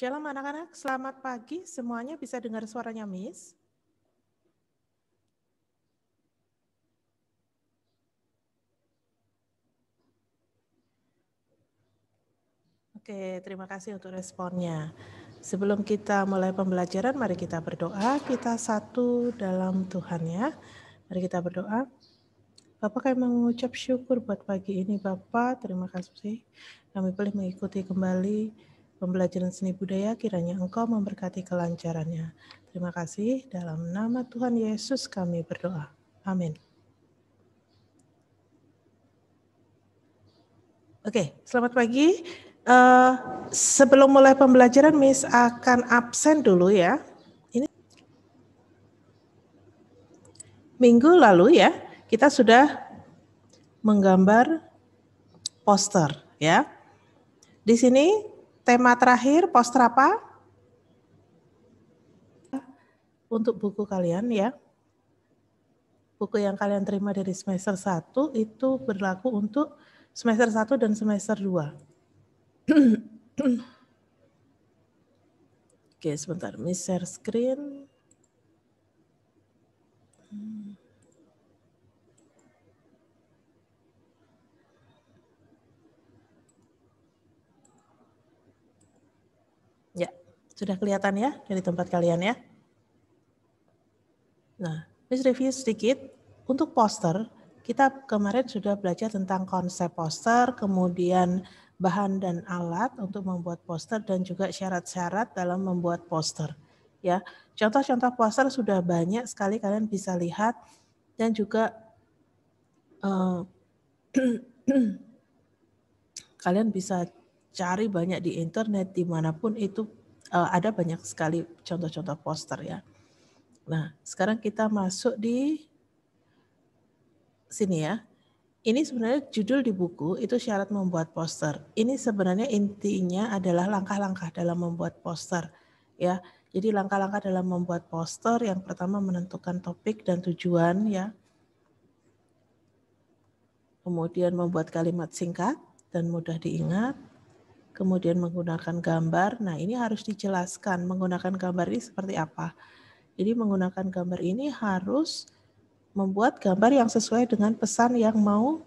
Shalom anak-anak, selamat pagi. Semuanya bisa dengar suaranya Miss? Oke, terima kasih untuk responnya. Sebelum kita mulai pembelajaran, mari kita berdoa. Kita satu dalam Tuhan ya. Mari kita berdoa. Bapak kami mengucap syukur buat pagi ini Bapak. Terima kasih. Kami boleh mengikuti kembali pembelajaran seni budaya, kiranya Engkau memberkati kelancarannya. Terima kasih. Dalam nama Tuhan Yesus kami berdoa. Amin. Oke, selamat pagi. Uh, sebelum mulai pembelajaran, Miss akan absen dulu ya. Ini minggu lalu ya, kita sudah menggambar poster ya. Di sini tema terakhir poster apa? Untuk buku kalian ya. Buku yang kalian terima dari semester 1 itu berlaku untuk semester 1 dan semester 2. Oke, sebentar. Miss share screen. Sudah kelihatan ya dari tempat kalian ya? Nah, please review sedikit. Untuk poster, kita kemarin sudah belajar tentang konsep poster, kemudian bahan dan alat untuk membuat poster dan juga syarat-syarat dalam membuat poster. Ya, contoh-contoh poster sudah banyak sekali kalian bisa lihat dan juga uh, kalian bisa cari banyak di internet dimanapun itu uh, ada banyak sekali contoh-contoh poster ya. Nah, sekarang kita masuk di sini ya. Ini sebenarnya judul di buku itu syarat membuat poster. Ini sebenarnya intinya adalah langkah-langkah dalam membuat poster ya. Jadi langkah-langkah dalam membuat poster yang pertama menentukan topik dan tujuan ya. Kemudian membuat kalimat singkat dan mudah diingat kemudian menggunakan gambar. Nah, ini harus dijelaskan menggunakan gambar ini seperti apa. Jadi menggunakan gambar ini harus membuat gambar yang sesuai dengan pesan yang mau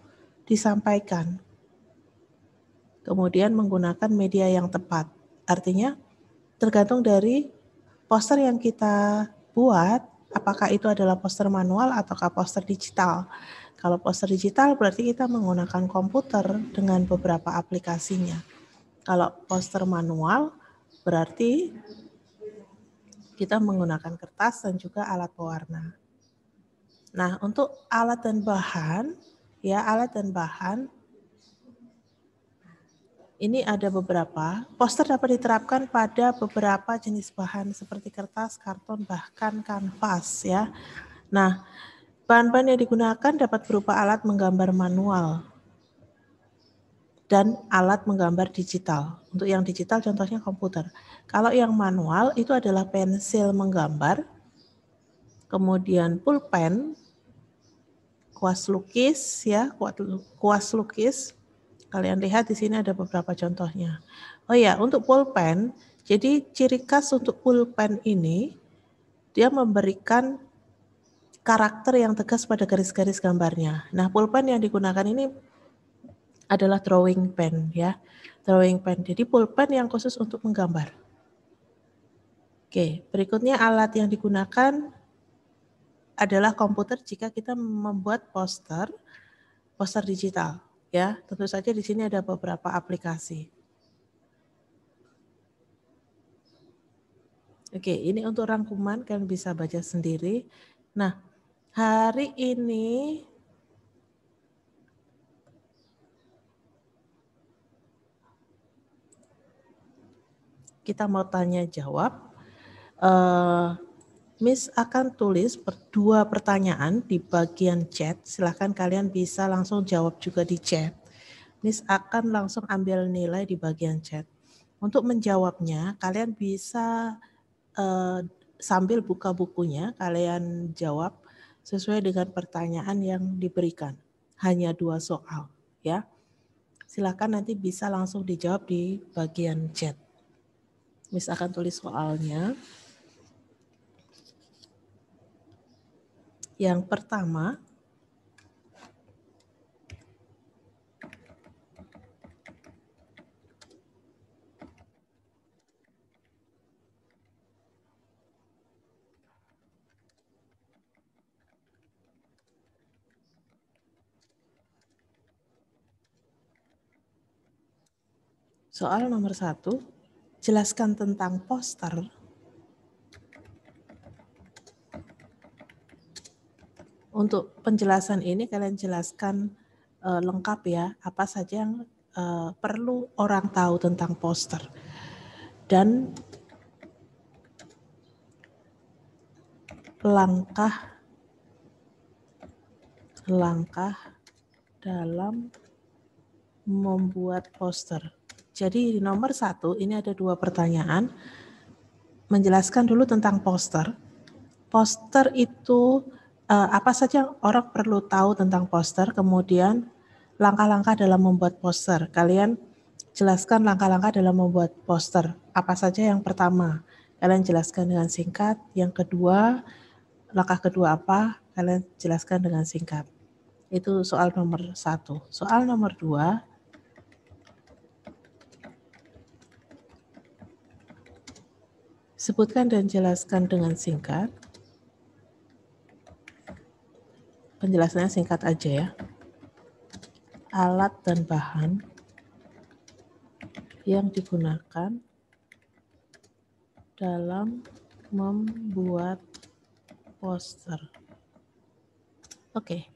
disampaikan. Kemudian menggunakan media yang tepat. Artinya tergantung dari poster yang kita buat, apakah itu adalah poster manual ataukah poster digital. Kalau poster digital berarti kita menggunakan komputer dengan beberapa aplikasinya. Kalau poster manual berarti kita menggunakan kertas dan juga alat pewarna. Nah, untuk alat dan bahan, ya alat dan bahan ini ada beberapa. Poster dapat diterapkan pada beberapa jenis bahan seperti kertas, karton, bahkan kanvas ya. Nah, bahan-bahan yang digunakan dapat berupa alat menggambar manual dan alat menggambar digital. Untuk yang digital contohnya komputer. Kalau yang manual itu adalah pensil menggambar, kemudian pulpen, kuas lukis ya, kuas lukis. Kalian lihat di sini ada beberapa contohnya. Oh ya, untuk pulpen, jadi ciri khas untuk pulpen ini dia memberikan karakter yang tegas pada garis-garis gambarnya. Nah, pulpen yang digunakan ini adalah drawing pen ya. Drawing pen. Jadi pulpen yang khusus untuk menggambar. Oke, berikutnya alat yang digunakan adalah komputer jika kita membuat poster poster digital ya. Tentu saja di sini ada beberapa aplikasi. Oke, ini untuk rangkuman kalian bisa baca sendiri. Nah, hari ini kita mau tanya jawab, uh, Miss akan tulis dua pertanyaan di bagian chat. Silahkan kalian bisa langsung jawab juga di chat. Miss akan langsung ambil nilai di bagian chat. Untuk menjawabnya, kalian bisa uh, sambil buka bukunya, kalian jawab sesuai dengan pertanyaan yang diberikan. Hanya dua soal, ya. Silakan nanti bisa langsung dijawab di bagian chat. Miss akan tulis soalnya. Yang pertama, Soal nomor satu, jelaskan tentang poster, untuk penjelasan ini kalian jelaskan uh, lengkap ya apa saja yang uh, perlu orang tahu tentang poster dan langkah langkah dalam membuat poster. Jadi di nomor satu ini ada dua pertanyaan. Menjelaskan dulu tentang poster. Poster itu eh, apa saja orang perlu tahu tentang poster, kemudian langkah-langkah dalam membuat poster. Kalian jelaskan langkah-langkah dalam membuat poster. Apa saja yang pertama? Kalian jelaskan dengan singkat. Yang kedua, langkah kedua apa? Kalian jelaskan dengan singkat. Itu soal nomor satu. Soal nomor dua, Sebutkan dan jelaskan dengan singkat. Penjelasannya singkat aja ya. Alat dan bahan yang digunakan dalam membuat poster. Oke,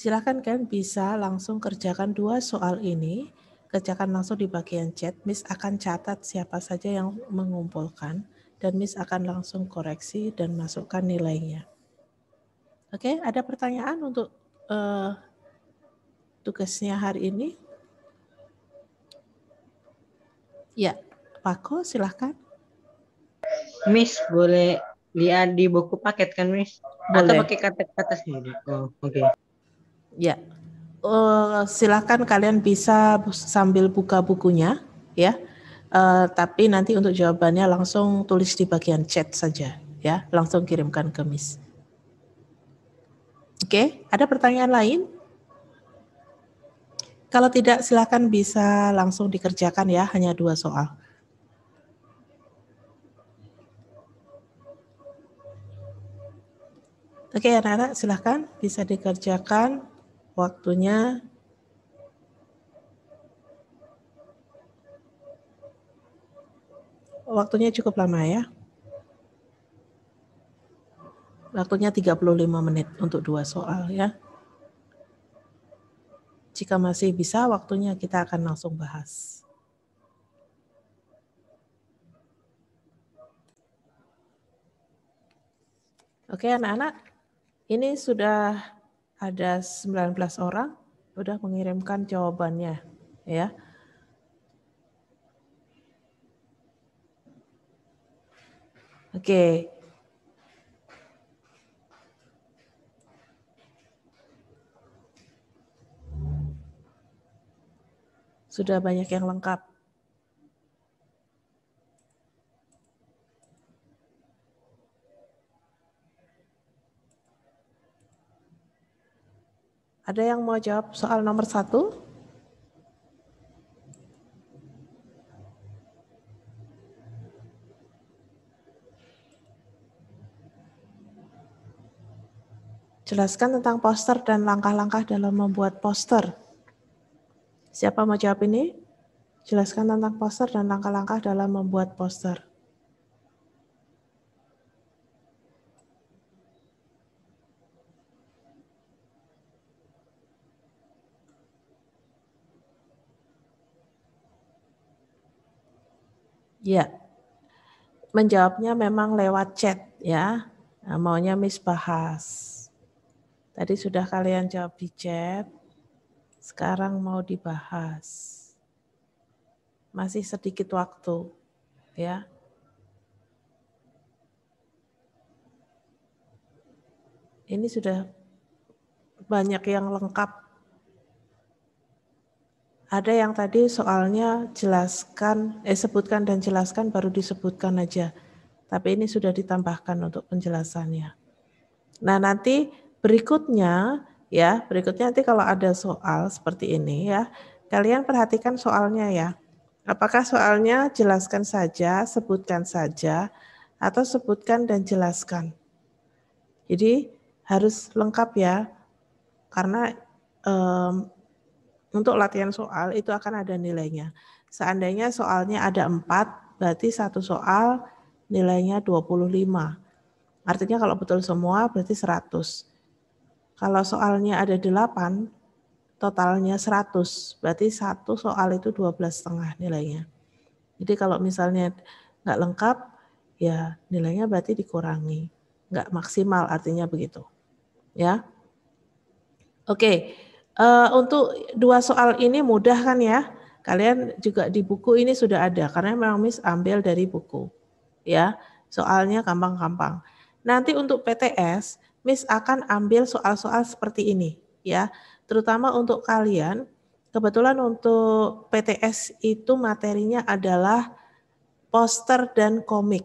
silahkan kalian bisa langsung kerjakan dua soal ini kerjakan langsung di bagian chat. Miss akan catat siapa saja yang mengumpulkan dan Miss akan langsung koreksi dan masukkan nilainya. Oke, ada pertanyaan untuk uh, tugasnya hari ini? Ya, Pak Pako silahkan. Miss, boleh lihat di buku paket kan, Miss? Boleh. Atau pakai kata-kata sendiri? Oh, oke. Okay. Ya, uh, eh, silahkan kalian bisa sambil buka bukunya ya. Uh, tapi nanti untuk jawabannya langsung tulis di bagian chat saja ya, langsung kirimkan ke Miss. Oke, okay. ada pertanyaan lain? Kalau tidak silahkan bisa langsung dikerjakan ya, hanya dua soal. Oke okay, anak-anak silahkan bisa dikerjakan. Waktunya Waktunya cukup lama ya. Waktunya 35 menit untuk dua soal ya. Jika masih bisa waktunya kita akan langsung bahas. Oke anak-anak, ini sudah ada 19 orang sudah mengirimkan jawabannya ya. Oke. Sudah banyak yang lengkap. Ada yang mau jawab soal nomor satu? Jelaskan tentang poster dan langkah-langkah dalam membuat poster. Siapa mau jawab ini? Jelaskan tentang poster dan langkah-langkah dalam membuat poster. Ya, menjawabnya memang lewat chat ya. Nah, maunya Miss bahas. Tadi sudah kalian jawab di chat. Sekarang mau dibahas. Masih sedikit waktu ya. Ini sudah banyak yang lengkap ada yang tadi soalnya jelaskan, eh sebutkan dan jelaskan baru disebutkan aja. Tapi ini sudah ditambahkan untuk penjelasannya. Nah nanti berikutnya ya, berikutnya nanti kalau ada soal seperti ini ya, kalian perhatikan soalnya ya. Apakah soalnya jelaskan saja, sebutkan saja, atau sebutkan dan jelaskan. Jadi harus lengkap ya, karena um, untuk latihan soal itu akan ada nilainya. Seandainya soalnya ada empat, berarti satu soal nilainya 25. Artinya kalau betul semua berarti 100. Kalau soalnya ada 8, totalnya 100. Berarti satu soal itu 12 setengah nilainya. Jadi kalau misalnya nggak lengkap, ya nilainya berarti dikurangi. Nggak maksimal artinya begitu. Ya. Oke. Okay. Uh, untuk dua soal ini mudah kan ya? Kalian juga di buku ini sudah ada karena memang Miss ambil dari buku. Ya, soalnya gampang-gampang. Nanti untuk PTS, Miss akan ambil soal-soal seperti ini ya. Terutama untuk kalian, kebetulan untuk PTS itu materinya adalah poster dan komik.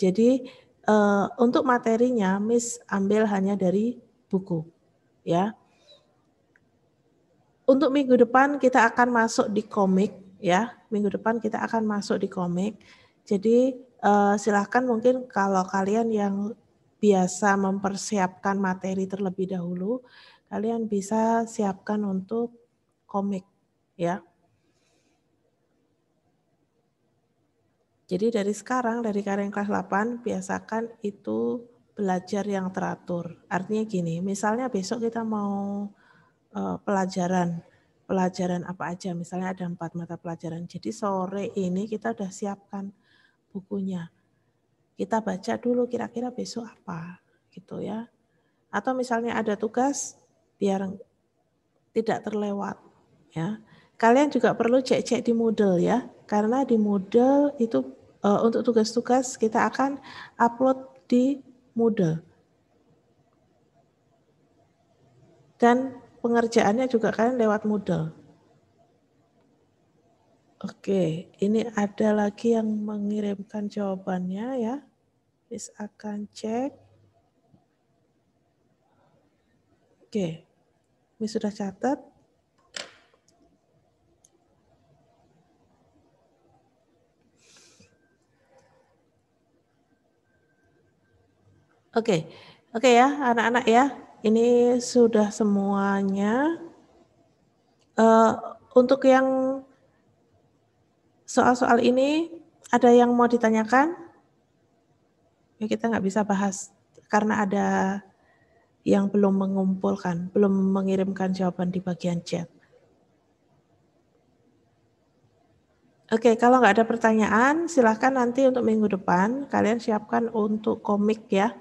Jadi uh, untuk materinya Miss ambil hanya dari buku ya untuk minggu depan kita akan masuk di komik ya. Minggu depan kita akan masuk di komik. Jadi uh, silahkan mungkin kalau kalian yang biasa mempersiapkan materi terlebih dahulu, kalian bisa siapkan untuk komik ya. Jadi dari sekarang, dari kalian kelas 8, biasakan itu belajar yang teratur. Artinya gini, misalnya besok kita mau Eh, pelajaran pelajaran apa aja misalnya ada empat mata pelajaran jadi sore ini kita udah siapkan bukunya kita baca dulu kira-kira besok apa gitu ya atau misalnya ada tugas biar tidak terlewat ya kalian juga perlu cek-cek di Moodle ya karena di Moodle itu e, untuk tugas-tugas kita akan upload di Moodle dan pengerjaannya juga kan lewat Moodle. Oke, ini ada lagi yang mengirimkan jawabannya ya. Please akan cek. Oke, ini sudah catat. Oke, oke ya anak-anak ya ini sudah semuanya. Uh, untuk yang soal-soal ini, ada yang mau ditanyakan? Ya, kita nggak bisa bahas karena ada yang belum mengumpulkan, belum mengirimkan jawaban di bagian chat. Oke, kalau nggak ada pertanyaan, silahkan nanti untuk minggu depan kalian siapkan untuk komik ya.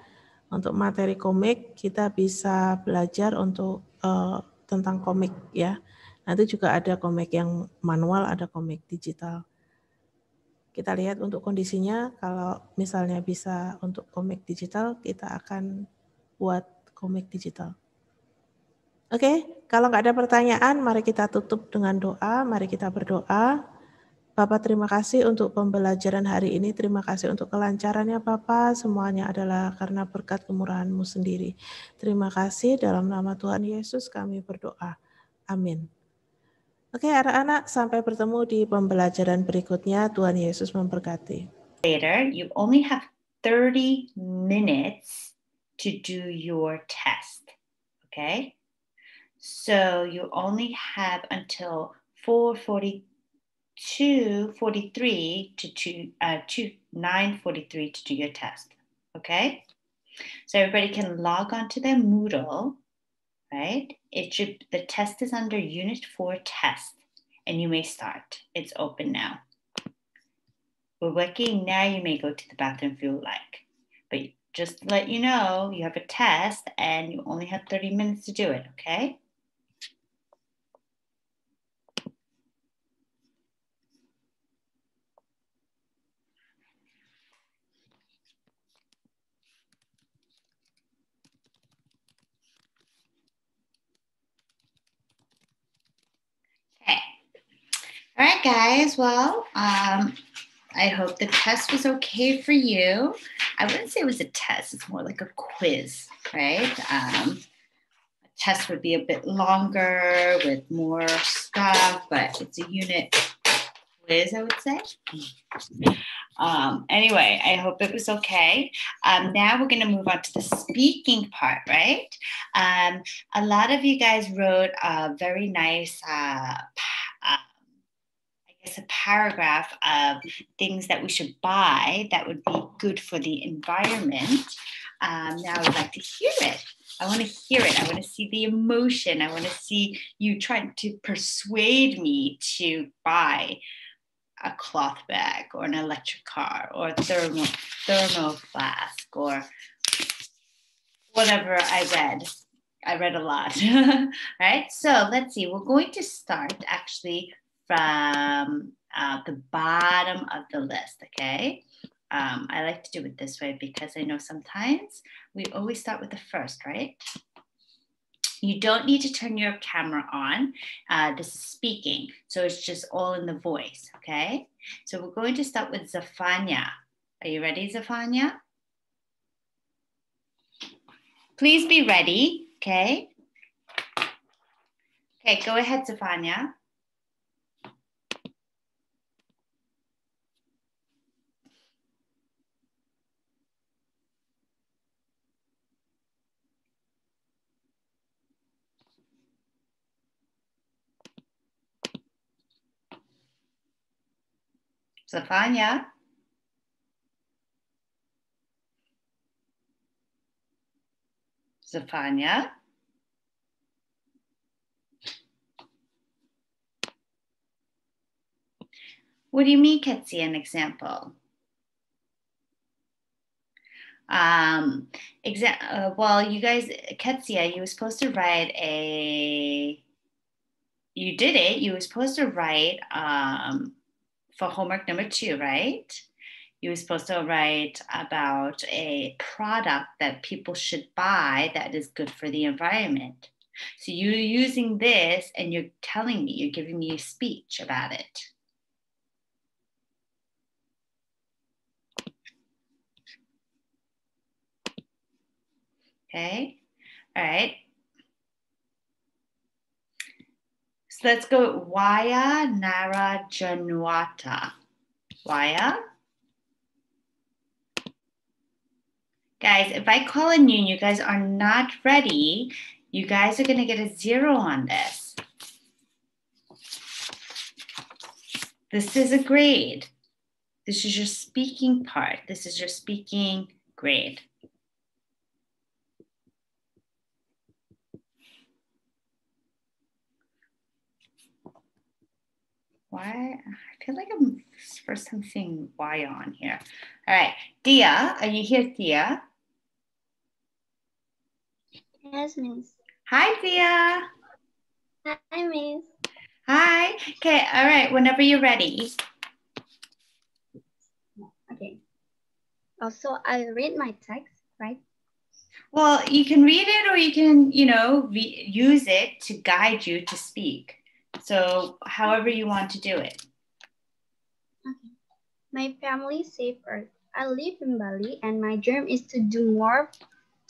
Untuk materi komik kita bisa belajar untuk uh, tentang komik ya. Nanti juga ada komik yang manual, ada komik digital. Kita lihat untuk kondisinya kalau misalnya bisa untuk komik digital kita akan buat komik digital. Oke, okay? kalau nggak ada pertanyaan, mari kita tutup dengan doa. Mari kita berdoa. Bapak terima kasih untuk pembelajaran hari ini. Terima kasih untuk kelancarannya Bapak. Semuanya adalah karena berkat kemurahanmu sendiri. Terima kasih dalam nama Tuhan Yesus kami berdoa. Amin. Oke anak-anak, sampai bertemu di pembelajaran berikutnya. Tuhan Yesus memberkati. Later, you only have 30 minutes to do your test. Okay? So you only have until 4:40 243 to 2, uh, 2 943 to do your test, okay? So everybody can log on to their Moodle, right? It should, the test is under Unit 4 Test, and you may start. It's open now. We're working now, you may go to the bathroom if you like. But just let you know, you have a test and you only have 30 minutes to do it, okay? guys. Well, um, I hope the test was okay for you. I wouldn't say it was a test, it's more like a quiz, right? Um, a test would be a bit longer with more stuff, but it's a unit quiz, I would say. Um, anyway, I hope it was okay. Um, now we're going to move on to the speaking part, right? Um, a lot of you guys wrote a very nice uh, it's a paragraph of things that we should buy that would be good for the environment. Um, now I'd like to hear it. I want to hear it. I want to see the emotion. I want to see you trying to persuade me to buy a cloth bag or an electric car or thermal thermal flask or whatever I read. I read a lot, right? So let's see. We're going to start actually from uh, the bottom of the list, okay? Um, I like to do it this way because I know sometimes we always start with the first, right? You don't need to turn your camera on. Uh, this is speaking, so it's just all in the voice, okay? So we're going to start with Zafania. Are you ready, Zafania? Please be ready, okay? Okay, go ahead, Zafania. Stefania? Stefania? What do you mean, Ketsia? an example? Um, exa- uh, well, you guys, Ketsia, you were supposed to write a, you did it, you were supposed to write um, for homework number two, right? You were supposed to write about a product that people should buy that is good for the environment. So you're using this and you're telling me, you're giving me a speech about it. Okay, all right. let's go Waya Nara Januata. Waya. Guys, if I call a and you guys are not ready. You guys are going to get a zero on this. This is a grade. This is your speaking part. This is your speaking grade. Why? I feel like I'm for something. Why on here. All right. Dia, are you here, Dia? Yes, Miss. Hi, Dia. Hi, Miss. Hi. Okay, all right, whenever you're ready. Okay. Also, I read my text, right? Well, you can read it or you can, you know, use it to guide you to speak. So, however you want to do it. Okay. My family save earth. I live in Bali and my dream is to do more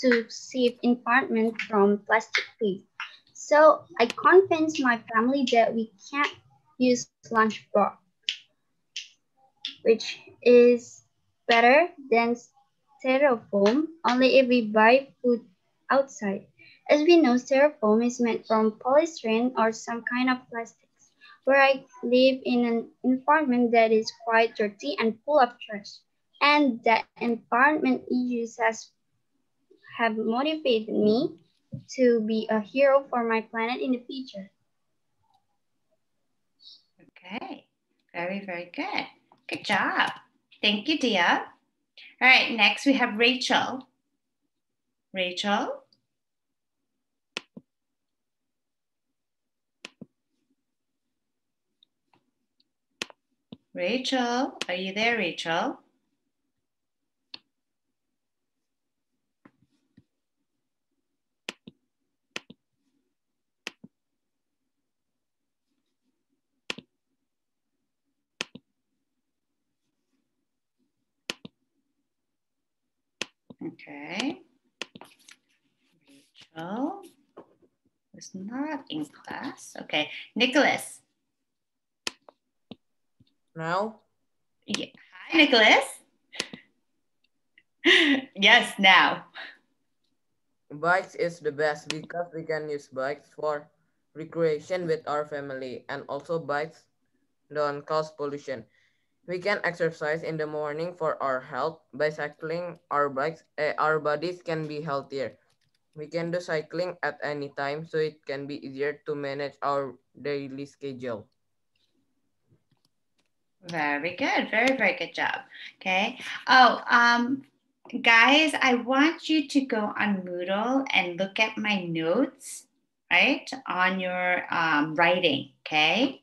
to save environment from plastic waste. So I convince my family that we can't use lunch box, which is better than styrofoam only if we buy food outside. As we know, styrofoam is made from polystyrene or some kind of plastics, where I live in an environment that is quite dirty and full of trash. And that environment issues has, have motivated me to be a hero for my planet in the future. Okay, very, very good. Good job. Thank you, Dia. All right, next we have Rachel. Rachel? Rachel, are you there, Rachel? Okay. Rachel was not in class. Okay. Nicholas, no? Yeah. Hi, Nicholas. yes, now. Bikes is the best because we can use bikes for recreation with our family and also bikes don't cause pollution. We can exercise in the morning for our health by cycling our bikes. Uh, our bodies can be healthier. We can do cycling at any time so it can be easier to manage our daily schedule. Very good. Very, very good job. Okay. Oh, um, guys, I want you to go on Moodle and look at my notes, right, on your um, writing, okay?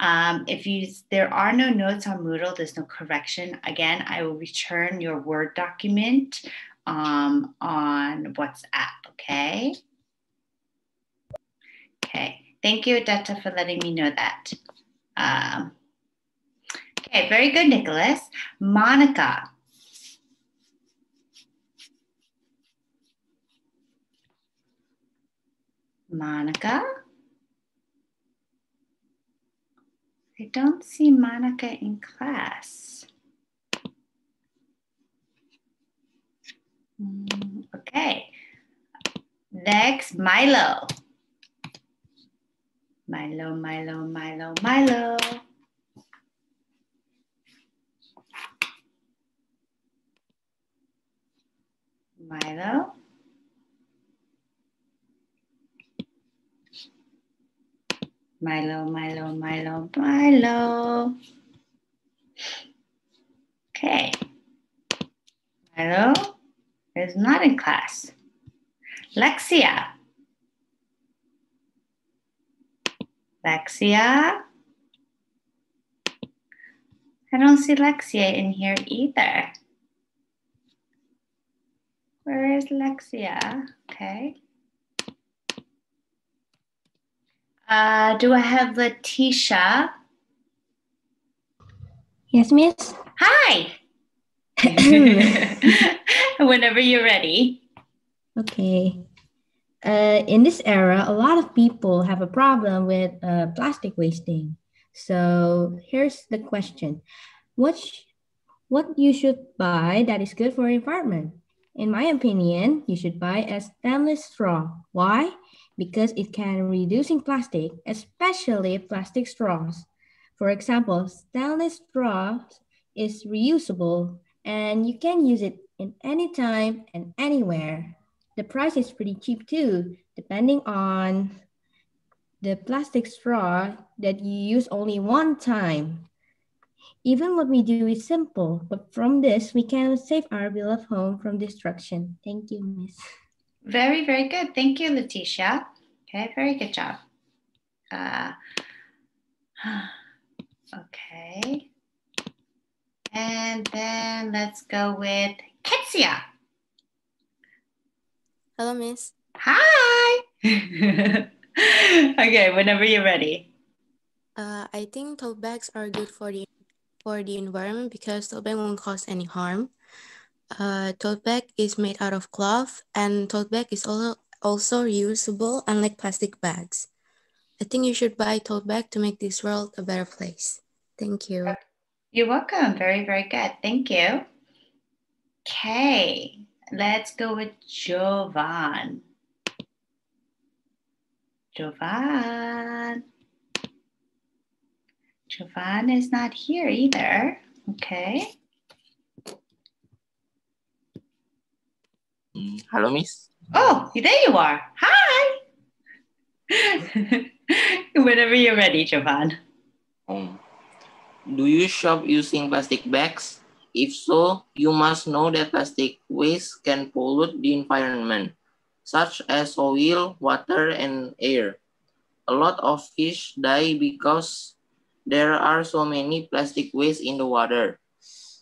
Um, if you, there are no notes on Moodle, there's no correction. Again, I will return your Word document um, on WhatsApp, okay? Okay, thank you, Detta, for letting me know that. Um, Okay, very good, Nicholas. Monica. Monica? I don't see Monica in class. Mm, okay. Next, Milo. Milo, Milo, Milo, Milo. Milo. Milo, Milo, Milo, Milo. Okay. Milo is not in class. Lexia. Lexia. I don't see Lexia in here either. Where is Lexia? Okay. Uh, do I have Letitia? Yes, miss. Hi. Whenever you're ready. Okay. Uh, in this era, a lot of people have a problem with uh, plastic wasting. So here's the question: What what you should buy that is good for environment? In my opinion, you should buy a stainless straw. Why? Because it can reducing plastic, especially plastic straws. For example, stainless straw is reusable and you can use it in any time and anywhere. The price is pretty cheap too, depending on the plastic straw that you use only one time. Even what we do is simple, but from this, we can save our beloved home from destruction. Thank you, Miss. Very, very good. Thank you, Letitia. Okay, very good job. Uh, okay. And then let's go with Ketsia. Hello, Miss. Hi. okay, whenever you're ready. Uh, I think tote bags are good for you for the environment because tote bag won't cause any harm. Uh, tote bag is made out of cloth and tote bag is also, also reusable unlike plastic bags. I think you should buy tote bag to make this world a better place. Thank you. You're welcome. Very, very good. Thank you. Okay, let's go with Jovan. Jovan. Jovan is not here either. Okay. Mm, hello, Miss. Oh, there you are. Hi. Whenever you're ready, Jovan. Um, do you shop using plastic bags? If so, you must know that plastic waste can pollute the environment, such as oil, water, and air. A lot of fish die because there are so many plastic waste in the water.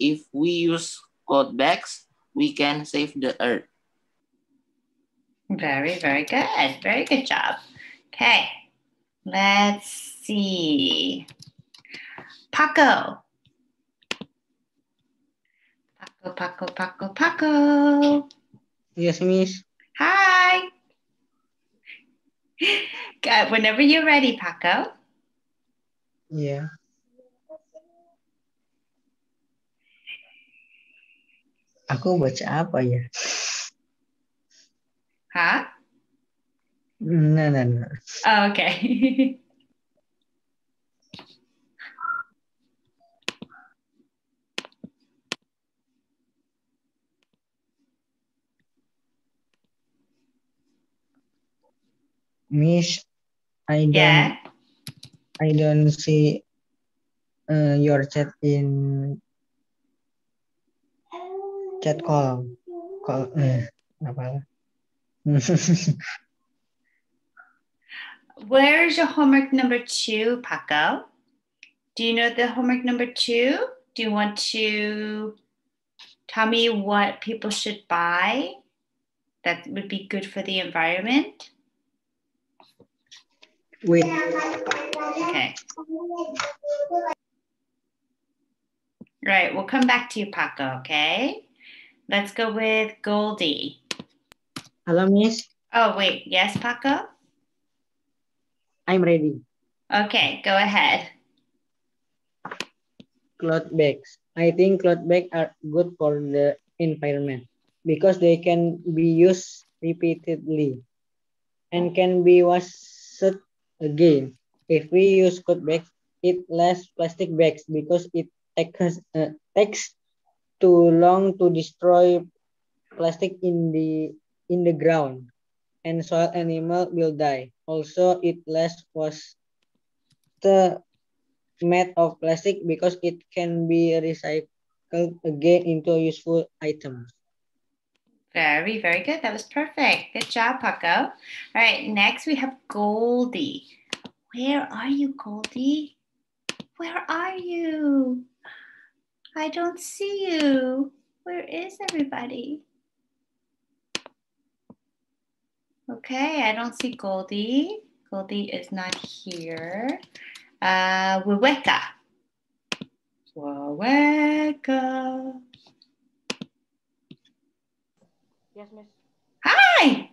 If we use cloth bags, we can save the earth. Very, very good. Very good job. Okay, let's see. Paco. Paco, Paco, Paco, Paco. Yes, Miss. Hi. Good. Whenever you're ready, Paco. Iya. Yeah. Aku baca apa ya? Hah? Nah, nah, nah. Oh, Oke. Okay. Miss, I don't yeah. I don't see uh, your chat in chat call. Call. Uh, apa? Where's your homework number two, Paco? Do you know the homework number two? Do you want to tell me what people should buy that would be good for the environment? with. Okay. Right, we'll come back to you, Paco, okay? Let's go with Goldie. Hello, miss. Oh, wait. Yes, Paco? I'm ready. Okay, go ahead. Cloth bags. I think cloth bags are good for the environment because they can be used repeatedly and can be washed Again, if we use cloth bags, it less plastic bags because it takes, uh, takes too long to destroy plastic in the in the ground and soil animal will die. Also, it less was the made of plastic because it can be recycled again into useful items. Very, very good. That was perfect. Good job, Paco. All right, next we have Goldie. Where are you, Goldie? Where are you? I don't see you. Where is everybody? Okay, I don't see Goldie. Goldie is not here. Uh, Weweka. Weweka. Yes, miss. Hi.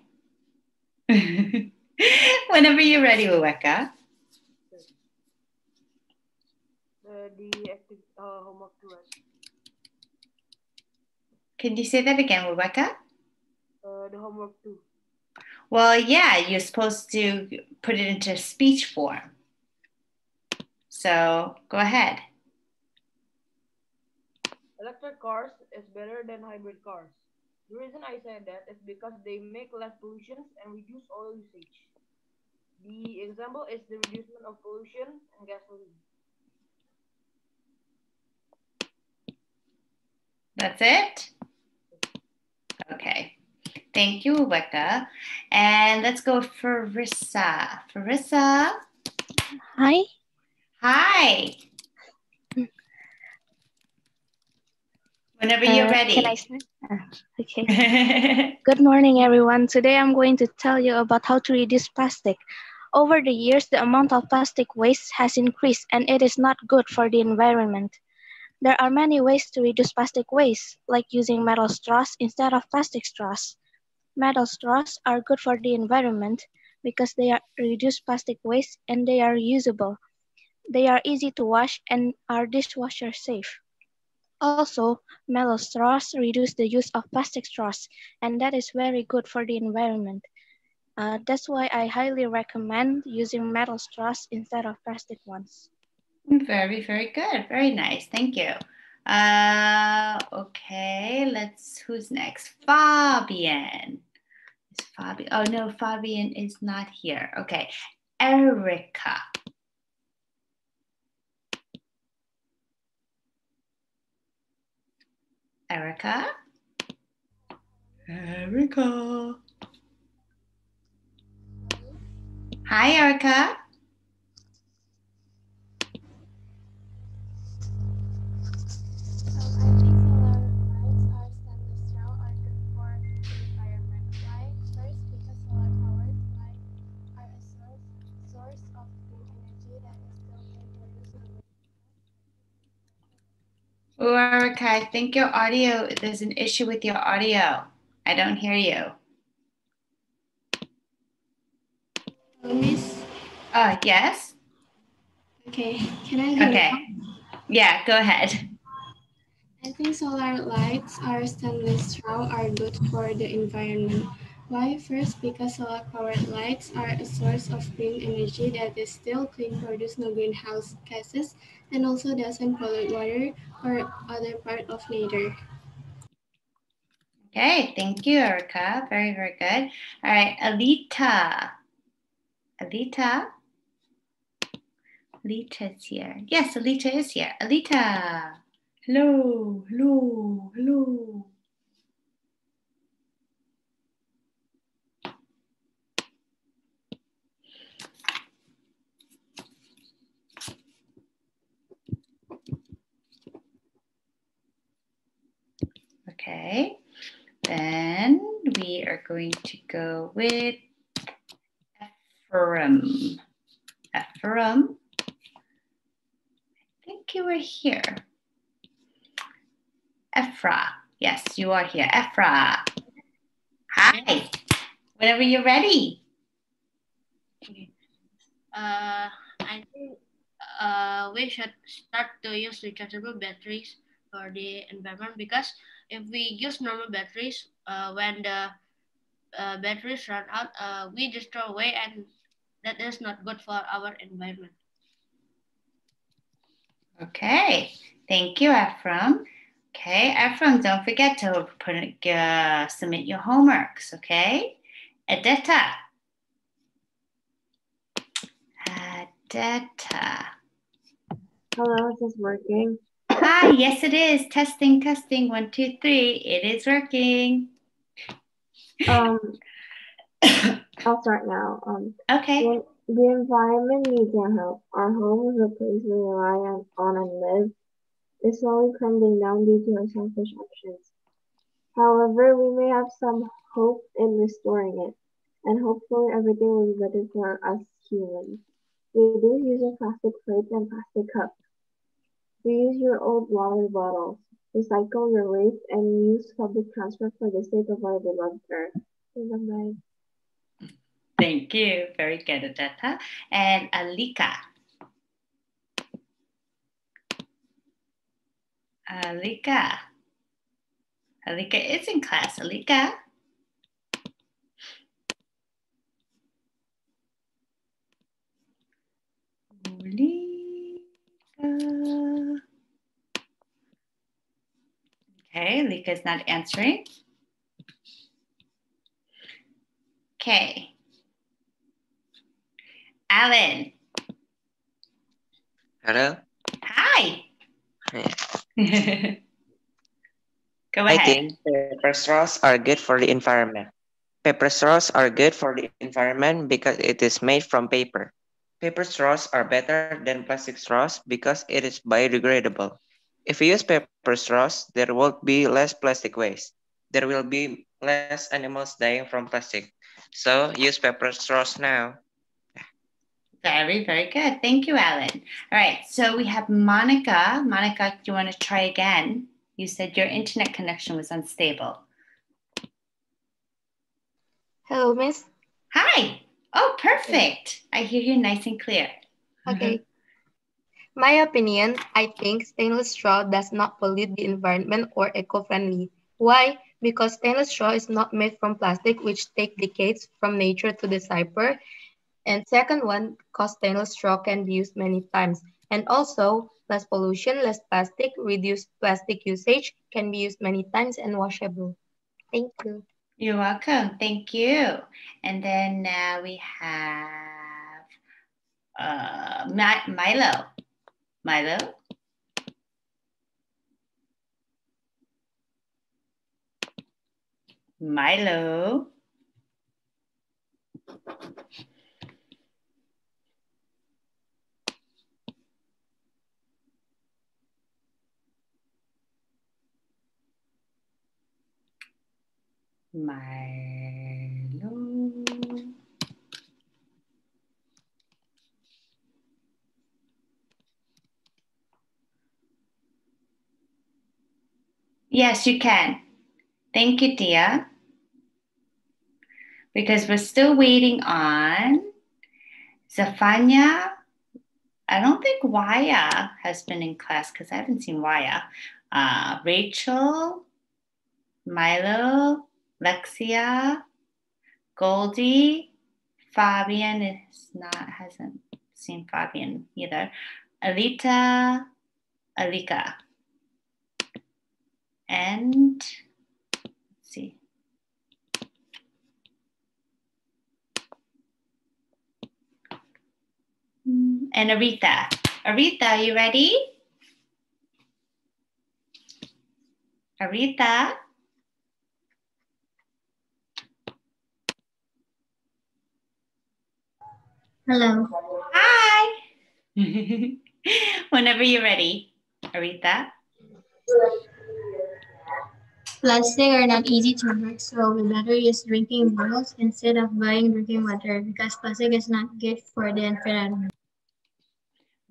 Whenever you're ready, Rebecca. the uh, homework Can you say that again, Rebecca? Uh, the homework two. Well, yeah, you're supposed to put it into speech form. So go ahead. Electric cars is better than hybrid cars. The reason I said that is because they make less pollution and reduce oil usage. The example is the reduction of pollution and gasoline. That's it? Okay. Thank you, Rebecca. And let's go for Rissa. Farissa. Hi. Hi. Whenever uh, you're uh, ready. Can I Uh, okay. Good morning, everyone. Today I'm going to tell you about how to reduce plastic. Over the years, the amount of plastic waste has increased and it is not good for the environment. There are many ways to reduce plastic waste, like using metal straws instead of plastic straws. Metal straws are good for the environment because they reduce plastic waste and they are usable. They are easy to wash and are dishwasher safe. Also, metal straws reduce the use of plastic straws, and that is very good for the environment. Uh, that's why I highly recommend using metal straws instead of plastic ones. Very, very good. Very nice. Thank you. Uh, okay, let's, who's next? Fabian. Is Fabian, oh no, Fabian is not here. Okay, Erica. Erica. Erica. Hi, Erica. Ooh, I think your audio, there's an issue with your audio. I don't hear you. Oh, miss? Uh, yes? Okay, can I go Okay, yeah, go ahead. I think solar lights or stainless straw are good for the environment. Why? First, because solar-powered lights are a source of green energy that is still clean, produces no greenhouse gases, and also doesn't pollute water or other part of nature. Okay, thank you, Erica. Very, very good. All right, Alita. Alita? Alita is here. Yes, Alita is here. Alita. Hello, hello, hello. Okay, then we are going to go with Ephraim. Ephraim, I think you were here. Ephra, yes, you are here. Ephra, hi, whenever you're ready. Uh, I think uh, we should start to use rechargeable batteries for the environment because if we use normal batteries, uh, when the uh, batteries run out, uh, we just throw away and that is not good for our environment. Okay, thank you, Ephraim. Okay, Ephraim, don't forget to put, uh, submit your homeworks, okay? Adeta. Adeta. Hello, is this working? Hi, yes, it is. Testing, testing. One, two, three. It is working. Um, I'll start now. Um, okay. The, the environment needs our help. Our home is a place we rely on, on and live. It's slowly crumbling down due to our selfish actions. However, we may have some hope in restoring it, and hopefully everything will be better for us humans. We do use plastic plates and plastic cups Reuse your old water bottles. Recycle your waste and use public transport for the sake of our beloved Earth. Thank you. Very good, Odetta. And Alika. Alika. Alika is in class. Alika. Really? Okay, Lika. is not answering. Okay. Alan. Hello. Hi. Hi. Go ahead. I think paper straws are good for the environment. Paper straws are good for the environment because it is made from paper. Paper straws are better than plastic straws because it is biodegradable. If we use paper straws, there will be less plastic waste. There will be less animals dying from plastic. So use paper straws now. Very, very good. Thank you, Alan. All right, so we have Monica. Monica, do you want to try again? You said your internet connection was unstable. Hello, miss. Hi. Oh, perfect. I hear you nice and clear. Okay. Mm -hmm. My opinion, I think stainless straw does not pollute the environment or eco-friendly. Why? Because stainless straw is not made from plastic, which take decades from nature to decipher. And second one, because stainless straw can be used many times. And also, less pollution, less plastic, reduced plastic usage, can be used many times and washable. Thank you. You're welcome. Thank you. And then now we have uh, Milo. Milo? Milo. Milo. Yes, you can. Thank you, dear. Because we're still waiting on Zafania. I don't think Waya has been in class because I haven't seen Waya. Uh, Rachel, Milo, Lexia, Goldie, Fabian is not hasn't seen Fabian either. Alita, Alika. And let's see. And Aretha. Aretha, are you ready? Aretha? Hello. Hi. Whenever you're ready, Arita. Plastic are not easy to break, so we better use drinking bottles instead of buying drinking water because plastic is not good for the environment.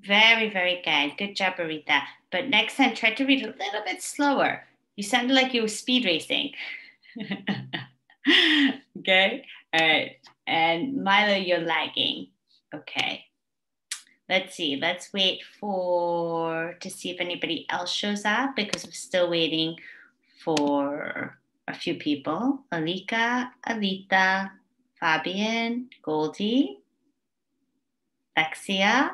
Very, very good. Good job, Arita. But next time, try to read a little bit slower. You sounded like you were speed racing. okay. All right. And Milo, you're lagging. Okay. Let's see. Let's wait for to see if anybody else shows up because we're still waiting for a few people. Alika, Alita, Fabian, Goldie, Lexia,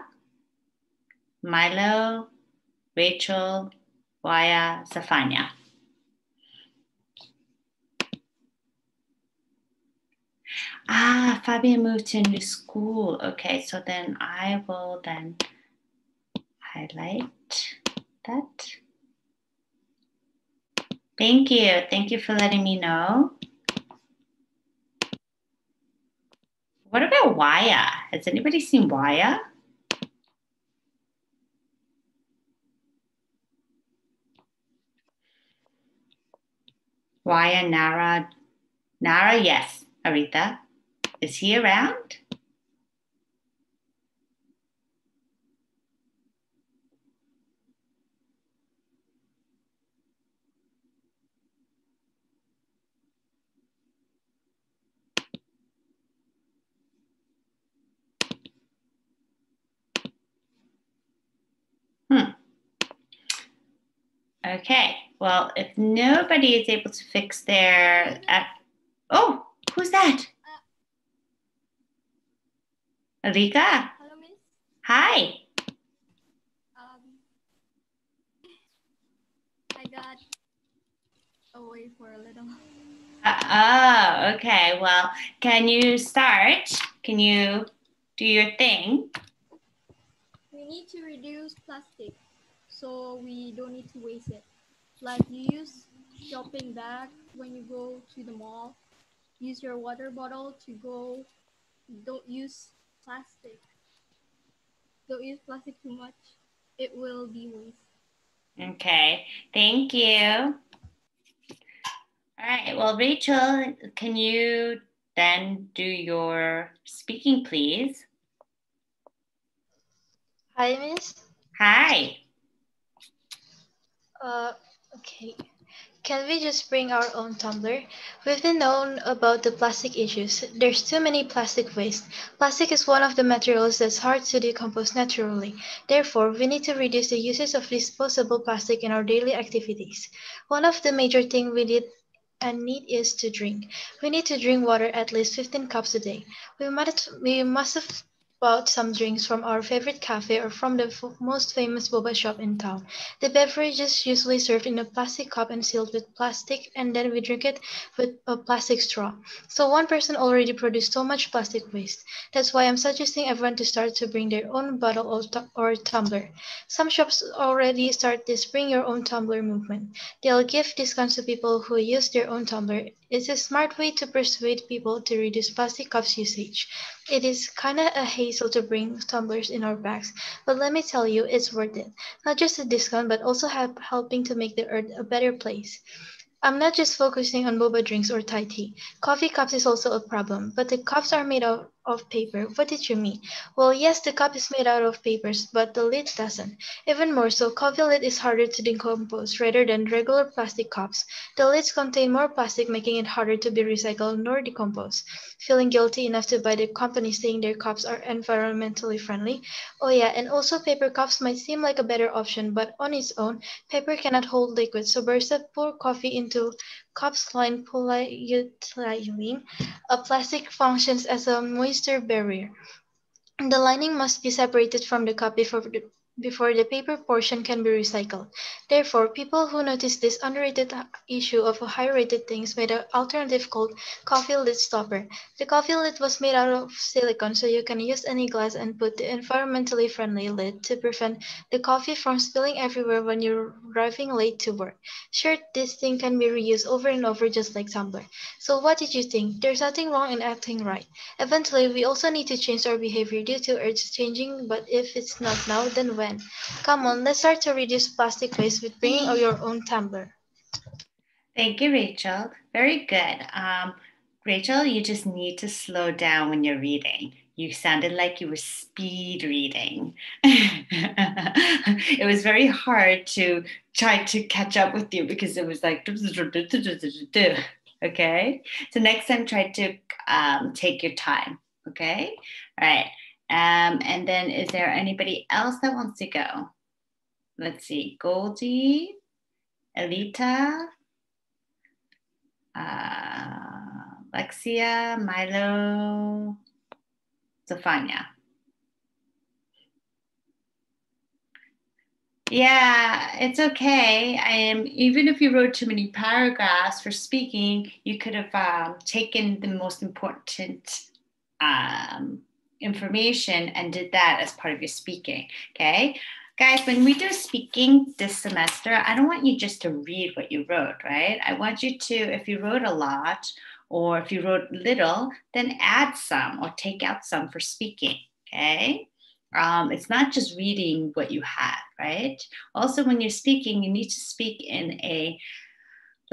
Milo, Rachel, Waya, Safania. Ah, Fabian moved to a new school. Okay, so then I will then highlight that. Thank you. Thank you for letting me know. What about Waya? Has anybody seen Waya? Waya, Nara, Nara, yes, Aretha. Is he around? Hmm. Okay, well, if nobody is able to fix their, oh, who's that? Rika. Hello, Miss. Hi. Um, I got away for a little. Uh, oh, okay. Well, can you start? Can you do your thing? We need to reduce plastic so we don't need to waste it. Like you use shopping bag when you go to the mall. Use your water bottle to go. Don't use plastic. Don't use plastic too much. It will be waste. Okay, thank you. All right, well, Rachel, can you then do your speaking, please? Hi, Miss. Hi. Uh, okay. Can we just bring our own tumbler? We've been known about the plastic issues. There's too many plastic waste. Plastic is one of the materials that's hard to decompose naturally. Therefore, we need to reduce the uses of disposable plastic in our daily activities. One of the major things we did and need is to drink. We need to drink water at least 15 cups a day. We must, we must have bought some drinks from our favorite cafe or from the most famous boba shop in town. The beverage is usually served in a plastic cup and sealed with plastic, and then we drink it with a plastic straw. So one person already produced so much plastic waste. That's why I'm suggesting everyone to start to bring their own bottle or, or tumbler. Some shops already start this bring your own tumbler movement. They'll give discounts to people who use their own tumbler it's a smart way to persuade people to reduce plastic cups usage. It is kinda a hassle to bring tumblers in our bags, but let me tell you, it's worth it. Not just a discount, but also helping to make the earth a better place. I'm not just focusing on boba drinks or Thai tea. Coffee cups is also a problem, but the cups are made of of paper. What did you mean? Well, yes, the cup is made out of papers, but the lid doesn't. Even more so, coffee lid is harder to decompose rather than regular plastic cups. The lids contain more plastic, making it harder to be recycled nor decomposed. Feeling guilty enough to buy the company saying their cups are environmentally friendly? Oh yeah, and also paper cups might seem like a better option, but on its own, paper cannot hold liquid, so barista pour coffee into copslime polyethylene, a plastic functions as a moisture barrier. The lining must be separated from the cup before the before the paper portion can be recycled. Therefore, people who noticed this underrated issue of high-rated things made an alternative called coffee lid stopper. The coffee lid was made out of silicone, so you can use any glass and put the environmentally friendly lid to prevent the coffee from spilling everywhere when you're driving late to work. Sure, this thing can be reused over and over just like tumbler. So what did you think? There's nothing wrong in acting right. Eventually, we also need to change our behavior due to urge changing, but if it's not now, then when? event. Come on, let's start to reduce plastic waste with bringing your own tumbler. Thank you, Rachel. Very good. Um, Rachel, you just need to slow down when you're reading. You sounded like you were speed reading. it was very hard to try to catch up with you because it was like, okay? So next time, try to um, take your time, okay? All right. Um, and then is there anybody else that wants to go? Let's see, Goldie, Elita, uh, Milo, Stefania. Yeah, it's okay. I am, um, even if you wrote too many paragraphs for speaking, you could have um, taken the most important um, information and did that as part of your speaking. Okay. Guys, when we do speaking this semester, I don't want you just to read what you wrote, right? I want you to, if you wrote a lot or if you wrote little, then add some or take out some for speaking. Okay. Um, it's not just reading what you had, right? Also, when you're speaking, you need to speak in a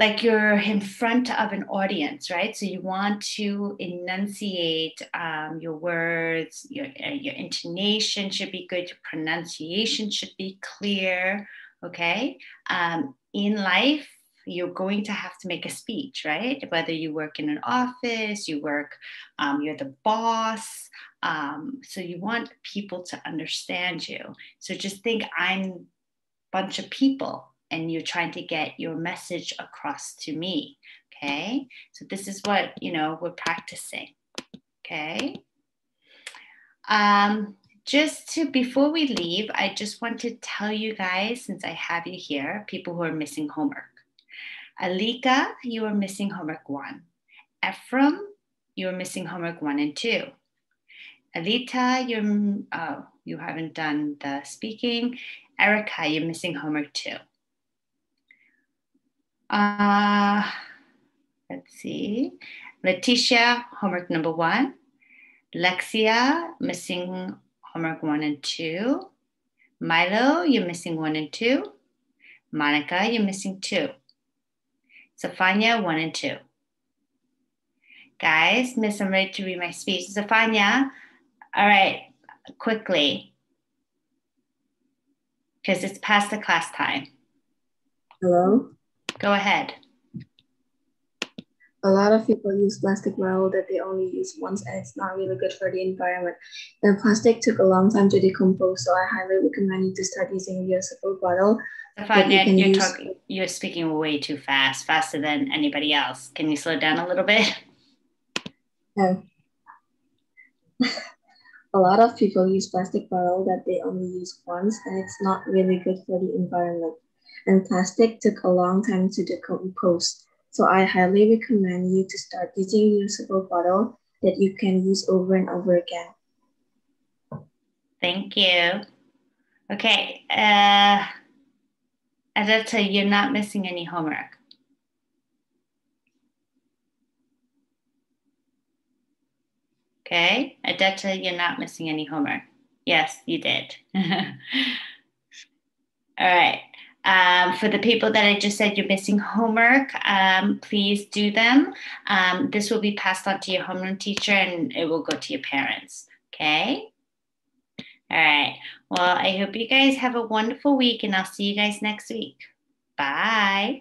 like you're in front of an audience, right? So you want to enunciate um, your words, your, uh, your intonation should be good, your pronunciation should be clear, okay? Um, in life, you're going to have to make a speech, right? Whether you work in an office, you work, um, you're the boss. Um, so you want people to understand you. So just think I'm a bunch of people and you're trying to get your message across to me. Okay, so this is what you know we're practicing. Okay. Um, just to before we leave, I just want to tell you guys since I have you here, people who are missing homework. Alika, you are missing homework one. Ephraim, you are missing homework one and two. Alita, you're oh, you haven't done the speaking. Erica, you're missing homework two. Uh, let's see. Letitia, homework number one. Lexia, missing homework one and two. Milo, you're missing one and two. Monica, you're missing two. Sophania, one and two. Guys, miss, I'm ready to read my speech. Sophania, all right, quickly, because it's past the class time. Hello? Go ahead. A lot of people use plastic bottle that they only use once and it's not really good for the environment. And plastic took a long time to decompose, so I highly recommend you to start using reusable bottle. Stefan, you you're, you're speaking way too fast, faster than anybody else. Can you slow down a little bit? No. a lot of people use plastic bottle that they only use once and it's not really good for the environment and plastic took a long time to decompose. So I highly recommend you to start using reusable bottle that you can use over and over again. Thank you. Okay, uh, you're not missing any homework. Okay, Adetta, you're not missing any homework. Yes, you did. All right. Um, for the people that I just said you're missing homework, um, please do them. Um, this will be passed on to your homeroom teacher and it will go to your parents. Okay? All right. Well, I hope you guys have a wonderful week and I'll see you guys next week. Bye.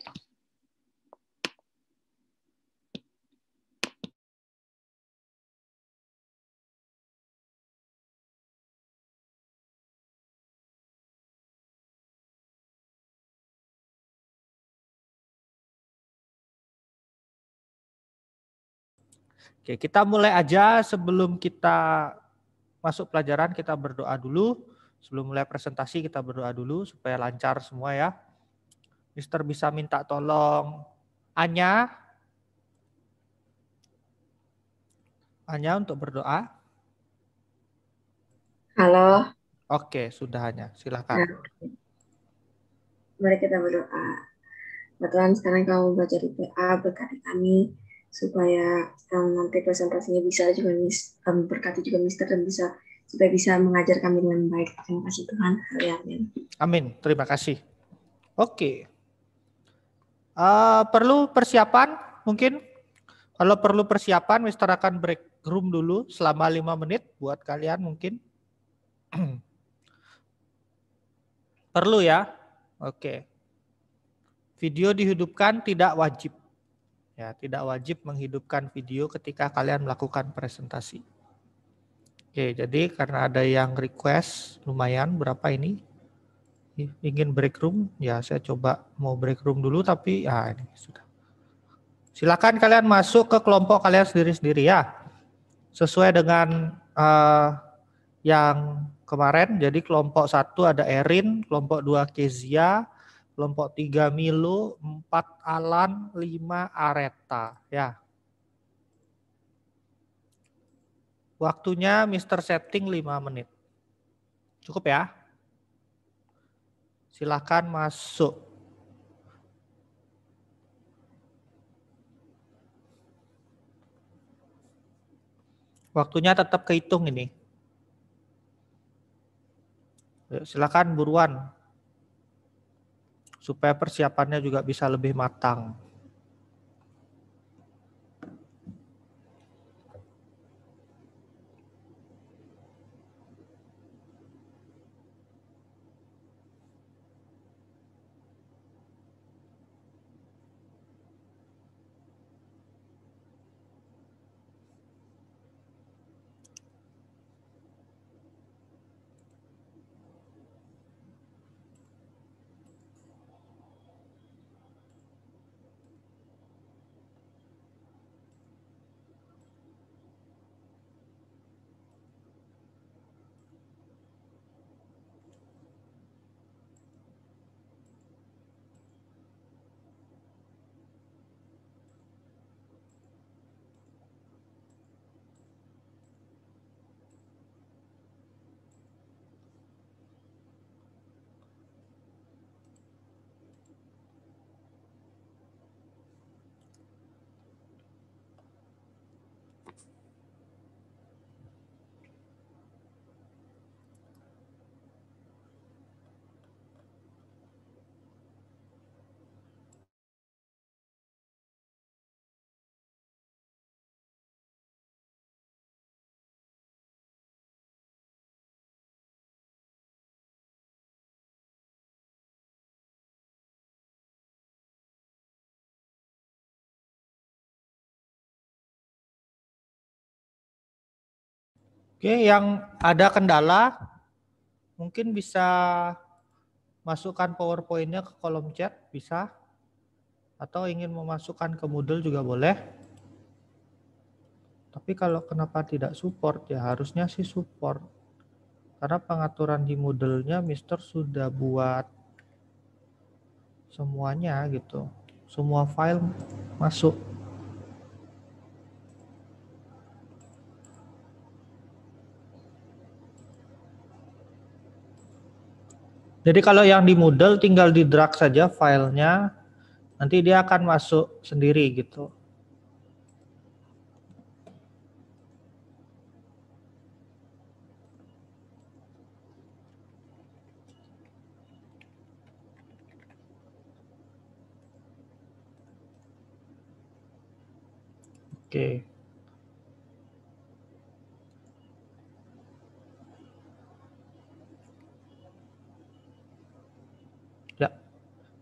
Oke, kita mulai aja sebelum kita masuk pelajaran kita berdoa dulu. Sebelum mulai presentasi kita berdoa dulu supaya lancar semua ya. Mister bisa minta tolong Anya. Anya untuk berdoa. Halo. Oke, sudah hanya. Silakan. Nah, mari kita berdoa. Tuhan, sekarang kamu baca di PA berkati kami supaya um, nanti presentasinya bisa juga mis um, berkati juga Mister dan bisa supaya bisa mengajar kami dengan baik. Terima kasih Tuhan. Amin. Amin. Terima kasih. Oke. Uh, perlu persiapan mungkin kalau perlu persiapan Mister akan break room dulu selama lima menit buat kalian mungkin. perlu ya. Oke. Video dihidupkan tidak wajib. Ya, tidak wajib menghidupkan video ketika kalian melakukan presentasi. Oke, jadi karena ada yang request lumayan berapa ini? Ingin break room? Ya, saya coba mau break room dulu tapi ya ini sudah. Silakan kalian masuk ke kelompok kalian sendiri-sendiri ya. Sesuai dengan uh, yang kemarin jadi kelompok satu ada Erin, kelompok dua Kezia, Lompok 3 Milo, 4 Alan, 5 Areta. Ya. Waktunya Mr. Setting 5 menit. Cukup ya. Silahkan masuk. Waktunya tetap kehitung ini. Silakan buruan supaya persiapannya juga bisa lebih matang. Oke, yang ada kendala mungkin bisa masukkan PowerPoint-nya ke kolom chat bisa atau ingin memasukkan ke Moodle juga boleh. Tapi kalau kenapa tidak support ya harusnya sih support. Karena pengaturan di Moodle-nya Mister sudah buat semuanya gitu. Semua file masuk. Jadi kalau yang di Moodle tinggal di drag saja filenya, nanti dia akan masuk sendiri gitu. Oke. Okay.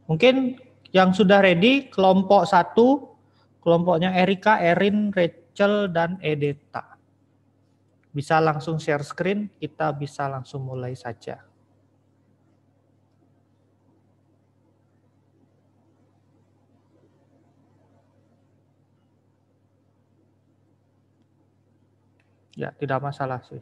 Mungkin yang sudah ready kelompok satu, kelompoknya Erika, Erin, Rachel, dan Edeta. Bisa langsung share screen, kita bisa langsung mulai saja. Ya, tidak masalah sih.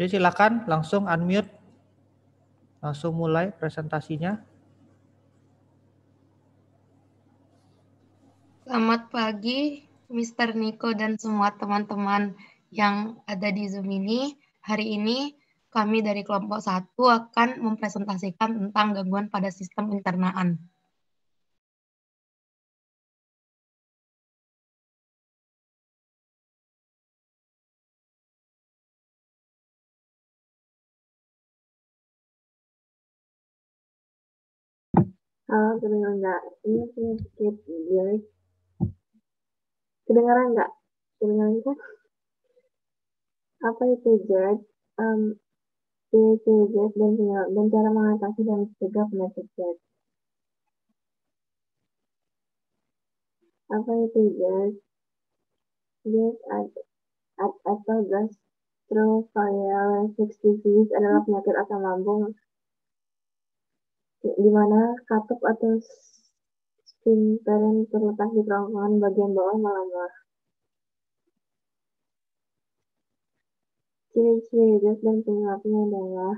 Jadi silakan langsung unmute. Langsung mulai presentasinya. Selamat pagi Mr. Nico dan semua teman-teman yang ada di Zoom ini. Hari ini kami dari kelompok satu akan mempresentasikan tentang gangguan pada sistem internaan. Halo, oh, kedengaran nggak? Ini punya sedikit delay. Kedengaran nggak? Kedengaran nggak? Apa itu judge? Um, ciri dan, dan cara mengatasi dan mencegah penyakit judge. Apa itu judge? Judge atau gastrovirus disease adalah penyakit asam lambung di mana katup atau sphincter yang terletak di kerongkongan bagian bawah malam? Ciri-ciri gas dan penyebabnya adalah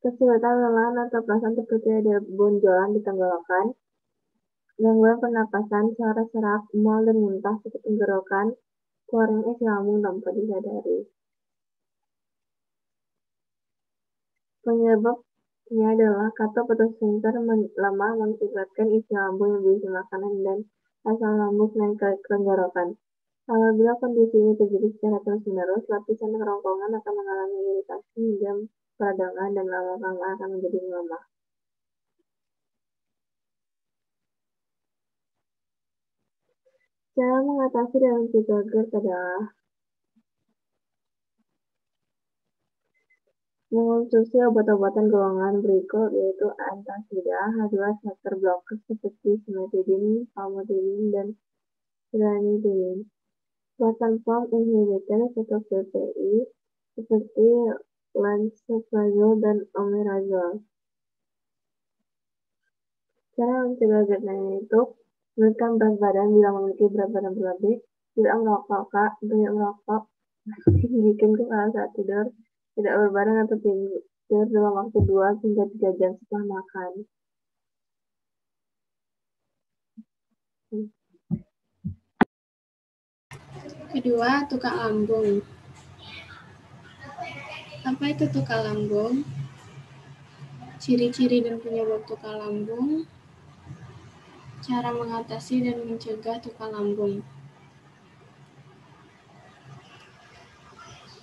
kesulitan lelahan atau perasaan seperti ada bonjolan di tenggorokan, gangguan pernapasan, suara serak, mual dan muntah, sakit tenggorokan, keluarnya es lambung tanpa disadari. Penyebabnya adalah kata fotosinter lama mengakibatkan isi lambung yang berisi makanan dan asam lambung naik ke tenggorokan. Apabila kondisi ini terjadi secara terus-menerus, lapisan kerongkongan akan mengalami iritasi hingga peradangan dan lama-lama akan menjadi lemah. Cara mengatasi dalam tiga adalah mengonsumsi ya obat-obatan golongan berikut yaitu antasida, H2 blocker seperti simetidin, famotidin, dan ranitidin. Buatan form inhibitor atau PPI seperti lansoprazol dan omerazol. Cara mencegah gerdanya itu menekan berat badan bila memiliki berat badan berlebih, tidak merokok, kak banyak merokok, bikin kepala saat tidur, tidak berbareng atau tidur dalam waktu 2 hingga 3 jam setelah makan. Kedua, tukang lambung. Apa itu tukang lambung? Ciri-ciri dan penyebab tukang lambung. Cara mengatasi dan mencegah tukang lambung.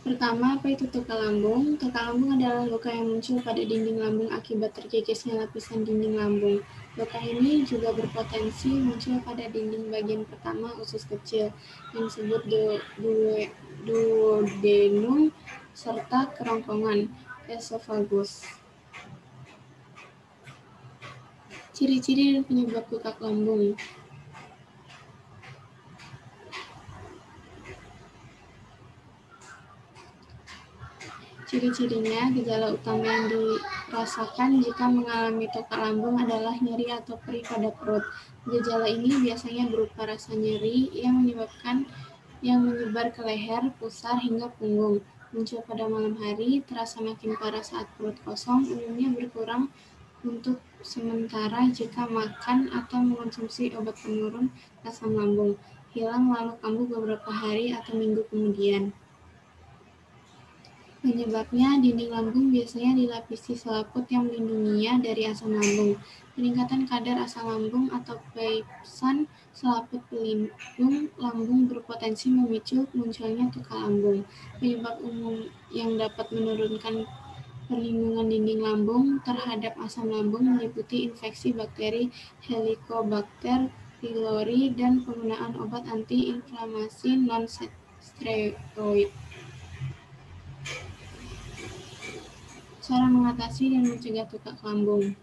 Pertama, apa itu luka lambung? Luka lambung adalah luka yang muncul pada dinding lambung akibat terkikisnya lapisan dinding lambung. Luka ini juga berpotensi muncul pada dinding bagian pertama usus kecil yang disebut duodenum serta kerongkongan esofagus. Ciri-ciri dan penyebab luka lambung Ciri-cirinya, gejala utama yang dirasakan jika mengalami tokak lambung adalah nyeri atau perih pada perut. Gejala ini biasanya berupa rasa nyeri yang menyebabkan yang menyebar ke leher, pusar, hingga punggung. Muncul pada malam hari, terasa makin parah saat perut kosong, umumnya berkurang untuk sementara jika makan atau mengonsumsi obat penurun rasa lambung. Hilang lalu kambuh beberapa hari atau minggu kemudian. Penyebabnya, dinding lambung biasanya dilapisi selaput yang melindunginya dari asam lambung. Peningkatan kadar asam lambung atau pepsan selaput pelindung lambung berpotensi memicu munculnya tukar lambung. Penyebab umum yang dapat menurunkan perlindungan dinding lambung terhadap asam lambung meliputi infeksi bakteri Helicobacter pylori dan penggunaan obat antiinflamasi non-steroid. cara mengatasi dan mencegah tukak lambung.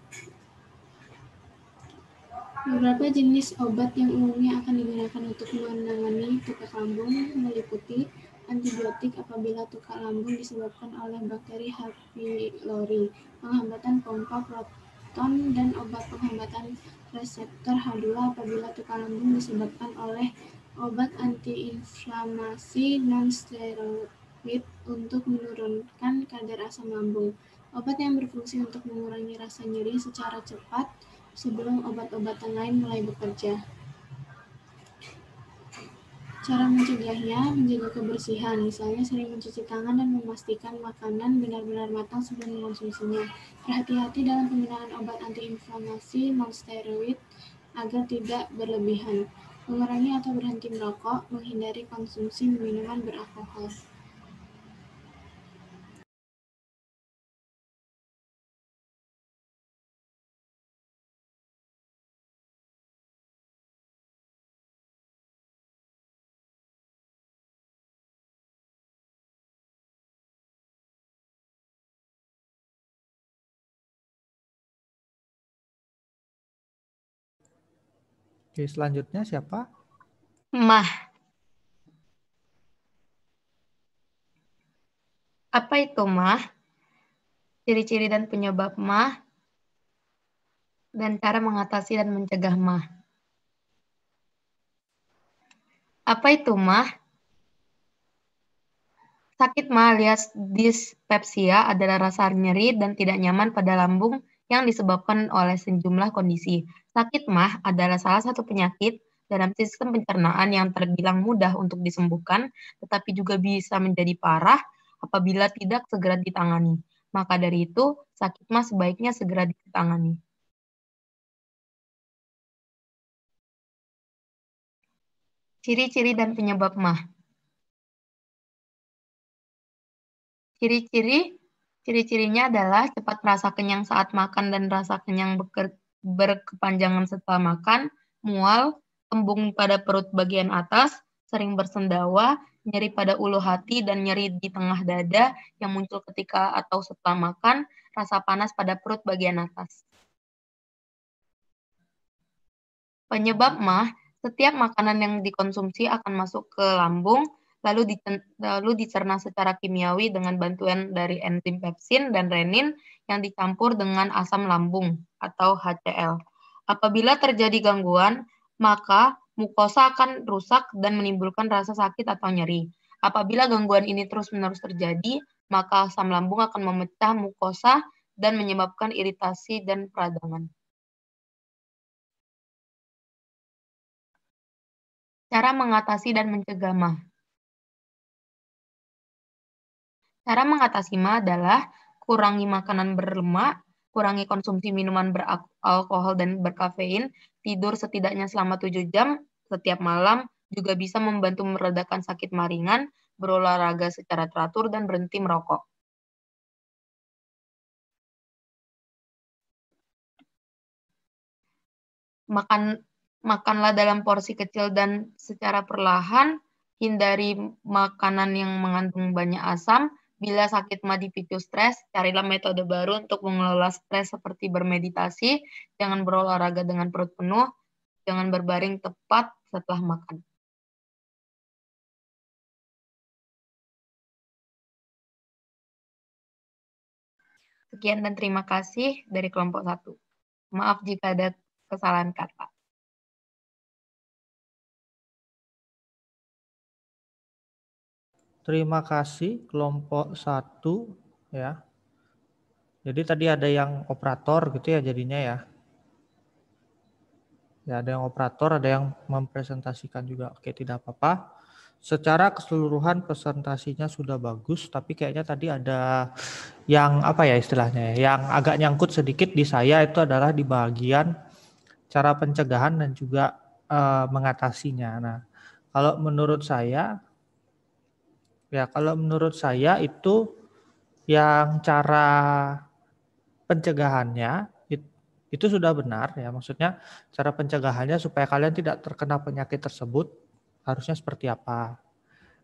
Beberapa jenis obat yang umumnya akan digunakan untuk menangani tukak lambung meliputi antibiotik apabila tukak lambung disebabkan oleh bakteri H. pylori, penghambatan pompa proton dan obat penghambatan reseptor H2 apabila tukak lambung disebabkan oleh obat antiinflamasi non steroid untuk menurunkan kadar asam lambung. Obat yang berfungsi untuk mengurangi rasa nyeri secara cepat sebelum obat-obatan lain mulai bekerja. Cara mencegahnya, menjaga kebersihan, misalnya sering mencuci tangan dan memastikan makanan benar-benar matang sebelum mengonsumsinya. Berhati-hati dalam penggunaan obat antiinflamasi non-steroid agar tidak berlebihan. Mengurangi atau berhenti merokok, menghindari konsumsi minuman beralkohol. Oke, selanjutnya siapa? Mah. Apa itu mah? Ciri-ciri dan penyebab mah dan cara mengatasi dan mencegah mah. Apa itu mah? Sakit mah alias dispepsia adalah rasa nyeri dan tidak nyaman pada lambung yang disebabkan oleh sejumlah kondisi. Sakit mah adalah salah satu penyakit dalam sistem pencernaan yang terbilang mudah untuk disembuhkan, tetapi juga bisa menjadi parah apabila tidak segera ditangani. Maka dari itu, sakit mah sebaiknya segera ditangani. Ciri-ciri dan penyebab mah. Ciri-ciri Ciri-cirinya adalah cepat merasa kenyang saat makan dan rasa kenyang berkepanjangan setelah makan, mual, kembung pada perut bagian atas, sering bersendawa, nyeri pada ulu hati dan nyeri di tengah dada yang muncul ketika atau setelah makan, rasa panas pada perut bagian atas. Penyebab mah, setiap makanan yang dikonsumsi akan masuk ke lambung, lalu, lalu dicerna secara kimiawi dengan bantuan dari enzim pepsin dan renin yang dicampur dengan asam lambung atau HCl. Apabila terjadi gangguan, maka mukosa akan rusak dan menimbulkan rasa sakit atau nyeri. Apabila gangguan ini terus-menerus terjadi, maka asam lambung akan memecah mukosa dan menyebabkan iritasi dan peradangan. Cara mengatasi dan mencegah mah. Cara mengatasi mengatasinya adalah kurangi makanan berlemak, kurangi konsumsi minuman beralkohol dan berkafein, tidur setidaknya selama 7 jam setiap malam, juga bisa membantu meredakan sakit maringan, berolahraga secara teratur, dan berhenti merokok. Makan, makanlah dalam porsi kecil dan secara perlahan, hindari makanan yang mengandung banyak asam, Bila sakit mah dipicu stres, carilah metode baru untuk mengelola stres seperti bermeditasi, jangan berolahraga dengan perut penuh, jangan berbaring tepat setelah makan. Sekian dan terima kasih dari kelompok satu. Maaf jika ada kesalahan kata. Terima kasih kelompok satu ya. Jadi tadi ada yang operator gitu ya jadinya ya. Ya ada yang operator, ada yang mempresentasikan juga. Oke, tidak apa-apa. Secara keseluruhan presentasinya sudah bagus, tapi kayaknya tadi ada yang apa ya istilahnya ya, yang agak nyangkut sedikit di saya itu adalah di bagian cara pencegahan dan juga e, mengatasinya. Nah, kalau menurut saya Ya, kalau menurut saya itu yang cara pencegahannya itu sudah benar ya. Maksudnya cara pencegahannya supaya kalian tidak terkena penyakit tersebut harusnya seperti apa.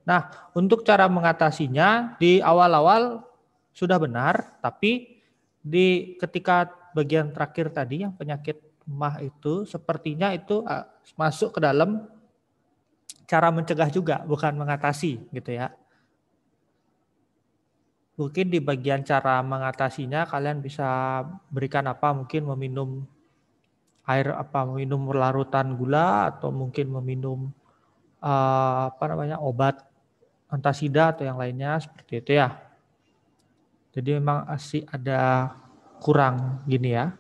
Nah, untuk cara mengatasinya di awal-awal sudah benar, tapi di ketika bagian terakhir tadi yang penyakit mah itu sepertinya itu eh, masuk ke dalam cara mencegah juga bukan mengatasi gitu ya. Mungkin di bagian cara mengatasinya kalian bisa berikan apa mungkin meminum air apa meminum larutan gula atau mungkin meminum uh, apa namanya obat antasida atau yang lainnya seperti itu ya. Jadi memang masih ada kurang gini ya.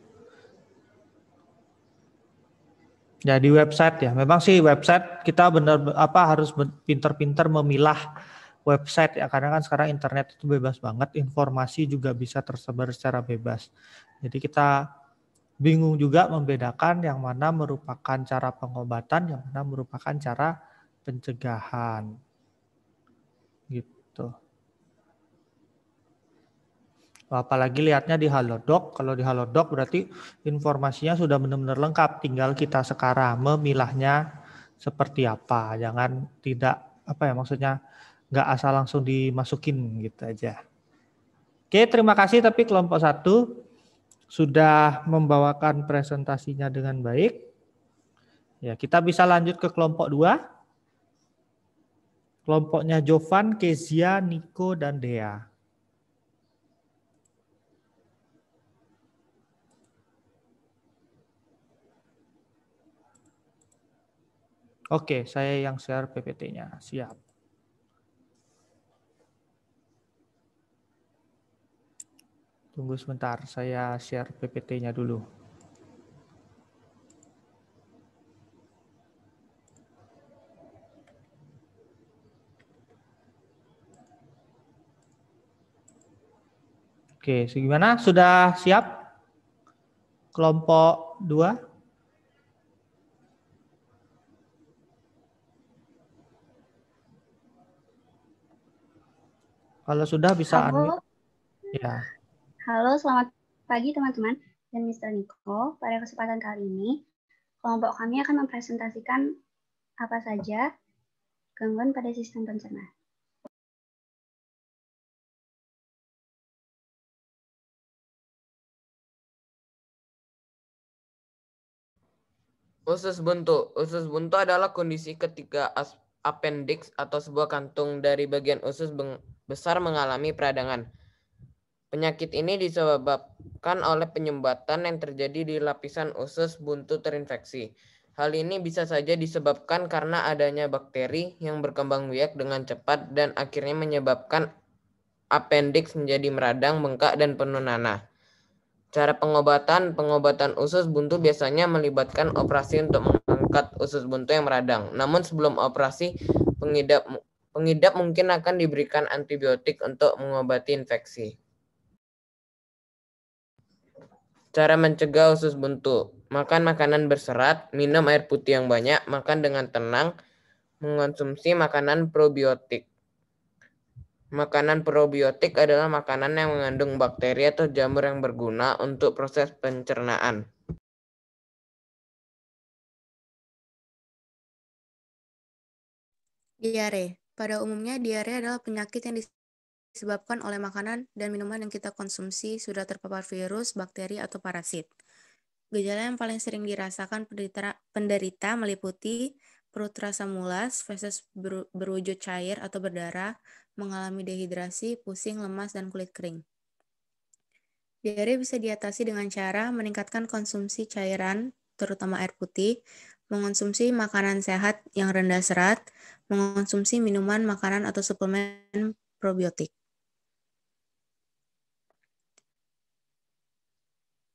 Ya website ya. Memang sih website kita benar apa harus pinter-pinter memilah website ya karena kan sekarang internet itu bebas banget informasi juga bisa tersebar secara bebas jadi kita bingung juga membedakan yang mana merupakan cara pengobatan yang mana merupakan cara pencegahan gitu apalagi lihatnya di halodoc kalau di halodoc berarti informasinya sudah benar-benar lengkap tinggal kita sekarang memilahnya seperti apa jangan tidak apa ya maksudnya nggak asal langsung dimasukin gitu aja. Oke, terima kasih tapi kelompok satu sudah membawakan presentasinya dengan baik. Ya, kita bisa lanjut ke kelompok dua. Kelompoknya Jovan, Kezia, Niko, dan Dea. Oke, saya yang share PPT-nya. Siap. Tunggu sebentar, saya share PPT-nya dulu. Oke, segimana? Sudah siap? Kelompok 2? Kalau sudah bisa Halo. unmute. Ya. Halo, selamat pagi teman-teman dan Mr. Niko. Pada kesempatan kali ini, kelompok kami akan mempresentasikan apa saja gangguan pada sistem pencernaan. Usus buntu. Usus buntu adalah kondisi ketika appendix atau sebuah kantung dari bagian usus besar mengalami peradangan Penyakit ini disebabkan oleh penyumbatan yang terjadi di lapisan usus buntu terinfeksi. Hal ini bisa saja disebabkan karena adanya bakteri yang berkembang biak dengan cepat dan akhirnya menyebabkan appendix menjadi meradang, bengkak, dan penuh nanah. Cara pengobatan, pengobatan usus buntu biasanya melibatkan operasi untuk mengangkat usus buntu yang meradang. Namun sebelum operasi, pengidap pengidap mungkin akan diberikan antibiotik untuk mengobati infeksi. Cara mencegah usus buntu. Makan makanan berserat, minum air putih yang banyak, makan dengan tenang, mengonsumsi makanan probiotik. Makanan probiotik adalah makanan yang mengandung bakteri atau jamur yang berguna untuk proses pencernaan. Diare. Pada umumnya diare adalah penyakit yang disebabkan oleh makanan dan minuman yang kita konsumsi sudah terpapar virus, bakteri, atau parasit. Gejala yang paling sering dirasakan penderita, meliputi perut terasa mulas, feses ber, berwujud cair atau berdarah, mengalami dehidrasi, pusing, lemas, dan kulit kering. Diare bisa diatasi dengan cara meningkatkan konsumsi cairan, terutama air putih, mengonsumsi makanan sehat yang rendah serat, mengonsumsi minuman, makanan, atau suplemen probiotik.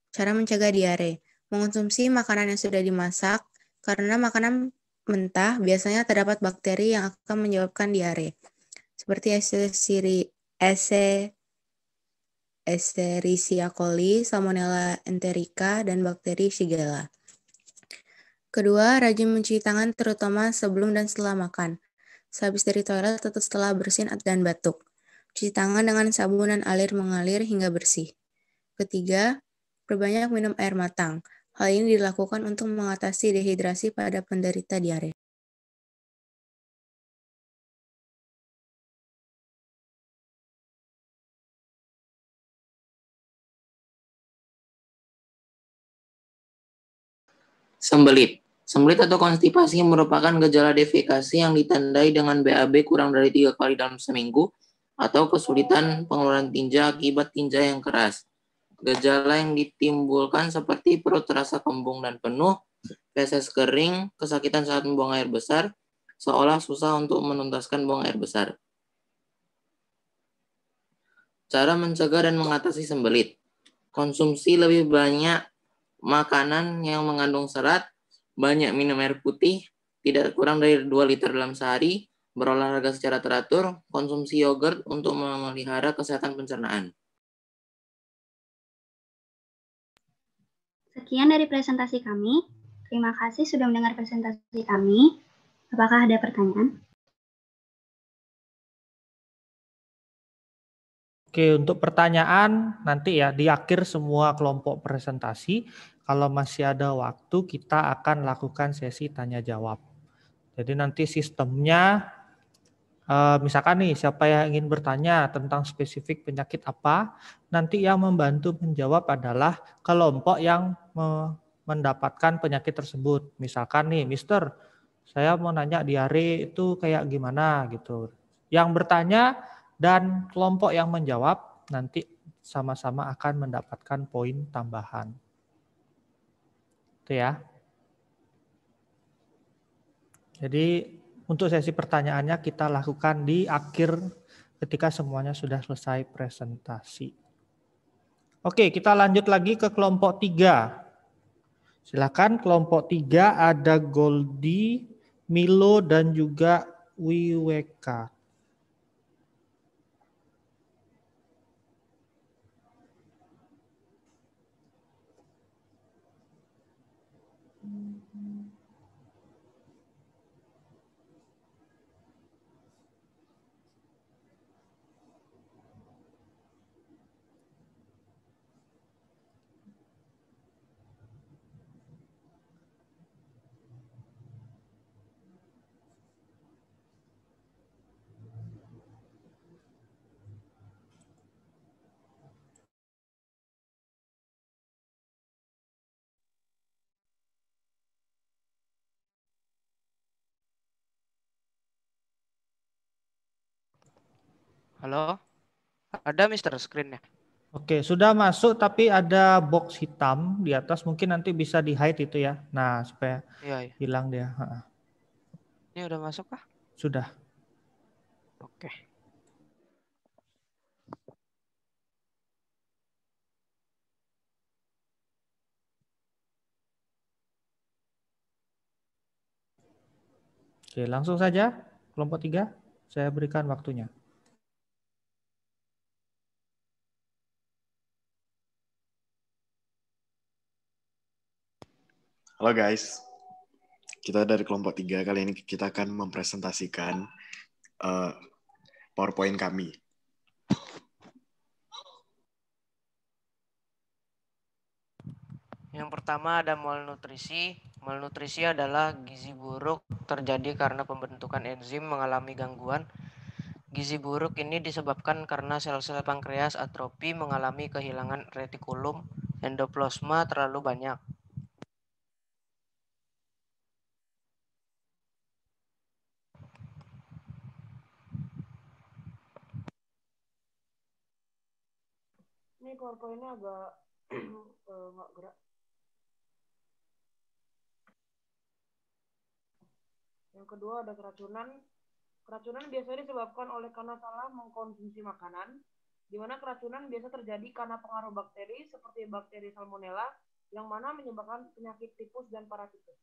Cara mencegah diare. Mengonsumsi makanan yang sudah dimasak karena makanan mentah biasanya terdapat bakteri yang akan menyebabkan diare. Seperti Escherichia coli, Salmonella enterica, dan bakteri Shigella. Kedua, rajin mencuci tangan terutama sebelum dan setelah makan. Sehabis dari toilet atau setelah bersin dan batuk. Cuci tangan dengan sabun dan alir mengalir hingga bersih. Ketiga, berbanyak minum air matang. Hal ini dilakukan untuk mengatasi dehidrasi pada penderita diare. Sembelit. Sembelit atau konstipasi merupakan gejala defekasi yang ditandai dengan BAB kurang dari tiga kali dalam seminggu atau kesulitan pengeluaran tinja akibat tinja yang keras. Gejala yang ditimbulkan seperti perut terasa kembung dan penuh, feses kering, kesakitan saat membuang air besar, seolah susah untuk menuntaskan buang air besar. Cara mencegah dan mengatasi sembelit. Konsumsi lebih banyak makanan yang mengandung serat, banyak minum air putih, tidak kurang dari 2 liter dalam sehari, berolahraga secara teratur, konsumsi yogurt untuk memelihara kesehatan pencernaan. Sekian dari presentasi kami. Terima kasih sudah mendengar presentasi kami. Apakah ada pertanyaan? Oke, untuk pertanyaan nanti ya di akhir semua kelompok presentasi, kalau masih ada waktu kita akan lakukan sesi tanya jawab. Jadi nanti sistemnya Eh, misalkan nih, siapa yang ingin bertanya tentang spesifik penyakit apa, nanti yang membantu menjawab adalah kelompok yang mendapatkan penyakit tersebut. Misalkan nih, Mister, saya mau nanya diare itu kayak gimana gitu. Yang bertanya dan kelompok yang menjawab nanti sama-sama akan mendapatkan poin tambahan. Itu ya. Jadi untuk sesi pertanyaannya kita lakukan di akhir ketika semuanya sudah selesai presentasi. Oke, kita lanjut lagi ke kelompok tiga. Silakan kelompok tiga ada Goldie, Milo, dan juga Wiweka. Halo? Ada Mister screen ya? Oke, sudah masuk tapi ada box hitam di atas. Mungkin nanti bisa di-hide itu ya. Nah, supaya iya, iya. hilang dia. Ini udah masuk kah? Sudah. Oke. Oke, langsung saja kelompok tiga. Saya berikan waktunya. Halo guys, kita dari kelompok tiga kali ini kita akan mempresentasikan uh, PowerPoint kami. Yang pertama ada malnutrisi. Malnutrisi adalah gizi buruk terjadi karena pembentukan enzim mengalami gangguan. Gizi buruk ini disebabkan karena sel-sel pankreas atropi mengalami kehilangan retikulum endoplasma terlalu banyak ini powerpointnya agak eh, nggak gerak yang kedua ada keracunan keracunan biasanya disebabkan oleh karena salah mengkonsumsi makanan di mana keracunan biasa terjadi karena pengaruh bakteri seperti bakteri salmonella yang mana menyebabkan penyakit tipus dan parasitus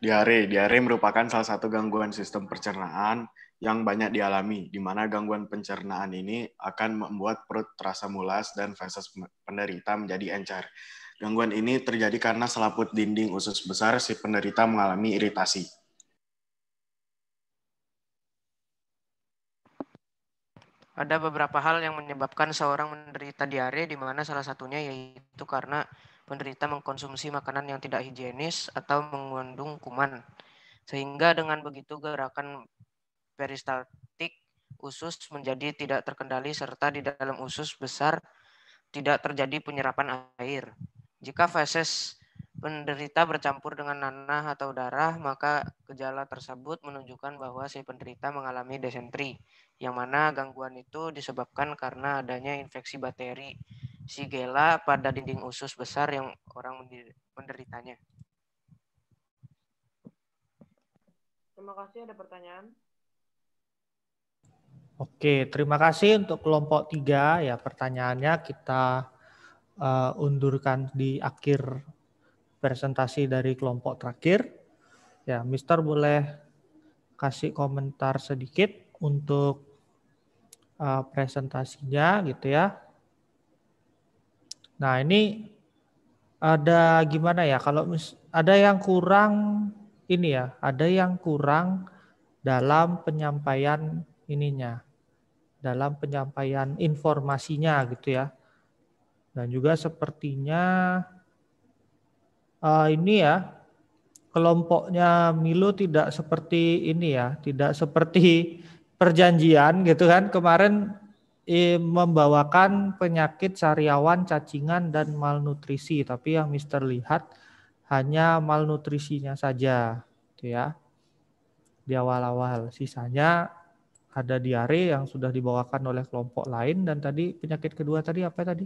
Diare, diare merupakan salah satu gangguan sistem pencernaan yang banyak dialami, di mana gangguan pencernaan ini akan membuat perut terasa mulas dan feses penderita menjadi encer. Gangguan ini terjadi karena selaput dinding usus besar si penderita mengalami iritasi. Ada beberapa hal yang menyebabkan seorang menderita diare, di mana salah satunya yaitu karena penderita mengkonsumsi makanan yang tidak higienis atau mengandung kuman. Sehingga dengan begitu gerakan peristaltik usus menjadi tidak terkendali serta di dalam usus besar tidak terjadi penyerapan air. Jika feses penderita bercampur dengan nanah atau darah, maka gejala tersebut menunjukkan bahwa si penderita mengalami desentri, yang mana gangguan itu disebabkan karena adanya infeksi bakteri Shigella pada dinding usus besar yang orang menderitanya. Terima kasih ada pertanyaan. Oke, terima kasih untuk kelompok tiga ya pertanyaannya kita uh, undurkan di akhir presentasi dari kelompok terakhir. Ya, Mister boleh kasih komentar sedikit untuk uh, presentasinya gitu ya. Nah ini ada gimana ya kalau mis, ada yang kurang ini ya, ada yang kurang dalam penyampaian ininya, dalam penyampaian informasinya gitu ya. Dan juga sepertinya uh, ini ya kelompoknya Milo tidak seperti ini ya, tidak seperti perjanjian gitu kan. Kemarin membawakan penyakit sariawan, cacingan, dan malnutrisi. Tapi yang Mister lihat hanya malnutrisinya saja, gitu ya. Di awal-awal, sisanya ada diare yang sudah dibawakan oleh kelompok lain dan tadi penyakit kedua tadi apa tadi?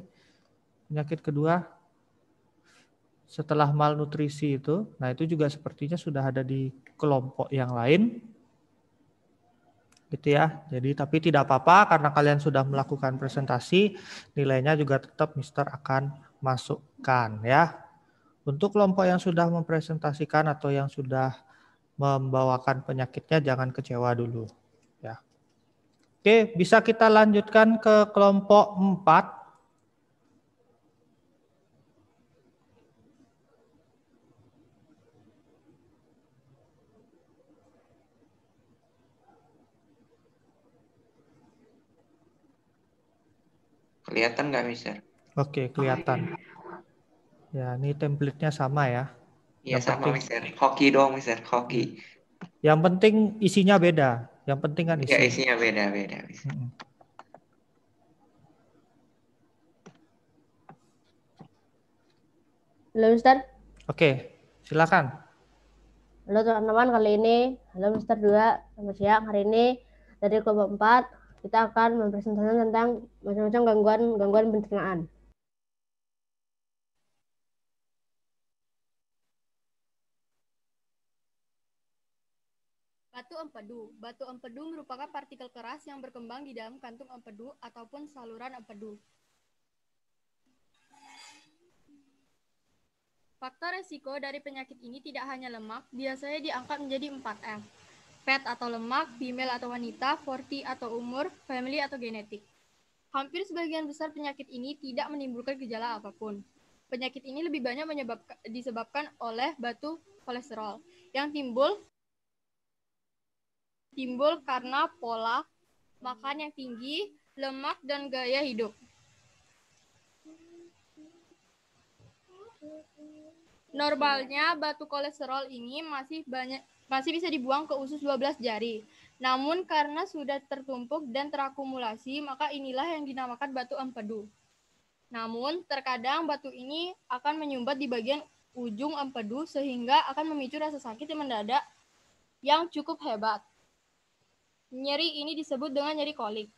Penyakit kedua setelah malnutrisi itu, nah itu juga sepertinya sudah ada di kelompok yang lain gitu ya. Jadi tapi tidak apa-apa karena kalian sudah melakukan presentasi, nilainya juga tetap Mister akan masukkan ya. Untuk kelompok yang sudah mempresentasikan atau yang sudah membawakan penyakitnya jangan kecewa dulu ya. Oke, bisa kita lanjutkan ke kelompok 4 Kelihatan nggak, Mister? Oke, kelihatan. Ya, ini template-nya sama ya. Iya, sama, penting... Mister. Hoki dong, Mister. Hoki. Yang penting isinya beda. Yang penting kan iya, isinya. Ya, isinya beda-beda, Mister. Halo, Mister. Oke, silakan. Halo teman-teman, kali ini, halo Mister 2, selamat siang. Hari ini dari kelompok 4, kita akan mempresentasikan tentang macam-macam gangguan-gangguan pencernaan. Batu empedu. Batu empedu merupakan partikel keras yang berkembang di dalam kantung empedu ataupun saluran empedu. Faktor resiko dari penyakit ini tidak hanya lemak, biasanya diangkat menjadi 4 f fat atau lemak, female atau wanita, 40 atau umur, family atau genetik. Hampir sebagian besar penyakit ini tidak menimbulkan gejala apapun. Penyakit ini lebih banyak menyebabkan, disebabkan oleh batu kolesterol yang timbul timbul karena pola makan yang tinggi, lemak dan gaya hidup. Normalnya batu kolesterol ini masih banyak masih bisa dibuang ke usus 12 jari. Namun karena sudah tertumpuk dan terakumulasi, maka inilah yang dinamakan batu empedu. Namun, terkadang batu ini akan menyumbat di bagian ujung empedu sehingga akan memicu rasa sakit yang mendadak yang cukup hebat. Nyeri ini disebut dengan nyeri kolik.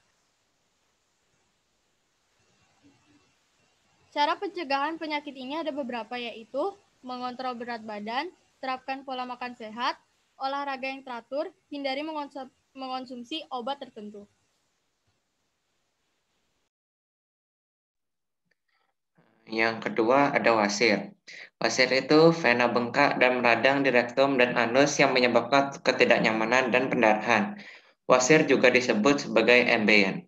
Cara pencegahan penyakit ini ada beberapa yaitu mengontrol berat badan, terapkan pola makan sehat, olahraga yang teratur, hindari mengonsumsi obat tertentu. Yang kedua ada wasir. Wasir itu vena bengkak dan meradang di rektum dan anus yang menyebabkan ketidaknyamanan dan pendarahan. Wasir juga disebut sebagai ambeien.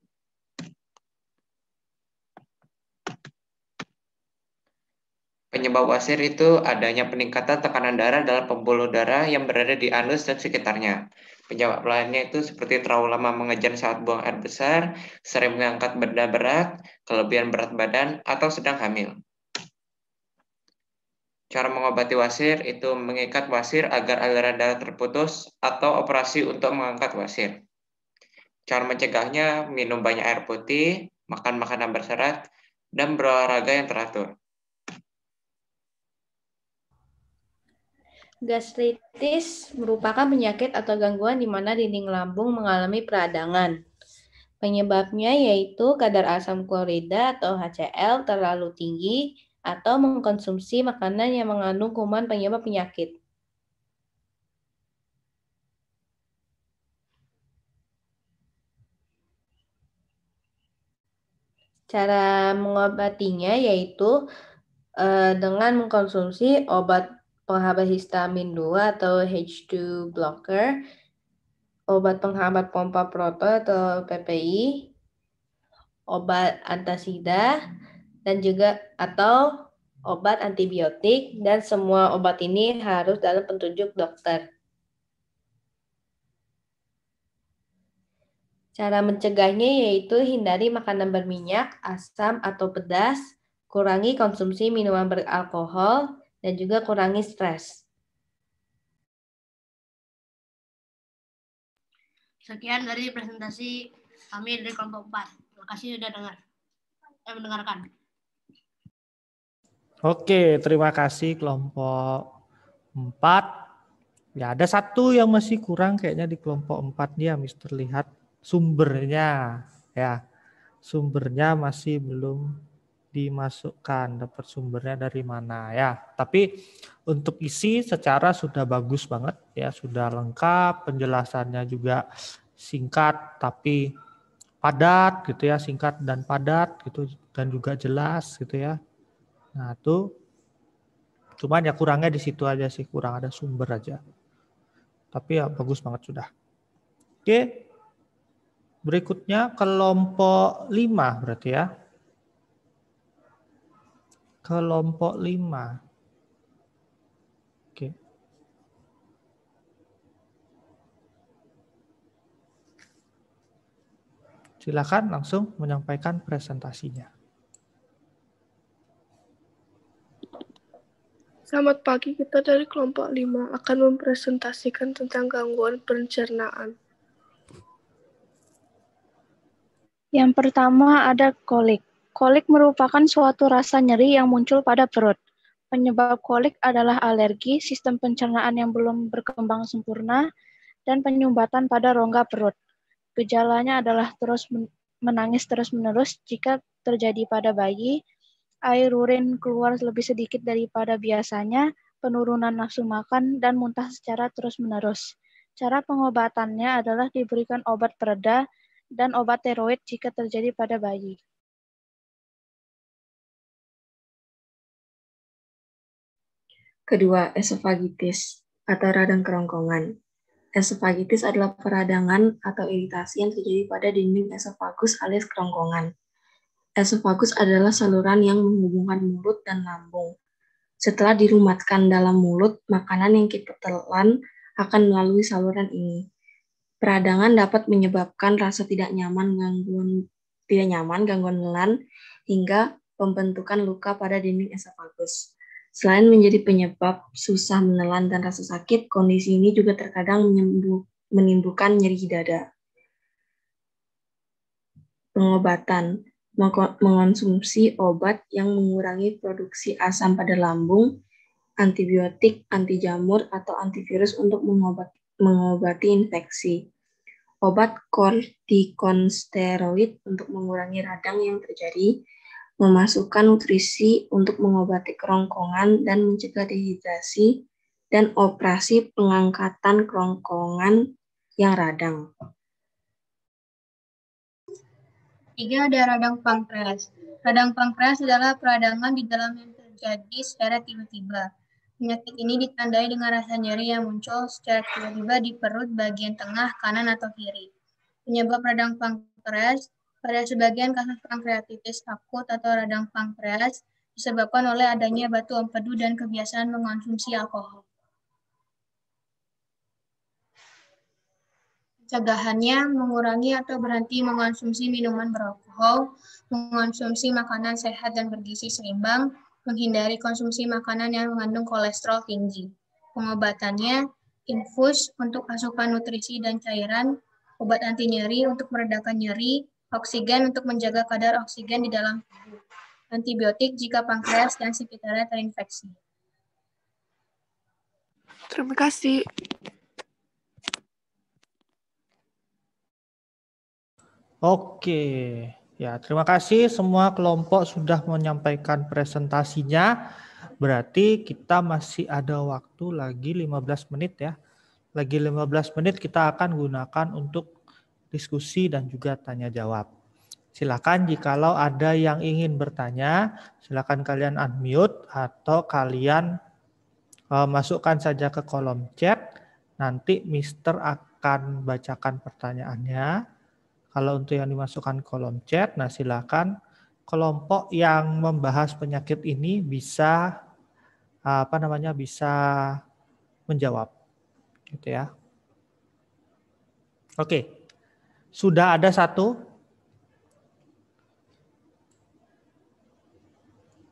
Penyebab wasir itu adanya peningkatan tekanan darah dalam pembuluh darah yang berada di anus dan sekitarnya. Penyebab lainnya itu seperti terlalu lama mengejar saat buang air besar, sering mengangkat benda berat, kelebihan berat badan, atau sedang hamil. Cara mengobati wasir itu mengikat wasir agar aliran darah terputus atau operasi untuk mengangkat wasir. Cara mencegahnya minum banyak air putih, makan makanan berserat, dan berolahraga yang teratur. Gastritis merupakan penyakit atau gangguan di mana dinding lambung mengalami peradangan. Penyebabnya yaitu kadar asam klorida atau HCl terlalu tinggi atau mengkonsumsi makanan yang mengandung kuman penyebab penyakit. Cara mengobatinya yaitu eh, dengan mengkonsumsi obat penghambat histamin 2 atau H2 blocker, obat penghambat pompa proton atau PPI, obat antasida, dan juga atau obat antibiotik dan semua obat ini harus dalam petunjuk dokter. Cara mencegahnya yaitu hindari makanan berminyak, asam atau pedas, kurangi konsumsi minuman beralkohol, dan juga kurangi stres. Sekian dari presentasi kami dari kelompok 4. Terima kasih sudah dengar. Eh, mendengarkan. Oke, terima kasih kelompok 4. Ya, ada satu yang masih kurang kayaknya di kelompok 4 dia. Mister lihat sumbernya ya. Sumbernya masih belum dimasukkan dapat sumbernya dari mana ya tapi untuk isi secara sudah bagus banget ya sudah lengkap penjelasannya juga singkat tapi padat gitu ya singkat dan padat gitu dan juga jelas gitu ya nah itu cuman ya kurangnya di situ aja sih kurang ada sumber aja tapi ya bagus banget sudah oke berikutnya kelompok 5 berarti ya kelompok lima. Oke. Silakan langsung menyampaikan presentasinya. Selamat pagi, kita dari kelompok 5 akan mempresentasikan tentang gangguan pencernaan. Yang pertama ada kolik. Kolik merupakan suatu rasa nyeri yang muncul pada perut. Penyebab kolik adalah alergi, sistem pencernaan yang belum berkembang sempurna, dan penyumbatan pada rongga perut. Gejalanya adalah terus menangis terus-menerus jika terjadi pada bayi, air urin keluar lebih sedikit daripada biasanya, penurunan nafsu makan, dan muntah secara terus-menerus. Cara pengobatannya adalah diberikan obat pereda dan obat teroid jika terjadi pada bayi. Kedua, esofagitis atau radang kerongkongan. Esofagitis adalah peradangan atau iritasi yang terjadi pada dinding esofagus alias kerongkongan. Esofagus adalah saluran yang menghubungkan mulut dan lambung. Setelah dirumatkan dalam mulut, makanan yang kita telan akan melalui saluran ini. Peradangan dapat menyebabkan rasa tidak nyaman, gangguan tidak nyaman, gangguan nelan, hingga pembentukan luka pada dinding esofagus. Selain menjadi penyebab susah menelan dan rasa sakit, kondisi ini juga terkadang menimbulkan nyeri dada. Pengobatan mengonsumsi obat yang mengurangi produksi asam pada lambung, antibiotik, anti jamur, atau antivirus untuk mengobat, mengobati infeksi. Obat kortikosteroid untuk mengurangi radang yang terjadi memasukkan nutrisi untuk mengobati kerongkongan dan mencegah dehidrasi dan operasi pengangkatan kerongkongan yang radang. Tiga ada radang pankreas. Radang pankreas adalah peradangan di dalam yang terjadi secara tiba-tiba. Penyakit ini ditandai dengan rasa nyeri yang muncul secara tiba-tiba di perut bagian tengah, kanan, atau kiri. Penyebab radang pankreas pada sebagian kasus pankreatitis akut atau radang pankreas disebabkan oleh adanya batu empedu dan kebiasaan mengonsumsi alkohol. Pencegahannya mengurangi atau berhenti mengonsumsi minuman beralkohol, mengonsumsi makanan sehat dan bergizi seimbang, menghindari konsumsi makanan yang mengandung kolesterol tinggi. Pengobatannya infus untuk asupan nutrisi dan cairan, obat anti nyeri untuk meredakan nyeri, oksigen untuk menjaga kadar oksigen di dalam tubuh, antibiotik jika pankreas dan sekitarnya terinfeksi. Terima kasih. Oke, ya terima kasih semua kelompok sudah menyampaikan presentasinya. Berarti kita masih ada waktu lagi 15 menit ya. Lagi 15 menit kita akan gunakan untuk diskusi dan juga tanya jawab. Silakan jikalau ada yang ingin bertanya, silakan kalian unmute atau kalian e, masukkan saja ke kolom chat. Nanti Mister akan bacakan pertanyaannya. Kalau untuk yang dimasukkan kolom chat, nah silakan kelompok yang membahas penyakit ini bisa apa namanya bisa menjawab, gitu ya. Oke. Okay sudah ada satu.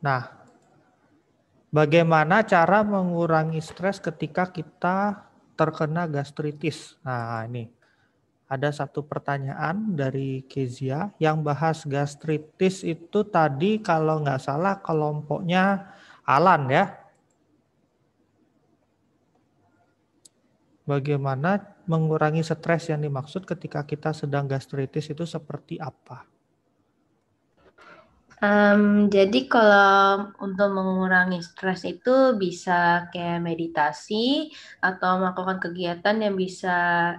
Nah, bagaimana cara mengurangi stres ketika kita terkena gastritis? Nah, ini ada satu pertanyaan dari Kezia yang bahas gastritis itu tadi kalau nggak salah kelompoknya Alan ya. bagaimana mengurangi stres yang dimaksud ketika kita sedang gastritis itu seperti apa? Um, jadi kalau untuk mengurangi stres itu bisa kayak meditasi atau melakukan kegiatan yang bisa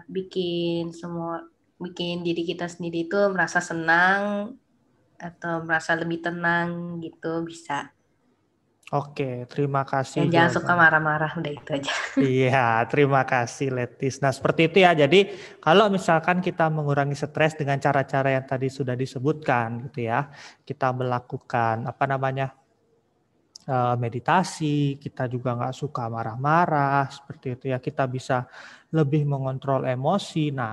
bikin semua bikin diri kita sendiri itu merasa senang atau merasa lebih tenang gitu bisa. Oke, terima kasih. Dan jangan suka marah-marah, udah itu aja. Iya, terima kasih Letis. Nah, seperti itu ya. Jadi, kalau misalkan kita mengurangi stres dengan cara-cara yang tadi sudah disebutkan gitu ya. Kita melakukan apa namanya? Eh, meditasi, kita juga nggak suka marah-marah, seperti itu ya. Kita bisa lebih mengontrol emosi. Nah,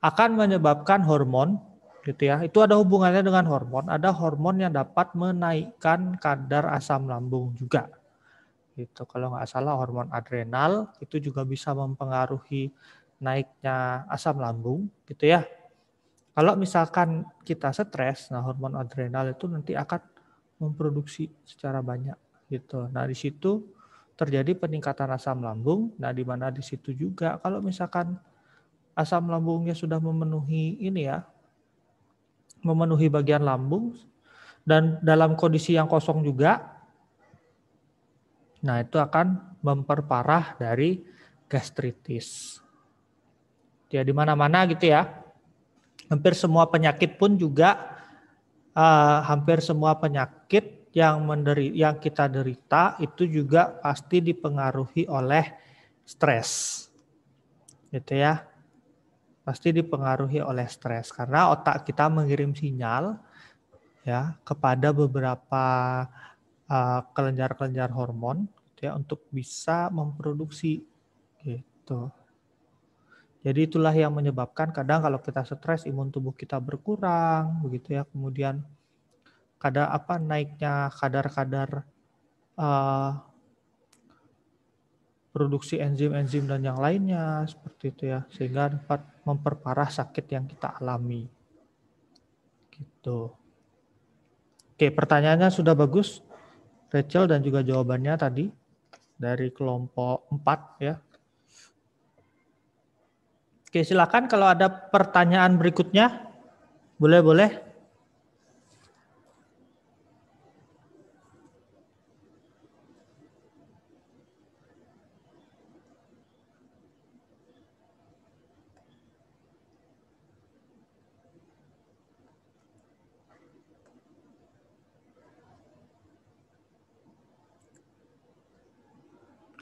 akan menyebabkan hormon gitu ya. Itu ada hubungannya dengan hormon. Ada hormon yang dapat menaikkan kadar asam lambung juga. Gitu. Kalau nggak salah hormon adrenal itu juga bisa mempengaruhi naiknya asam lambung, gitu ya. Kalau misalkan kita stres, nah hormon adrenal itu nanti akan memproduksi secara banyak, gitu. Nah di situ terjadi peningkatan asam lambung. Nah di mana di situ juga kalau misalkan asam lambungnya sudah memenuhi ini ya memenuhi bagian lambung dan dalam kondisi yang kosong juga Nah, itu akan memperparah dari gastritis. Ya, di mana-mana gitu ya. Hampir semua penyakit pun juga uh, hampir semua penyakit yang menderi yang kita derita itu juga pasti dipengaruhi oleh stres. Gitu ya pasti dipengaruhi oleh stres karena otak kita mengirim sinyal ya kepada beberapa kelenjar kelenjar-kelenjar hormon gitu ya untuk bisa memproduksi gitu. Jadi itulah yang menyebabkan kadang kalau kita stres imun tubuh kita berkurang begitu ya. Kemudian kadar apa naiknya kadar-kadar uh, produksi enzim-enzim dan yang lainnya seperti itu ya sehingga dapat memperparah sakit yang kita alami gitu oke pertanyaannya sudah bagus Rachel dan juga jawabannya tadi dari kelompok 4 ya oke silakan kalau ada pertanyaan berikutnya boleh boleh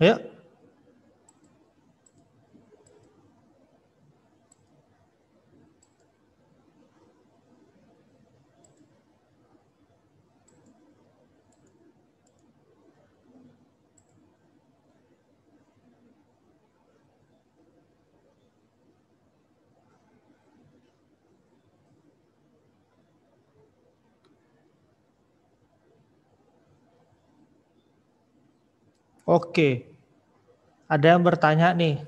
Yeah. Oke. Ada yang bertanya nih.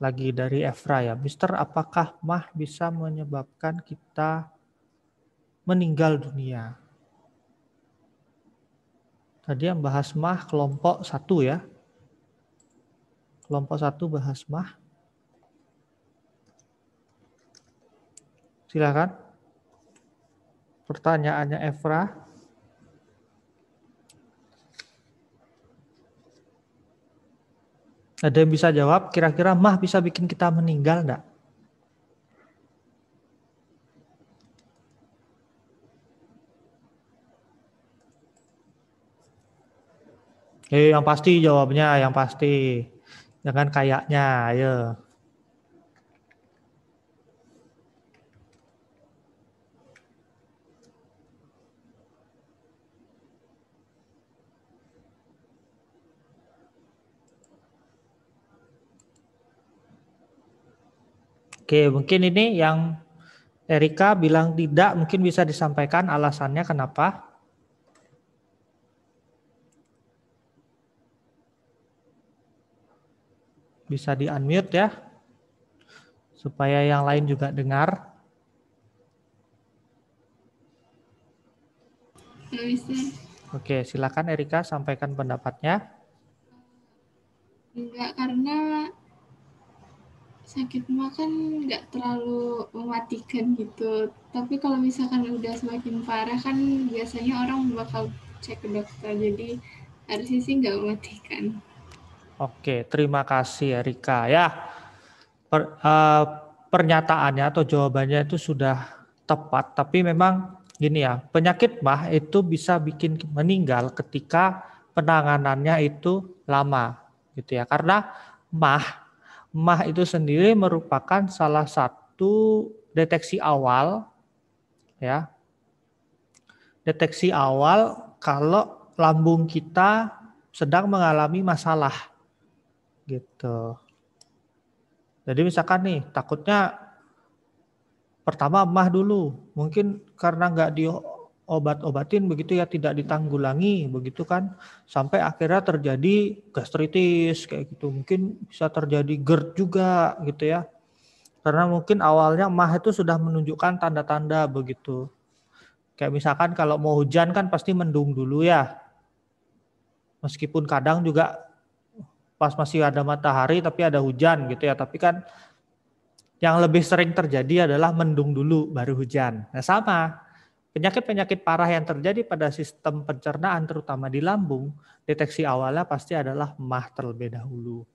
Lagi dari Efra ya. Mister, apakah mah bisa menyebabkan kita meninggal dunia? Tadi yang bahas mah kelompok satu ya. Kelompok satu bahas mah. Silakan. Pertanyaannya Efra. Ada yang bisa jawab, kira-kira mah bisa bikin kita meninggal enggak? Eh, yang pasti jawabnya, yang pasti. Jangan kayaknya, ya. Oke, mungkin ini yang Erika bilang tidak, mungkin bisa disampaikan alasannya kenapa? Bisa di-unmute ya, supaya yang lain juga dengar. Oke, silakan Erika sampaikan pendapatnya. Enggak, karena sakit mah kan nggak terlalu mematikan gitu tapi kalau misalkan udah semakin parah kan biasanya orang bakal cek ke dokter jadi harusnya sih nggak mematikan oke terima kasih Erika ya per, uh, pernyataannya atau jawabannya itu sudah tepat tapi memang gini ya penyakit mah itu bisa bikin meninggal ketika penanganannya itu lama gitu ya karena mah mah itu sendiri merupakan salah satu deteksi awal ya. Deteksi awal kalau lambung kita sedang mengalami masalah gitu. Jadi misalkan nih takutnya pertama mah dulu mungkin karena nggak di obat-obatin begitu ya tidak ditanggulangi begitu kan sampai akhirnya terjadi gastritis kayak gitu mungkin bisa terjadi GERD juga gitu ya karena mungkin awalnya mah itu sudah menunjukkan tanda-tanda begitu kayak misalkan kalau mau hujan kan pasti mendung dulu ya meskipun kadang juga pas masih ada matahari tapi ada hujan gitu ya tapi kan yang lebih sering terjadi adalah mendung dulu baru hujan nah sama Penyakit-penyakit parah yang terjadi pada sistem pencernaan terutama di lambung, deteksi awalnya pasti adalah mah terlebih dahulu.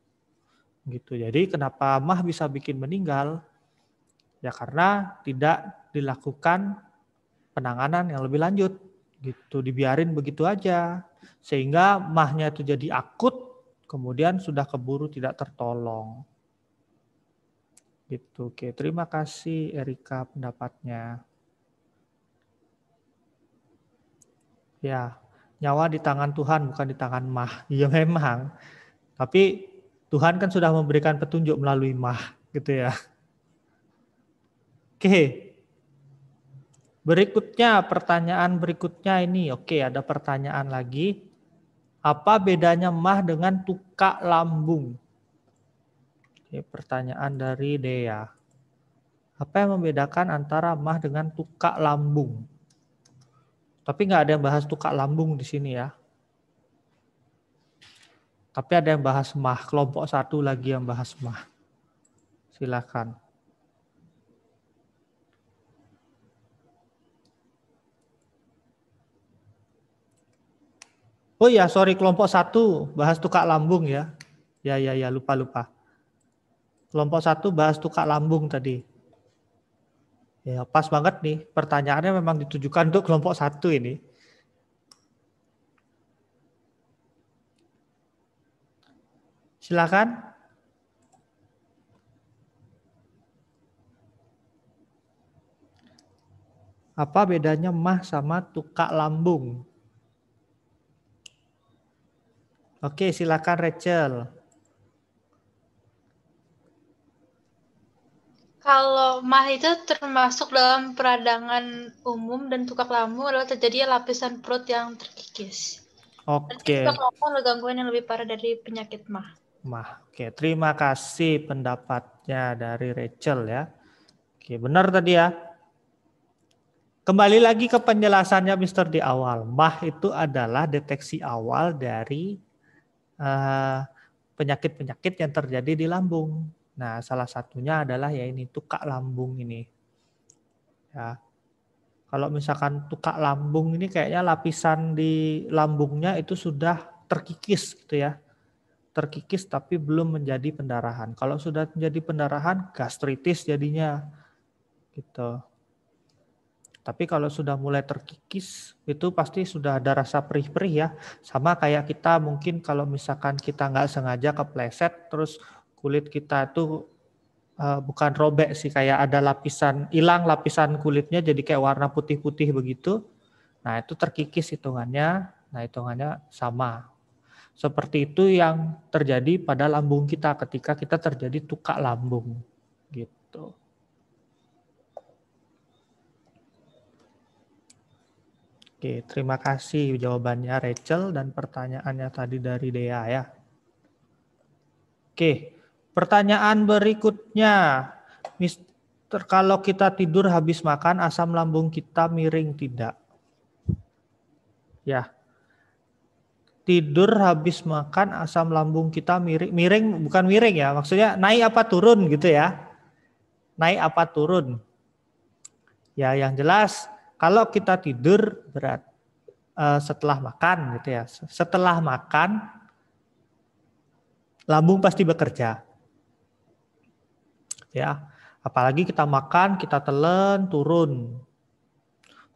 Gitu. Jadi kenapa mah bisa bikin meninggal? Ya karena tidak dilakukan penanganan yang lebih lanjut. Gitu dibiarin begitu aja sehingga mahnya itu jadi akut kemudian sudah keburu tidak tertolong. Gitu. Oke, terima kasih Erika pendapatnya. Ya, nyawa di tangan Tuhan bukan di tangan mah. Ya memang. Tapi Tuhan kan sudah memberikan petunjuk melalui mah gitu ya. Oke. Berikutnya pertanyaan berikutnya ini. Oke, ada pertanyaan lagi. Apa bedanya mah dengan tukak lambung? Oke, pertanyaan dari Dea. Apa yang membedakan antara mah dengan tukak lambung? Tapi nggak ada yang bahas tukak lambung di sini ya. Tapi ada yang bahas mah. Kelompok satu lagi yang bahas mah. Silakan. Oh ya, sorry kelompok satu bahas tukak lambung ya. Ya ya ya lupa lupa. Kelompok satu bahas tukak lambung tadi. Ya, pas banget nih. Pertanyaannya memang ditujukan untuk kelompok satu ini. Silakan. Apa bedanya mah sama tukak lambung? Oke, silakan Rachel. Kalau mah itu termasuk dalam peradangan umum dan tukak lambung adalah terjadinya lapisan perut yang terkikis. Oke. Okay. Tukak lambung gangguan yang lebih parah dari penyakit mah. Mah. Oke, okay. terima kasih pendapatnya dari Rachel ya. Oke, okay, benar tadi ya. Kembali lagi ke penjelasannya Mister di awal. Mah itu adalah deteksi awal dari uh, eh, penyakit -penyakit yang terjadi di lambung Nah, salah satunya adalah ya ini tukak lambung ini. Ya. Kalau misalkan tukak lambung ini kayaknya lapisan di lambungnya itu sudah terkikis gitu ya. Terkikis tapi belum menjadi pendarahan. Kalau sudah menjadi pendarahan gastritis jadinya gitu. Tapi kalau sudah mulai terkikis, itu pasti sudah ada rasa perih-perih ya. Sama kayak kita mungkin kalau misalkan kita nggak sengaja kepleset, terus kulit kita itu uh, eh, bukan robek sih kayak ada lapisan hilang lapisan kulitnya jadi kayak warna putih-putih begitu. Nah, itu terkikis hitungannya. Nah, hitungannya sama. Seperti itu yang terjadi pada lambung kita ketika kita terjadi tukak lambung gitu. Oke, terima kasih jawabannya Rachel dan pertanyaannya tadi dari Dea ya. Oke. Pertanyaan berikutnya, Mister, kalau kita tidur habis makan asam lambung kita miring tidak? Ya. Tidur habis makan asam lambung kita miring, miring bukan miring ya, maksudnya naik apa turun gitu ya. Naik apa turun? Ya, yang jelas kalau kita tidur berat eh, setelah makan gitu ya. Setelah makan lambung pasti bekerja ya. Apalagi kita makan, kita telan, turun.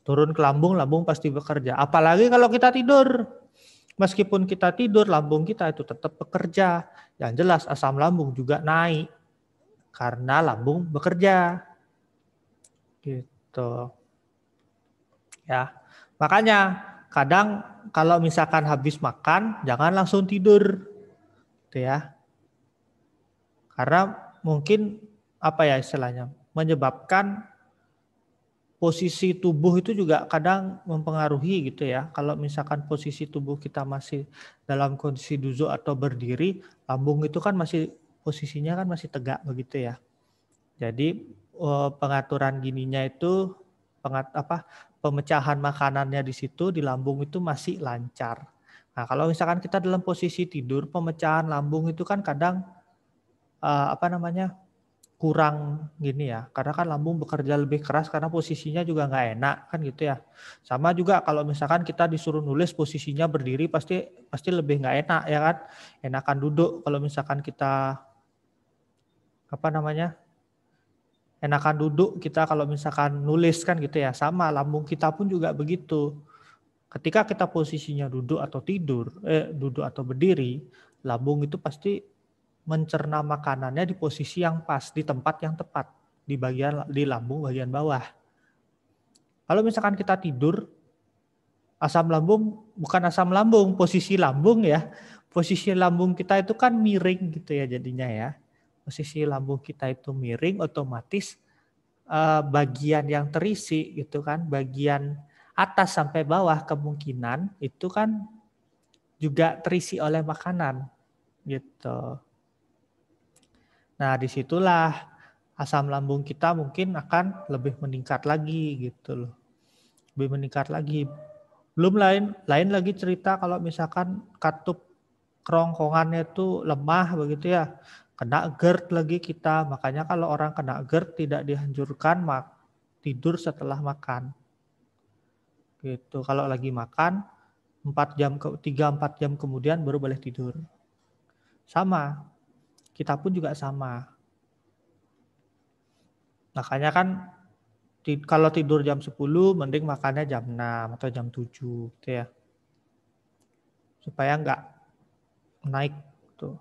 Turun ke lambung, lambung pasti bekerja. Apalagi kalau kita tidur. Meskipun kita tidur, lambung kita itu tetap bekerja. Yang jelas asam lambung juga naik karena lambung bekerja. Gitu. Ya. Makanya kadang kalau misalkan habis makan jangan langsung tidur. Gitu ya. Karena mungkin apa ya istilahnya menyebabkan posisi tubuh itu juga kadang mempengaruhi gitu ya. Kalau misalkan posisi tubuh kita masih dalam kondisi duduk atau berdiri, lambung itu kan masih posisinya kan masih tegak begitu ya. Jadi eh, pengaturan gininya itu pengat apa pemecahan makanannya di situ di lambung itu masih lancar. Nah, kalau misalkan kita dalam posisi tidur, pemecahan lambung itu kan kadang eh, apa namanya? kurang gini ya karena kan lambung bekerja lebih keras karena posisinya juga nggak enak kan gitu ya sama juga kalau misalkan kita disuruh nulis posisinya berdiri pasti pasti lebih nggak enak ya kan enakan duduk kalau misalkan kita apa namanya enakan duduk kita kalau misalkan nulis kan gitu ya sama lambung kita pun juga begitu ketika kita posisinya duduk atau tidur eh duduk atau berdiri lambung itu pasti mencerna makanannya di posisi yang pas, di tempat yang tepat, di bagian di lambung bagian bawah. Kalau misalkan kita tidur, asam lambung bukan asam lambung, posisi lambung ya. Posisi lambung kita itu kan miring gitu ya jadinya ya. Posisi lambung kita itu miring otomatis eh, bagian yang terisi gitu kan, bagian atas sampai bawah kemungkinan itu kan juga terisi oleh makanan gitu. Nah, disitulah asam lambung kita mungkin akan lebih meningkat lagi gitu loh. Lebih meningkat lagi. Belum lain lain lagi cerita kalau misalkan katup kerongkongannya itu lemah begitu ya. Kena GERD lagi kita. Makanya kalau orang kena GERD tidak dihancurkan mak tidur setelah makan. Gitu. Kalau lagi makan 4 jam ke 3 4 jam kemudian baru boleh tidur. Sama, kita pun juga sama. Makanya kan kalau tidur jam 10 mending makannya jam 6 atau jam 7 gitu ya. Supaya nggak naik tuh.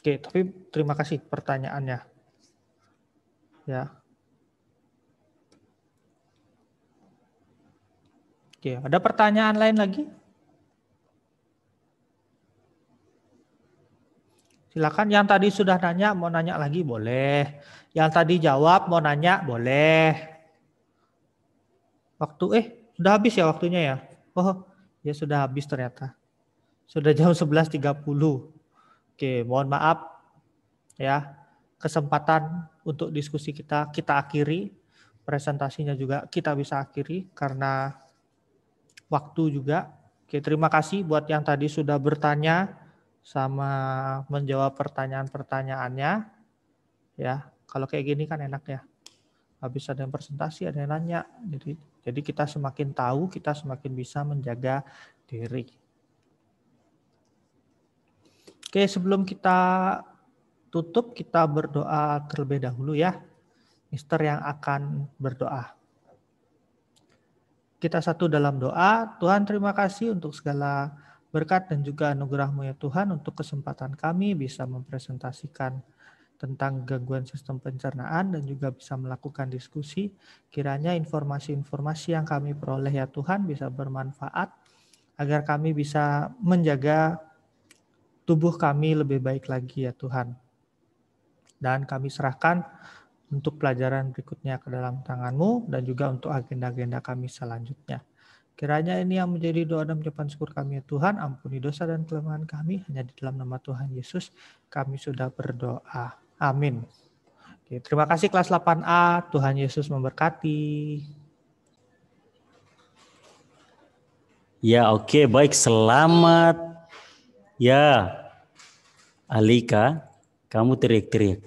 Gitu. Oke, tapi terima kasih pertanyaannya. Ya. Oke, ada pertanyaan lain lagi? Silakan yang tadi sudah nanya mau nanya lagi boleh. Yang tadi jawab mau nanya boleh. Waktu eh sudah habis ya waktunya ya. Oh, ya sudah habis ternyata. Sudah jam 11.30. Oke, mohon maaf ya. Kesempatan untuk diskusi kita kita akhiri. Presentasinya juga kita bisa akhiri karena waktu juga. Oke, terima kasih buat yang tadi sudah bertanya sama menjawab pertanyaan-pertanyaannya. Ya, kalau kayak gini kan enak ya. Habis ada yang presentasi, ada yang nanya. Jadi jadi kita semakin tahu, kita semakin bisa menjaga diri. Oke, sebelum kita tutup, kita berdoa terlebih dahulu ya. Mister yang akan berdoa. Kita satu dalam doa. Tuhan terima kasih untuk segala Berkat dan juga anugerahmu ya Tuhan untuk kesempatan kami bisa mempresentasikan tentang gangguan sistem pencernaan dan juga bisa melakukan diskusi. Kiranya informasi-informasi yang kami peroleh ya Tuhan bisa bermanfaat agar kami bisa menjaga tubuh kami lebih baik lagi ya Tuhan. Dan kami serahkan untuk pelajaran berikutnya ke dalam tanganmu dan juga untuk agenda-agenda kami selanjutnya. Kiranya ini yang menjadi doa dan ucapan syukur kami ya Tuhan, ampuni dosa dan kelemahan kami, hanya di dalam nama Tuhan Yesus kami sudah berdoa. Amin. Oke, terima kasih kelas 8A, Tuhan Yesus memberkati. Ya oke, okay. baik selamat. Ya, Alika, kamu teriak-teriak.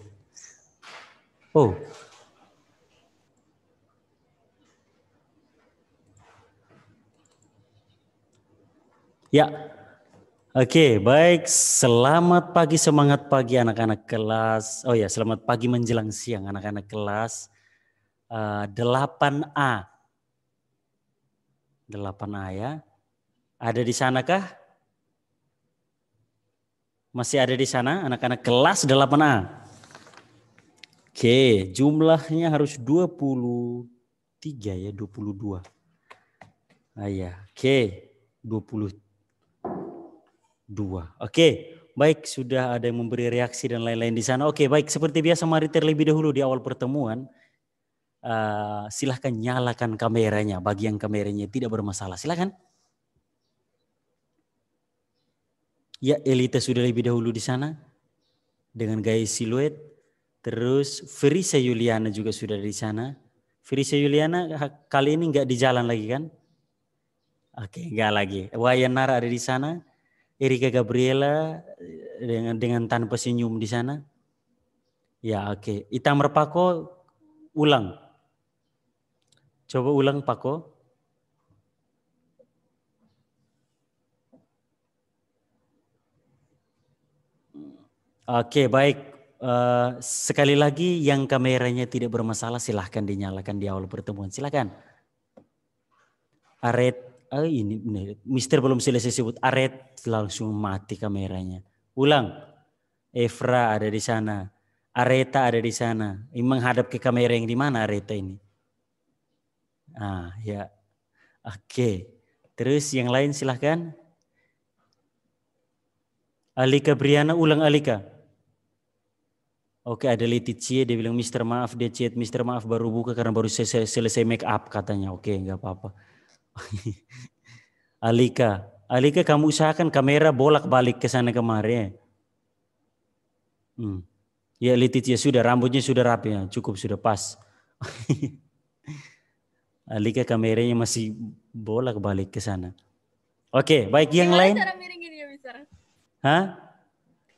Oh, Ya. Oke, okay, baik. Selamat pagi, semangat pagi anak-anak kelas. Oh ya, selamat pagi menjelang siang anak-anak kelas uh, 8A. 8A ya. Ada di sana kah? Masih ada di sana anak-anak kelas 8A. Oke, jumlahnya harus 23 ya, 22. Ah ya, oke. 23 dua. Oke, baik sudah ada yang memberi reaksi dan lain-lain di sana. Oke, baik seperti biasa mari terlebih dahulu di awal pertemuan uh, silahkan nyalakan kameranya bagi yang kameranya tidak bermasalah. Silahkan. Ya, Elita sudah lebih dahulu di sana dengan gaya siluet. Terus Frisa Yuliana juga sudah di sana. Frisa Yuliana kali ini nggak di jalan lagi kan? Oke, nggak lagi. Wayan Nara ada di sana. Erika Gabriela eh, dengan dengan tanpa senyum di sana. Ya, oke. Okay. Ita merpako ulang. Coba ulang Pako. Oke, okay, baik. Uh, sekali lagi yang kameranya tidak bermasalah silahkan dinyalakan di awal pertemuan. Silahkan. Aret oh ini, ini Mister belum selesai sebut Aret langsung mati kameranya. Ulang. Efra ada di sana. Areta ada di sana. Ini menghadap ke kamera yang di mana Areta ini? Ah, ya. Oke. Okay. Terus yang lain silahkan. Alika Briana ulang Alika. Oke ada Leticia dia bilang Mister maaf dia chat Mister maaf baru buka karena baru selesai, selesai make up katanya. Oke nggak apa-apa. Alika, Alika kamu usahakan kamera bolak-balik ke sana kemari. Ya. Hmm. Ya litit sudah, rambutnya sudah rapi ya, cukup sudah pas. Alika kameranya masih bolak-balik ke sana. Oke, okay, baik yang lain. Cara miringin ya, Mister? Hah?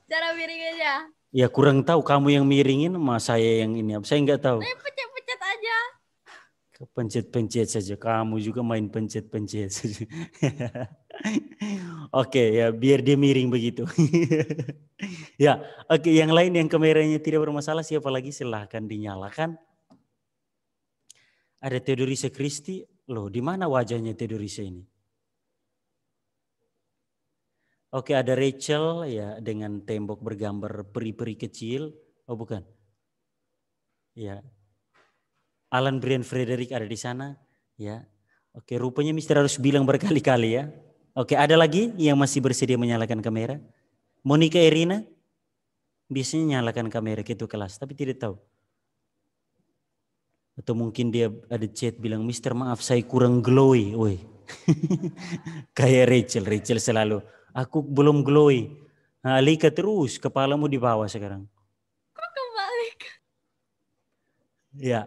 Cara miring aja. Ya kurang tahu kamu yang miringin, mas saya yang ini. Saya nggak tahu. Saya pencet-pencet saja. Kamu juga main pencet-pencet saja. oke okay, ya, biar dia miring begitu. ya, oke okay, yang lain yang kameranya tidak bermasalah siapa lagi silahkan dinyalakan. Ada Theodorisa Kristi. Loh, di mana wajahnya Theodorisa ini? Oke, okay, ada Rachel ya dengan tembok bergambar peri-peri kecil. Oh, bukan. Ya, Alan Brian Frederick ada di sana, ya. Oke, rupanya Mister harus bilang berkali-kali ya. Oke, ada lagi yang masih bersedia menyalakan kamera? Monica Irina biasanya nyalakan kamera gitu kelas, tapi tidak tahu. Atau mungkin dia ada chat bilang, Mister maaf saya kurang glowy. Woi, kayak Rachel. Rachel selalu, aku belum glowy. Nah, Alika terus, kepalamu di bawah sekarang. Kok kembali. Ya,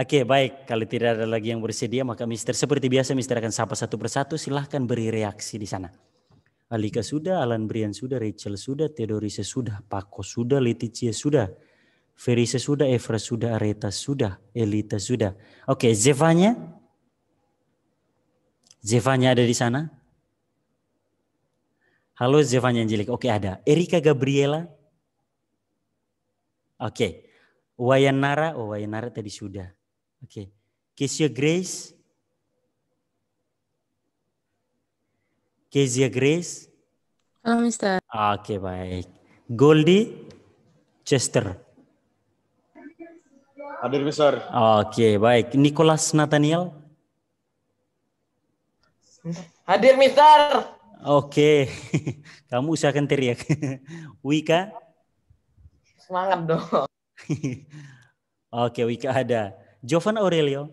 Oke, okay, baik. Kalau tidak ada lagi yang bersedia, maka Mister seperti biasa Mister akan sapa satu persatu. Silahkan beri reaksi di sana. Alika sudah, Alan Brian sudah, Rachel sudah, Theodorise sudah, Pako sudah, Leticia sudah, Ferise sudah, Evra sudah, Areta sudah, Elita sudah. Oke, okay, Zevanya? Zevanya ada di sana? Halo Zevanya Angelik. Oke, okay, ada. Erika Gabriela? Oke. Okay. Wayanara, oh Wayanara tadi sudah. Okay. Kiss grace. Kiss grace. Halo, Mister. Oke, okay, baik. Goldie Chester. Hadir, Mister. Oke, okay, baik. Nicholas Nathaniel. Hadir, Mister. Oke. Kamu usahakan teriak. Wika. Semangat dong. Oke, Wika ada. Jovan Aurelio.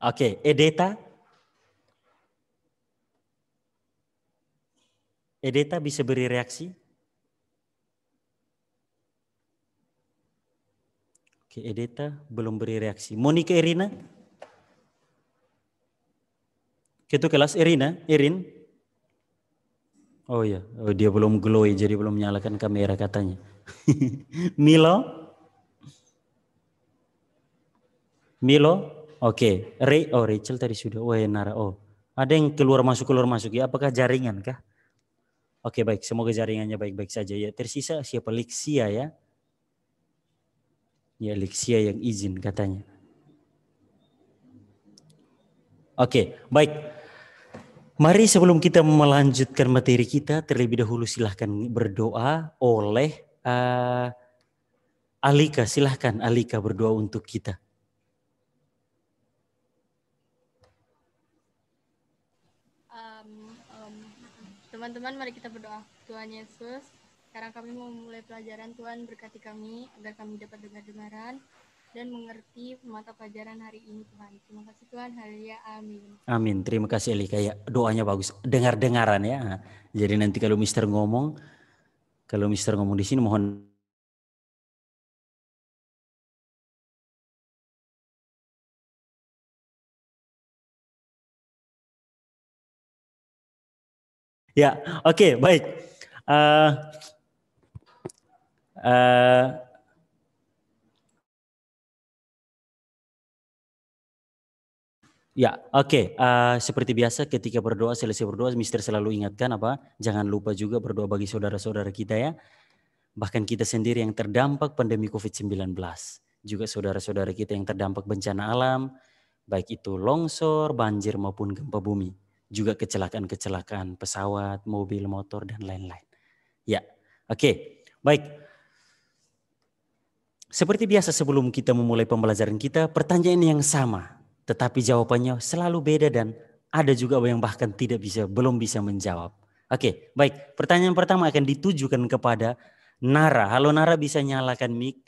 Oke, okay, Edeta. Edeta bisa beri reaksi. Oke, okay, Edeta belum beri reaksi. Monika Irina. Itu kelas Irina, Irin. Oh iya, oh, dia belum glow jadi belum menyalakan kamera katanya. Milo. Milo, oke. Okay. Ray, oh Rachel tadi sudah. Wah, Nara, oh. Ada yang keluar masuk keluar masuk ya? Apakah jaringan kah? Oke okay, baik, semoga jaringannya baik-baik saja ya. Tersisa siapa Lixia ya? Ya Lixia yang izin katanya. Oke, okay, baik. Mari sebelum kita melanjutkan materi kita, terlebih dahulu silahkan berdoa oleh uh, Alika. Silahkan Alika berdoa untuk kita. Teman-teman, mari kita berdoa. Tuhan Yesus, sekarang kami mau memulai pelajaran. Tuhan berkati kami agar kami dapat dengar dengaran dan mengerti mata pelajaran hari ini Tuhan. Terima kasih Tuhan. Haleluya. Amin. Amin. Terima kasih Eli. Kayak doanya bagus. Dengar dengaran ya. Jadi nanti kalau Mister ngomong, kalau Mister ngomong di sini mohon ya, oke, okay, baik. Uh, uh, Ya, oke. Okay. Uh, eh, seperti biasa ketika berdoa, selesai berdoa, Mister selalu ingatkan apa? Jangan lupa juga berdoa bagi saudara-saudara kita ya. Bahkan kita sendiri yang terdampak pandemi COVID-19. Juga saudara-saudara kita yang terdampak bencana alam, baik itu longsor, banjir maupun gempa bumi juga kecelakaan-kecelakaan pesawat, mobil, motor, dan lain-lain. Ya, oke, baik. Seperti biasa sebelum kita memulai pembelajaran kita, pertanyaan yang sama, tetapi jawabannya selalu beda dan ada juga yang bahkan tidak bisa, belum bisa menjawab. Oke, baik. Pertanyaan pertama akan ditujukan kepada Nara. Halo Nara, bisa nyalakan mic?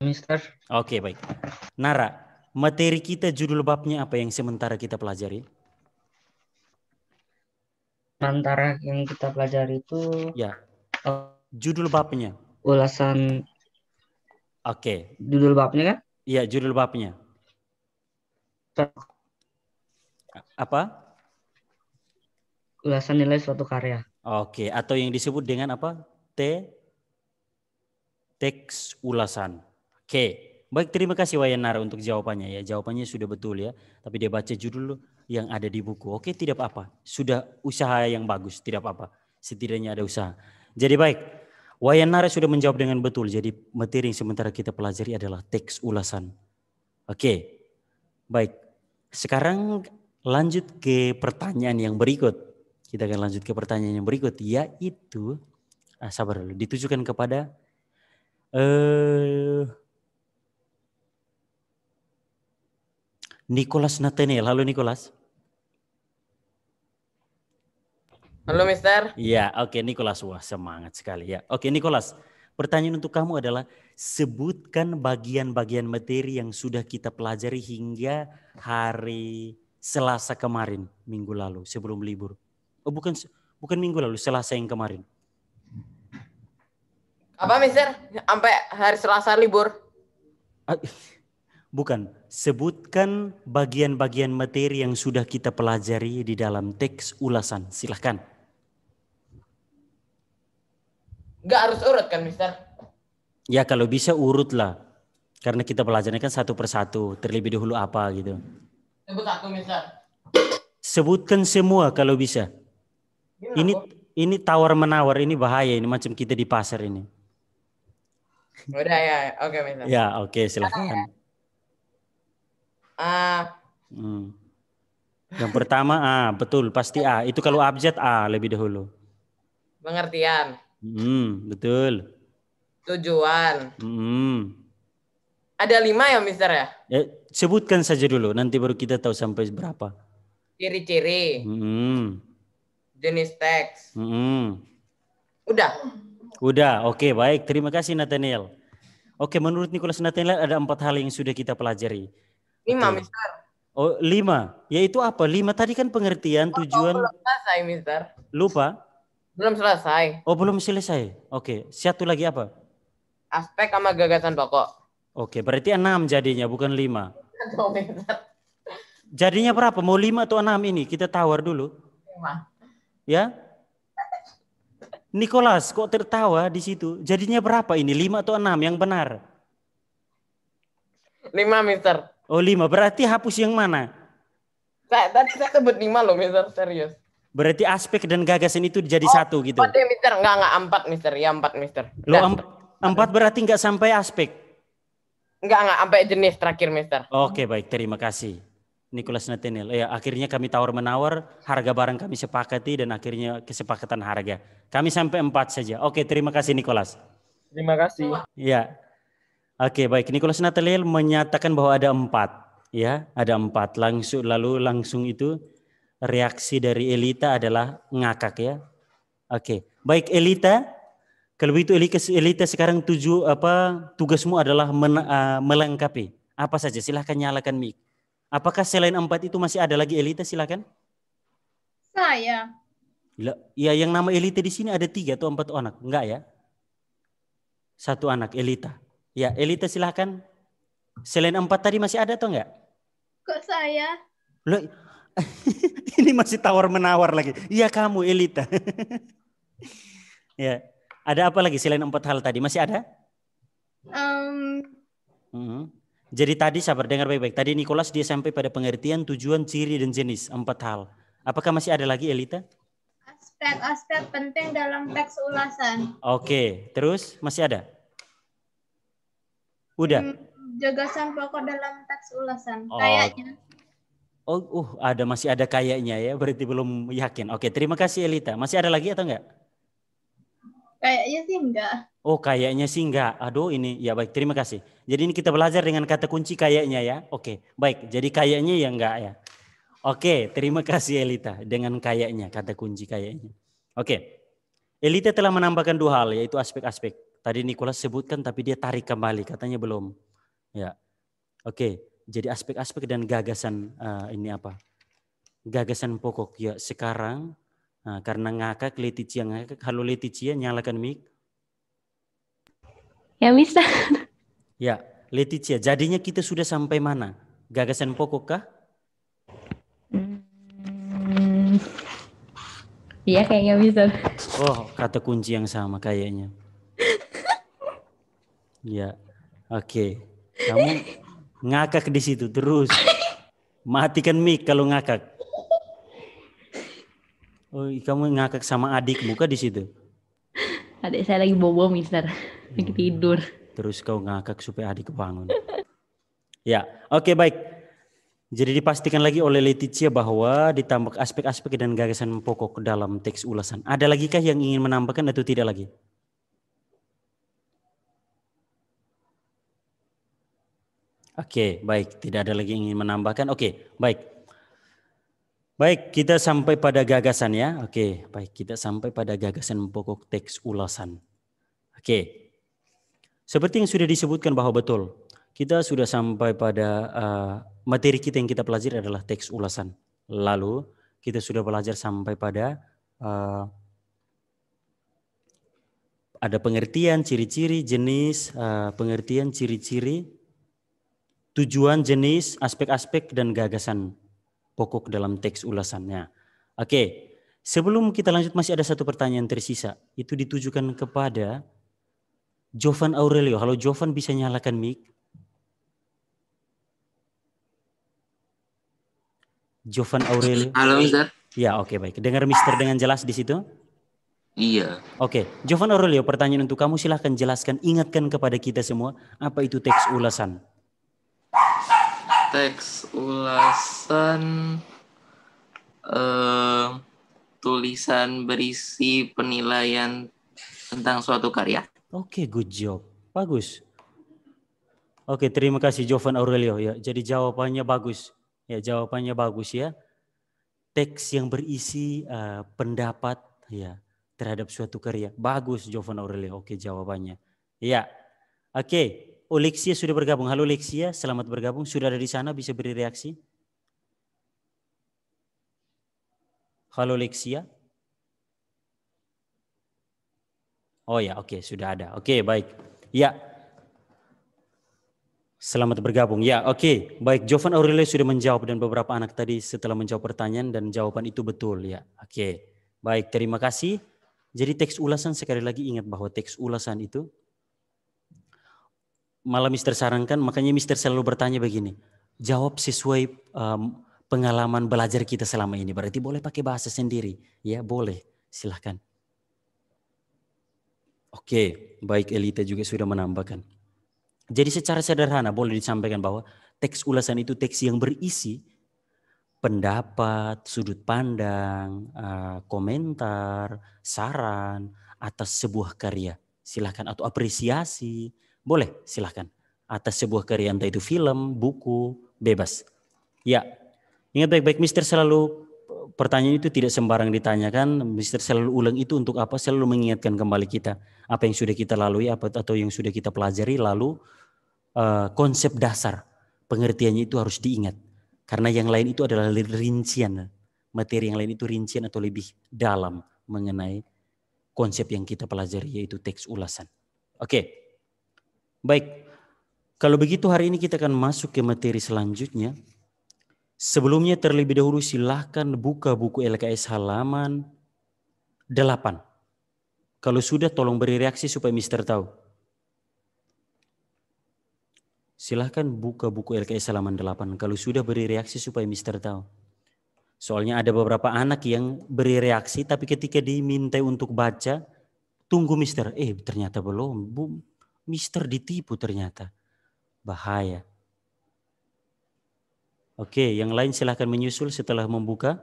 Mister. Oke, baik. Nara, materi kita judul babnya apa yang sementara kita pelajari? Sementara yang kita pelajari itu ya judul babnya. Ulasan. Oke. Okay. Judul babnya kan? Iya judul babnya. Apa? Ulasan nilai suatu karya. Oke, okay. atau yang disebut dengan apa? T teks ulasan. Oke. Okay. Baik, terima kasih Wayanar untuk jawabannya ya. Jawabannya sudah betul ya. Tapi dia baca judul yang ada di buku. Oke, tidak apa-apa. Sudah usaha yang bagus, tidak apa-apa. Setidaknya ada usaha. Jadi baik, Wayanar sudah menjawab dengan betul. Jadi materi yang sementara kita pelajari adalah teks ulasan. Oke, baik. Sekarang lanjut ke pertanyaan yang berikut. Kita akan lanjut ke pertanyaan yang berikut, yaitu, ah, sabar dulu, ditujukan kepada... uh, Nicholas Nathaniel. Halo Nicholas. Halo Mister. Ya, oke okay, Nicholas. Wah, semangat sekali ya. Oke okay, Nicholas, pertanyaan untuk kamu adalah sebutkan bagian-bagian materi yang sudah kita pelajari hingga hari Selasa kemarin, minggu lalu sebelum libur. Oh, bukan bukan minggu lalu, Selasa yang kemarin. Apa Mister? Sampai hari Selasa libur. Ah, Bukan, sebutkan bagian-bagian materi yang sudah kita pelajari di dalam teks ulasan. Silahkan. Gak harus urut kan, Mister? Ya, kalau bisa urutlah. Karena kita pelajari kan satu persatu, terlebih dahulu apa gitu. Sebut satu, Mister. Sebutkan semua kalau bisa. ini ini tawar-menawar, ini bahaya, ini macam kita di pasar ini. Udah ya, ya. oke Mister. Ya, oke, silahkan. ya. A. Hmm. Yang pertama A, betul pasti A. Itu kalau abjad A lebih dahulu. Pengertian. Hmm, betul. Tujuan. Hmm. Ada lima ya, Mister ya? Eh, sebutkan saja dulu, nanti baru kita tahu sampai berapa. Ciri-ciri. Hmm. Jenis teks. Hmm. Udah. Udah, oke okay, baik. Terima kasih Nathaniel. Oke, okay, menurut Nicholas Nathaniel ada empat hal yang sudah kita pelajari. Lima, Mister. Oh, lima. Yaitu apa? Lima tadi kan pengertian, oh, tujuan. Belum selesai, Mister. Lupa? Belum selesai. Oh, belum selesai. Oke. Satu lagi apa? Aspek sama gagasan pokok. Oke, berarti enam jadinya, bukan lima. Jadinya berapa? Mau lima atau enam ini? Kita tawar dulu. Lima. Ya? Nikolas, kok tertawa di situ? Jadinya berapa ini? Lima atau enam yang benar? Lima, Mister. Oh lima, berarti hapus yang mana? Saya tadi saya sebut lima loh, Mister, serius. Berarti aspek dan gagasan itu jadi oh, satu gitu. Oh, empat ya, Mister, enggak enggak empat Mister, ya empat Mister. Lo emp empat berarti enggak sampai aspek. Enggak enggak sampai jenis terakhir Mister. Oke baik, terima kasih. Nicholas Nathaniel. Ya, akhirnya kami tawar menawar, harga barang kami sepakati dan akhirnya kesepakatan harga. Kami sampai empat saja. Oke, terima kasih Nicholas. Terima kasih. Ya, Oke, baik. Nicholas Nathaniel menyatakan bahwa ada empat, ya, ada empat. Langsung lalu langsung itu reaksi dari Elita adalah ngakak ya. Oke, baik Elita. Kalau begitu Elita sekarang tujuh apa tugasmu adalah men, uh, eh, melengkapi. Apa saja? Silahkan nyalakan mic. Apakah selain empat itu masih ada lagi Elita? Silahkan. Saya. Ya, yang nama Elita di sini ada tiga atau empat anak? Enggak ya? Satu anak Elita. Ya, Elita silahkan. Selain empat tadi masih ada atau enggak? Kok saya? Lo, ini masih tawar-menawar lagi. Iya kamu, Elita. ya, ada apa lagi selain empat hal tadi? Masih ada? Um... Hmm. Jadi tadi sabar dengar baik-baik. Tadi Nikolas dia sampai pada pengertian tujuan, ciri, dan jenis empat hal. Apakah masih ada lagi Elita? Aspek-aspek penting dalam teks ulasan. Oke, okay. terus masih ada? Udah. Gagasan hmm, pokok dalam teks ulasan. Oh. Kayaknya. Oh, uh, ada masih ada kayaknya ya, berarti belum yakin. Oke, terima kasih Elita. Masih ada lagi atau enggak? Kayaknya sih enggak. Oh, kayaknya sih enggak. Aduh, ini ya baik, terima kasih. Jadi ini kita belajar dengan kata kunci kayaknya ya. Oke, baik. Jadi kayaknya ya enggak ya. Oke, terima kasih Elita dengan kayaknya, kata kunci kayaknya. Oke. Elita telah menambahkan dua hal yaitu aspek-aspek Tadi Nikola sebutkan tapi dia tarik kembali, katanya belum. Ya. Oke, jadi aspek-aspek dan gagasan uh, ini apa? Gagasan pokok ya sekarang uh, karena ngakak Leticia ngakak. Halo Leticia, nyalakan mic. Ya bisa. Ya, Leticia, jadinya kita sudah sampai mana? Gagasan pokok kah? Iya hmm. kayaknya bisa. Oh, kata kunci yang sama kayaknya. Ya. Oke. Okay. Kamu ngakak di situ terus. Matikan mic kalau ngakak. Oh, kamu ngakak sama adik muka di situ. Adik saya lagi bobo, Mister. Lagi hmm. tidur. Terus kau ngakak supaya adik bangun. ya, oke okay, baik. Jadi dipastikan lagi oleh Leticia bahwa ditambah aspek-aspek dan gagasan pokok dalam teks ulasan. Ada lagikah yang ingin menambahkan atau tidak lagi? Oke, baik. Tidak ada lagi yang ingin menambahkan. Oke, baik. Baik, kita sampai pada gagasan ya. Oke, baik. Kita sampai pada gagasan pokok teks ulasan. Oke. Seperti yang sudah disebutkan bahwa betul, kita sudah sampai pada uh, materi kita yang kita pelajari adalah teks ulasan. Lalu kita sudah belajar sampai pada uh, ada pengertian ciri-ciri jenis uh, pengertian ciri-ciri tujuan, jenis, aspek-aspek, dan gagasan pokok dalam teks ulasannya. Oke, sebelum kita lanjut masih ada satu pertanyaan tersisa. Itu ditujukan kepada Jovan Aurelio. Halo Jovan bisa nyalakan mic? Jovan Aurelio. Halo Mister. Ya oke okay, baik. Dengar Mister dengan jelas di situ? Iya. Oke, okay. Jovan Aurelio, pertanyaan untuk kamu silahkan jelaskan, ingatkan kepada kita semua apa itu teks ulasan teks ulasan eh, tulisan berisi penilaian tentang suatu karya. Oke, okay, good job. Bagus. Oke, okay, terima kasih Jovan Aurelio ya. Jadi jawabannya bagus. Ya, jawabannya bagus ya. Teks yang berisi uh, pendapat ya terhadap suatu karya. Bagus Jovan Aurelio. Oke, okay, jawabannya. Ya. Oke. Okay. Olexia oh, sudah bergabung. Halo Olexia, selamat bergabung. Sudah ada di sana, bisa beri reaksi. Halo Olexia. Oh ya, oke, okay, sudah ada. Oke, okay, baik. Ya. Selamat bergabung. Ya, oke. Okay. Baik, Jovan Aurelio sudah menjawab dan beberapa anak tadi setelah menjawab pertanyaan dan jawaban itu betul ya. Oke. Baik, terima kasih. Jadi teks ulasan sekali lagi ingat bahwa teks ulasan itu malah Mister sarankan, makanya Mister selalu bertanya begini, jawab sesuai um, pengalaman belajar kita selama ini. Berarti boleh pakai bahasa sendiri, ya boleh, silahkan. Oke, baik Elita juga sudah menambahkan. Jadi secara sederhana boleh disampaikan bahwa teks ulasan itu teks yang berisi pendapat, sudut pandang, eh, komentar, saran atas sebuah karya. Silahkan atau apresiasi boleh, silahkan. Atas sebuah karya entah itu film, buku, bebas. Ya, ingat baik-baik Mister selalu pertanyaan itu tidak sembarang ditanyakan. Mister selalu ulang itu untuk apa? Selalu mengingatkan kembali kita apa yang sudah kita lalui apa atau yang sudah kita pelajari lalu uh, konsep dasar pengertiannya itu harus diingat. Karena yang lain itu adalah rincian. Materi yang lain itu rincian atau lebih dalam mengenai konsep yang kita pelajari yaitu teks ulasan. Oke. Okay. Baik, kalau begitu hari ini kita akan masuk ke materi selanjutnya. Sebelumnya terlebih dahulu silahkan buka buku LKS halaman 8. Kalau sudah tolong beri reaksi supaya Mister tahu. Silahkan buka buku LKS halaman 8. Kalau sudah beri reaksi supaya Mister tahu. Soalnya ada beberapa anak yang beri reaksi tapi ketika diminta untuk baca, tunggu Mister. Eh ternyata belum, Mister ditipu ternyata. Bahaya. Oke, yang lain silahkan menyusul setelah membuka.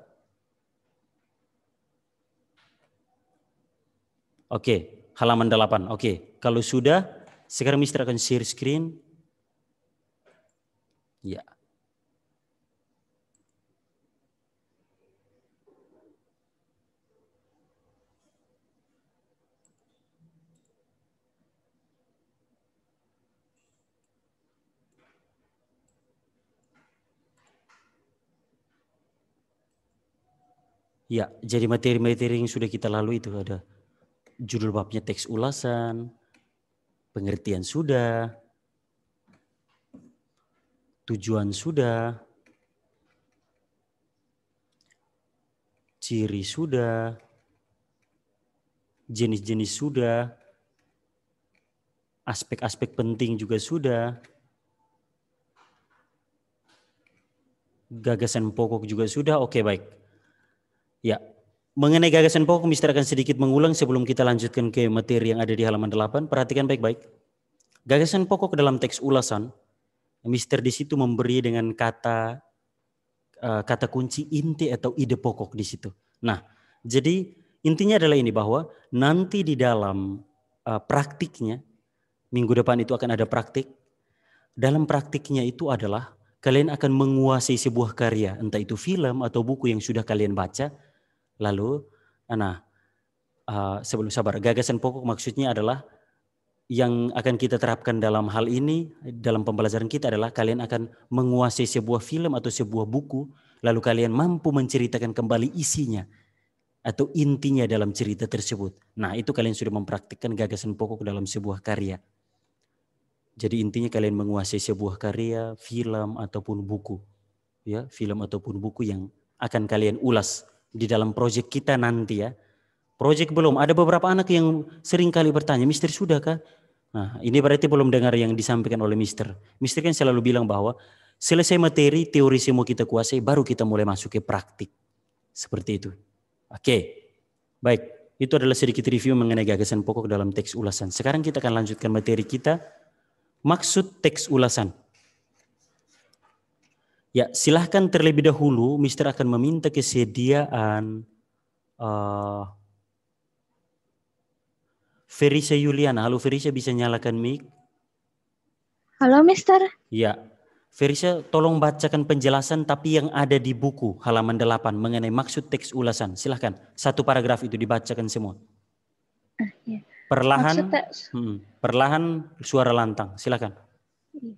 Oke, halaman 8. Oke, kalau sudah, sekarang Mister akan share screen. Ya. Ya, jadi materi-materi yang sudah kita lalui itu ada judul babnya teks ulasan, pengertian sudah, tujuan sudah, ciri sudah, jenis-jenis sudah, aspek-aspek penting juga sudah, gagasan pokok juga sudah, oke baik. Ya, mengenai gagasan pokok Mister akan sedikit mengulang sebelum kita lanjutkan ke materi yang ada di halaman 8. Perhatikan baik-baik. Gagasan pokok dalam teks ulasan, Mister di situ memberi dengan kata eh, kata kunci inti atau ide pokok di situ. Nah, jadi intinya adalah ini bahwa nanti di dalam eh, praktiknya minggu depan itu akan ada praktik. Dalam praktiknya itu adalah kalian akan menguasai sebuah karya, entah itu film atau buku yang sudah kalian baca, Lalu, nah uh, sebelum sabar, gagasan pokok maksudnya adalah yang akan kita terapkan dalam hal ini dalam pembelajaran kita adalah kalian akan menguasai sebuah film atau sebuah buku lalu kalian mampu menceritakan kembali isinya atau intinya dalam cerita tersebut. Nah, itu kalian sudah mempraktikkan gagasan pokok dalam sebuah karya. Jadi intinya kalian menguasai sebuah karya, film ataupun buku. Ya, film ataupun buku yang akan kalian ulas di dalam proyek kita nanti ya. Proyek belum. Ada beberapa anak yang sering kali bertanya, Mister sudahkah? Nah, ini berarti belum dengar yang disampaikan oleh Mister. Mister kan selalu bilang bahwa selesai materi, teori semua kita kuasai, baru kita mulai masuk ke praktik. Seperti itu. Oke, baik. Itu adalah sedikit review mengenai gagasan pokok dalam teks ulasan. Sekarang kita akan lanjutkan materi kita. Maksud teks ulasan. Ya, silahkan terlebih dahulu Mister akan meminta kesediaan uh, eh, Ferisa Yuliana. Halo Ferisa, bisa nyalakan mic? Halo Mister. Ya, Ferisa, tolong bacakan penjelasan tapi yang ada di buku halaman 8 mengenai maksud teks ulasan. Silahkan, satu paragraf itu dibacakan semua. Ah, iya. Perlahan, hmm, perlahan suara lantang. Silahkan. Iya.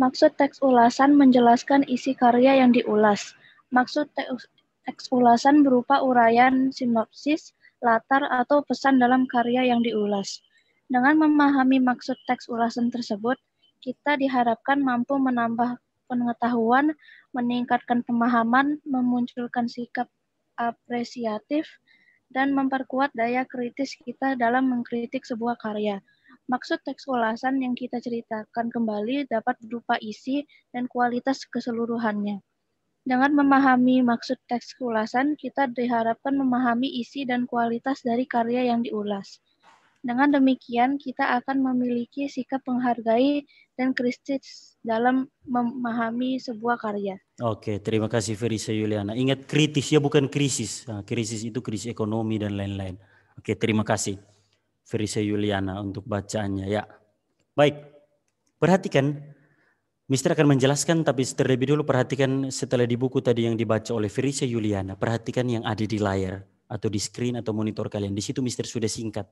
Maksud teks ulasan menjelaskan isi karya yang diulas. Maksud teks, ulasan berupa uraian sinopsis, latar, atau pesan dalam karya yang diulas. Dengan memahami maksud teks ulasan tersebut, kita diharapkan mampu menambah pengetahuan, meningkatkan pemahaman, memunculkan sikap apresiatif, dan memperkuat daya kritis kita dalam mengkritik sebuah karya. Maksud teks ulasan yang kita ceritakan kembali dapat berupa isi dan kualitas keseluruhannya. Dengan memahami maksud teks ulasan, kita diharapkan memahami isi dan kualitas dari karya yang diulas. Dengan demikian, kita akan memiliki sikap menghargai dan kritis dalam memahami sebuah karya. Oke, terima kasih Ferisa Yuliana. Ingat kritis ya bukan krisis. Nah, krisis itu krisis ekonomi dan lain-lain. Oke, terima kasih. Firisa Yuliana untuk bacaannya ya. Baik, perhatikan. Mister akan menjelaskan tapi terlebih dulu perhatikan setelah di buku tadi yang dibaca oleh Firisa Yuliana. Perhatikan yang ada di layar atau di screen atau monitor kalian. Di situ Mister sudah singkat.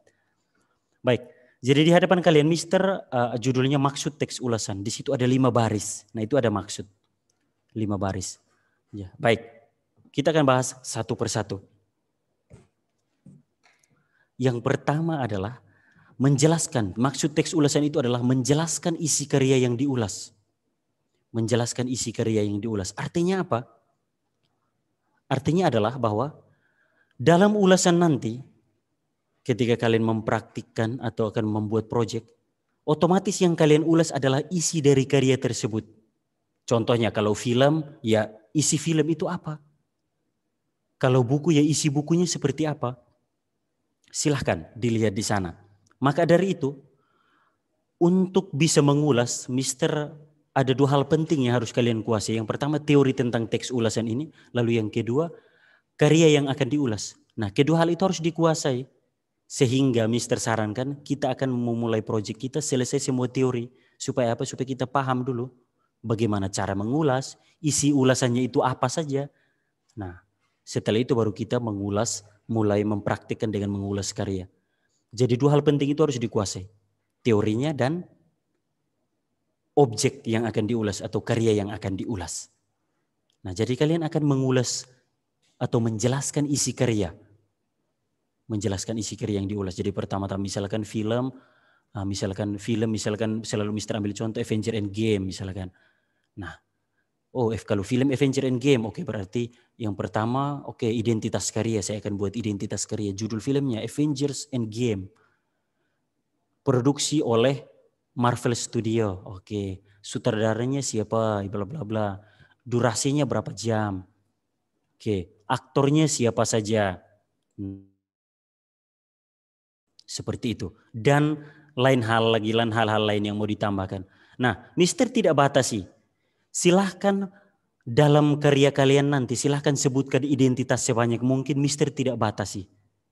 Baik, jadi di hadapan kalian Mister uh, judulnya maksud teks ulasan. Di situ ada lima baris. Nah itu ada maksud. Lima baris. Ya, baik. Kita akan bahas satu persatu. Yang pertama adalah menjelaskan, maksud teks ulasan itu adalah menjelaskan isi karya yang diulas. Menjelaskan isi karya yang diulas. Artinya apa? Artinya adalah bahwa dalam ulasan nanti ketika kalian mempraktikkan atau akan membuat proyek, otomatis yang kalian ulas adalah isi dari karya tersebut. Contohnya kalau film, ya isi film itu apa? Kalau buku ya isi bukunya seperti apa? Silahkan dilihat di sana. Maka dari itu, untuk bisa mengulas, Mister ada dua hal penting yang harus kalian kuasai. Yang pertama teori tentang teks ulasan ini, lalu yang kedua karya yang akan diulas. Nah, kedua hal itu harus dikuasai. Sehingga Mister sarankan kita akan memulai proyek kita selesai semua teori. Supaya apa? Supaya kita paham dulu bagaimana cara mengulas, isi ulasannya itu apa saja. Nah, setelah itu baru kita mengulas mulai mempraktikkan dengan mengulas karya. Jadi dua hal penting itu harus dikuasai. Teorinya dan objek yang akan diulas atau karya yang akan diulas. Nah, jadi kalian akan mengulas atau menjelaskan isi karya. Menjelaskan isi karya yang diulas. Jadi pertama-tama misalkan film, ah, misalkan film, misalkan selalu Mister ambil contoh Avenger Endgame misalkan. Nah, Oh, if kalau film Avenger Game, oke okay, berarti yang pertama oke okay, identitas karya saya akan buat identitas karya judul filmnya Avengers and Game, Produksi oleh Marvel Studio. Oke, okay. sutradaranya siapa? bla bla bla. Durasinya berapa jam? Oke, okay. aktornya siapa saja? Seperti itu. Dan lain hal lagi lain hal-hal lain yang mau ditambahkan. Nah, Mister tidak batasi silahkan dalam karya kalian nanti silahkan sebutkan identitas sebanyak mungkin mister tidak batasi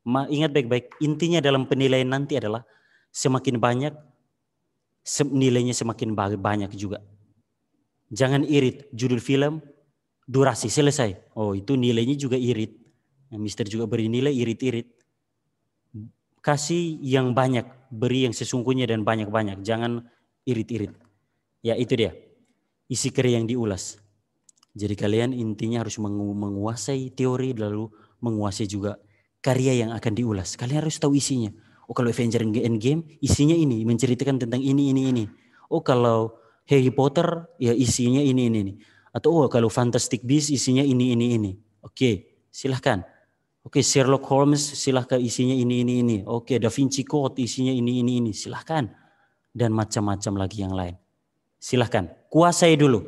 Ma, ingat baik-baik intinya dalam penilaian nanti adalah semakin banyak nilainya semakin banyak juga jangan irit judul film durasi selesai oh itu nilainya juga irit mister juga beri nilai irit-irit kasih yang banyak beri yang sesungguhnya dan banyak-banyak jangan irit-irit ya itu dia isi kere yang diulas. Jadi kalian intinya harus mengu menguasai teori lalu menguasai juga karya yang akan diulas. Kalian harus tahu isinya. Oh kalau Avenger Endgame isinya ini menceritakan tentang ini ini ini. Oh kalau Harry Potter ya isinya ini ini ini. Atau oh kalau Fantastic Beasts isinya ini ini ini. Oke, silahkan. Oke, Sherlock Holmes silahkan isinya ini ini ini. Oke, Da Vinci Code isinya ini ini ini. Silahkan. Dan macam-macam lagi yang lain. Silahkan kuasai dulu.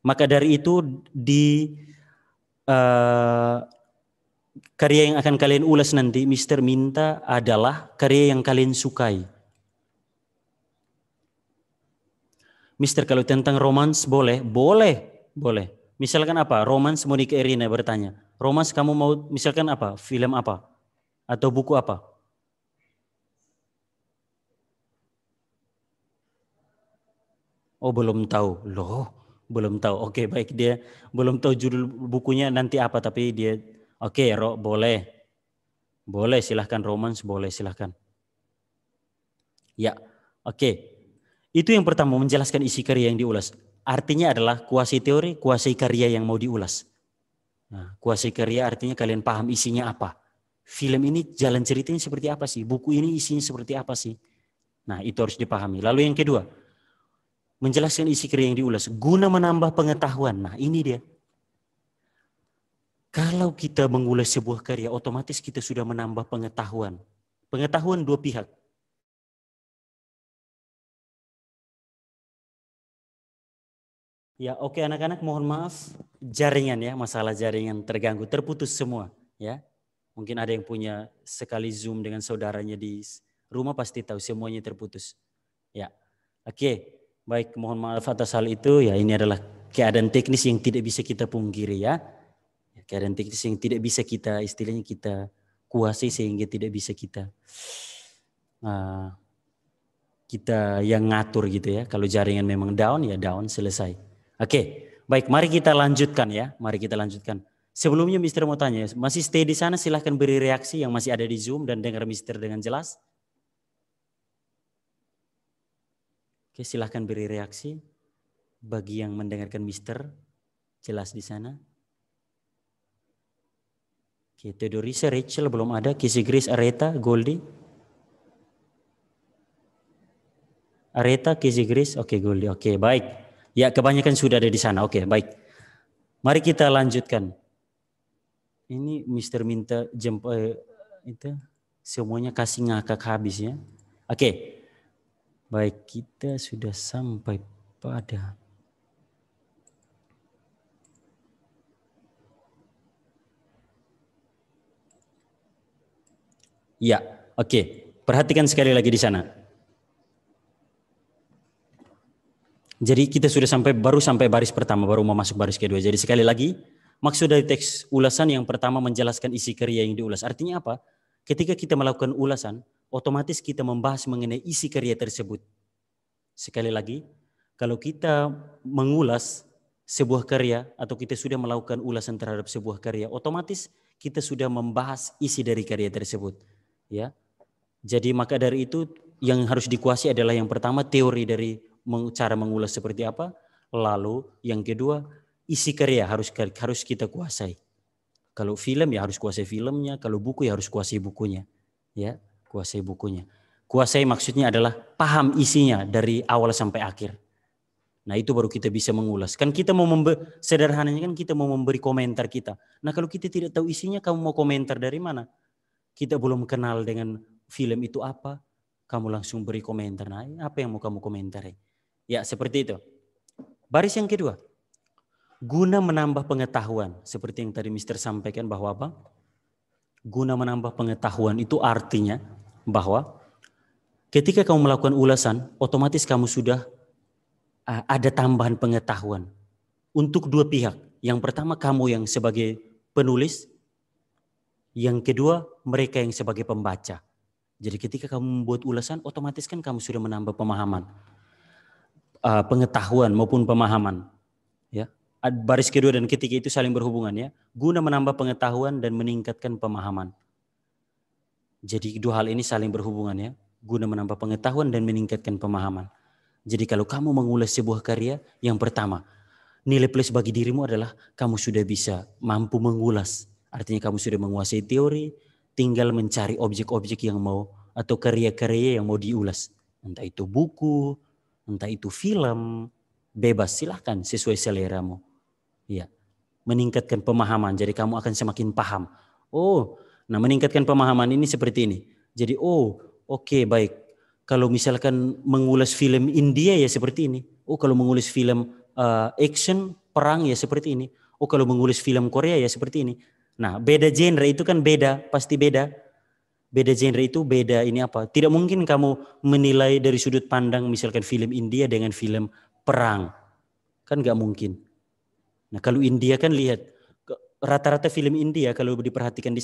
Maka dari itu di uh, karya yang akan kalian ulas nanti, Mister minta adalah karya yang kalian sukai. Mister kalau tentang romans boleh, boleh, boleh. Misalkan apa? Romans Monica Erina bertanya. Romans kamu mau misalkan apa? Film apa? Atau buku apa? Oh belum tahu. Loh belum tahu. Oke okay, baik dia belum tahu judul bukunya nanti apa tapi dia oke okay, Ro, boleh. Boleh silahkan romans boleh silahkan. Ya oke. Okay. Itu yang pertama menjelaskan isi karya yang diulas. Artinya adalah kuasi teori, kuasi karya yang mau diulas. Nah, kuasi karya artinya kalian paham isinya apa. Film ini jalan ceritanya seperti apa sih? Buku ini isinya seperti apa sih? Nah, itu harus dipahami. Lalu yang kedua, menjelaskan isi kering yang diulas guna menambah pengetahuan. Nah, ini dia. Kalau kita mengulas sebuah karya, otomatis kita sudah menambah pengetahuan. Pengetahuan dua pihak. Ya, oke anak-anak mohon maaf jaringan ya, masalah jaringan terganggu, terputus semua ya. Mungkin ada yang punya sekali Zoom dengan saudaranya di rumah pasti tahu semuanya terputus. Ya. Oke. Baik, mohon maaf atas hal itu. Ya, ini adalah keadaan teknis yang tidak bisa kita pungkiri ya. ya keadaan teknis yang tidak bisa kita istilahnya kita kuasai sehingga tidak bisa kita uh, kita yang ngatur gitu ya. Kalau jaringan memang down ya down selesai. Oke, baik mari kita lanjutkan ya. Mari kita lanjutkan. Sebelumnya Mister mau tanya, masih stay di sana silahkan beri reaksi yang masih ada di Zoom dan dengar Mister dengan jelas. Oke, silahkan beri reaksi. Bagi yang mendengarkan Mister, jelas di sana. Oke, Teodorisa, Rachel belum ada. Kisi Grace, Areta, Goldie. Areta, Kisi Grace, oke Goldie, oke baik. Ya kebanyakan sudah ada di sana, oke baik. Mari kita lanjutkan. Ini Mister minta jempol eh, itu semuanya kasih ngakak habis ya. Oke, Baik, kita sudah sampai pada Ya, oke. Okay. Perhatikan sekali lagi di sana. Jadi kita sudah sampai baru sampai baris pertama, baru mau masuk baris kedua. Jadi sekali lagi, maksud dari teks ulasan yang pertama menjelaskan isi karya yang diulas. Artinya apa? Ketika kita melakukan ulasan, otomatis kita membahas mengenai isi karya tersebut. Sekali lagi, kalau kita mengulas sebuah karya atau kita sudah melakukan ulasan terhadap sebuah karya, otomatis kita sudah membahas isi dari karya tersebut. Ya, jadi maka dari itu yang harus dikuasai adalah yang pertama teori dari cara mengulas seperti apa, lalu yang kedua isi karya harus harus kita kuasai. Kalau film ya harus kuasai filmnya, kalau buku ya harus kuasai bukunya. Ya, kuasai bukunya. Kuasai maksudnya adalah paham isinya dari awal sampai akhir. Nah itu baru kita bisa mengulas. Kan kita mau membe sederhananya kan kita mau memberi komentar kita. Nah kalau kita tidak tahu isinya kamu mau komentar dari mana? Kita belum kenal dengan film itu apa. Kamu langsung beri komentar. Nah apa yang mau kamu komentari? Ya seperti itu. Baris yang kedua. Guna menambah pengetahuan. Seperti yang tadi Mister sampaikan bahwa apa? Guna menambah pengetahuan itu artinya bahwa ketika kamu melakukan ulasan, otomatis kamu sudah ada tambahan pengetahuan untuk dua pihak. Yang pertama kamu yang sebagai penulis, yang kedua mereka yang sebagai pembaca. Jadi ketika kamu membuat ulasan, otomatis kan kamu sudah menambah pemahaman, pengetahuan maupun pemahaman. Ya, baris kedua dan ketiga itu saling berhubungan ya, guna menambah pengetahuan dan meningkatkan pemahaman. Jadi dua hal ini saling berhubungan ya, guna menambah pengetahuan dan meningkatkan pemahaman. Jadi kalau kamu mengulas sebuah karya, yang pertama, nilai plus bagi dirimu adalah kamu sudah bisa mampu mengulas. Artinya kamu sudah menguasai teori, tinggal mencari objek-objek yang mau atau karya-karya yang mau diulas. Entah itu buku, entah itu film, bebas silahkan sesuai seleramu. Ya, meningkatkan pemahaman. Jadi kamu akan semakin paham. Oh, Nah, meningkatkan pemahaman ini seperti ini. Jadi, oh, oke, okay, baik. Kalau misalkan mengulas film India ya seperti ini. Oh, kalau mengulas film uh, action perang ya seperti ini. Oh, kalau mengulas film Korea ya seperti ini. Nah, beda genre itu kan beda, pasti beda. Beda genre itu beda ini apa? Tidak mungkin kamu menilai dari sudut pandang misalkan film India dengan film perang. Kan gak mungkin. Nah, kalau India kan lihat rata-rata film India kalau diperhatikan di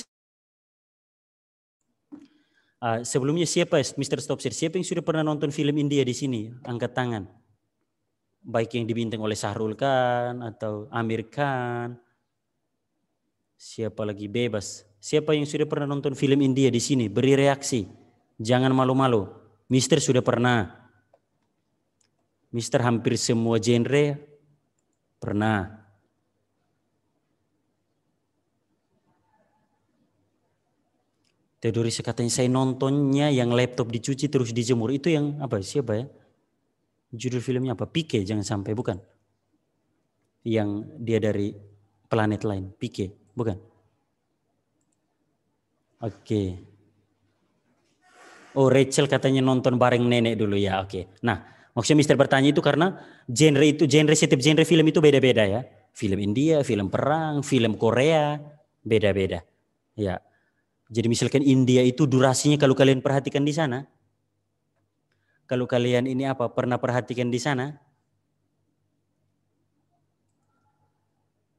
Uh, sebelumnya siapa Mr. Stopsir? Siapa yang sudah pernah nonton film India di sini? Angkat tangan. Baik yang dibintang oleh Sahrul Khan atau Amir Khan. Siapa lagi bebas? Siapa yang sudah pernah nonton film India di sini? Beri reaksi. Jangan malu-malu. Mister sudah pernah. Mister hampir semua genre pernah. Theodoris katanya saya nontonnya yang laptop dicuci terus dijemur itu yang apa siapa ya? Judul filmnya apa? Pike jangan sampai bukan. Yang dia dari planet lain, Pike, bukan? Oke. Okay. Oh, Rachel katanya nonton bareng nenek dulu ya. Oke. Okay. Nah, maksudnya Mister bertanya itu karena genre itu genre setiap genre film itu beda-beda ya. Film India, film perang, film Korea, beda-beda. Ya, jadi misalkan India itu durasinya kalau kalian perhatikan di sana, kalau kalian ini apa pernah perhatikan di sana,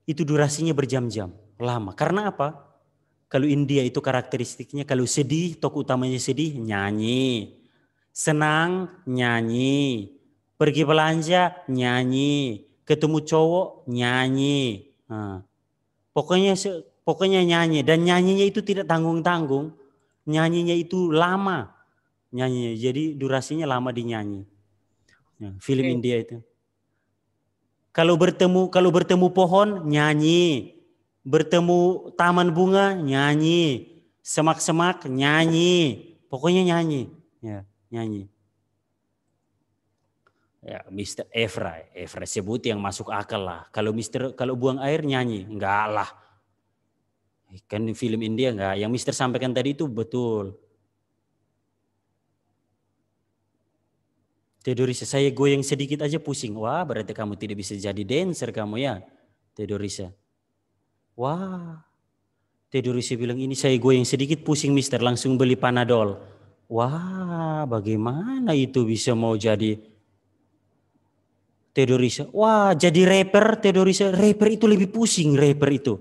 itu durasinya berjam-jam, lama. Karena apa? Kalau India itu karakteristiknya kalau sedih, tokoh utamanya sedih, nyanyi. Senang, nyanyi. Pergi belanja, nyanyi. Ketemu cowok, nyanyi. Nah, pokoknya Pokoknya nyanyi dan nyanyinya itu tidak tanggung-tanggung. Nyanyinya itu lama. Nyanyinya jadi durasinya lama dinyanyi. ya, film okay. India itu. Kalau bertemu kalau bertemu pohon nyanyi. Bertemu taman bunga nyanyi. Semak-semak nyanyi. Pokoknya nyanyi. Ya, nyanyi ya Mr. Efra, Efra sebut yang masuk akal lah. Kalau Mister kalau buang air nyanyi, enggak lah. Kan film India enggak. Yang Mister sampaikan tadi itu betul. Teodorisa, saya goyang sedikit aja pusing. Wah, berarti kamu tidak bisa jadi dancer kamu ya, Teodorisa. Wah, Teodorisa bilang ini saya goyang sedikit pusing mister, langsung beli Panadol. Wah, bagaimana itu bisa mau jadi Teodorisa? Wah, jadi rapper Teodorisa. Rapper itu lebih pusing, rapper itu.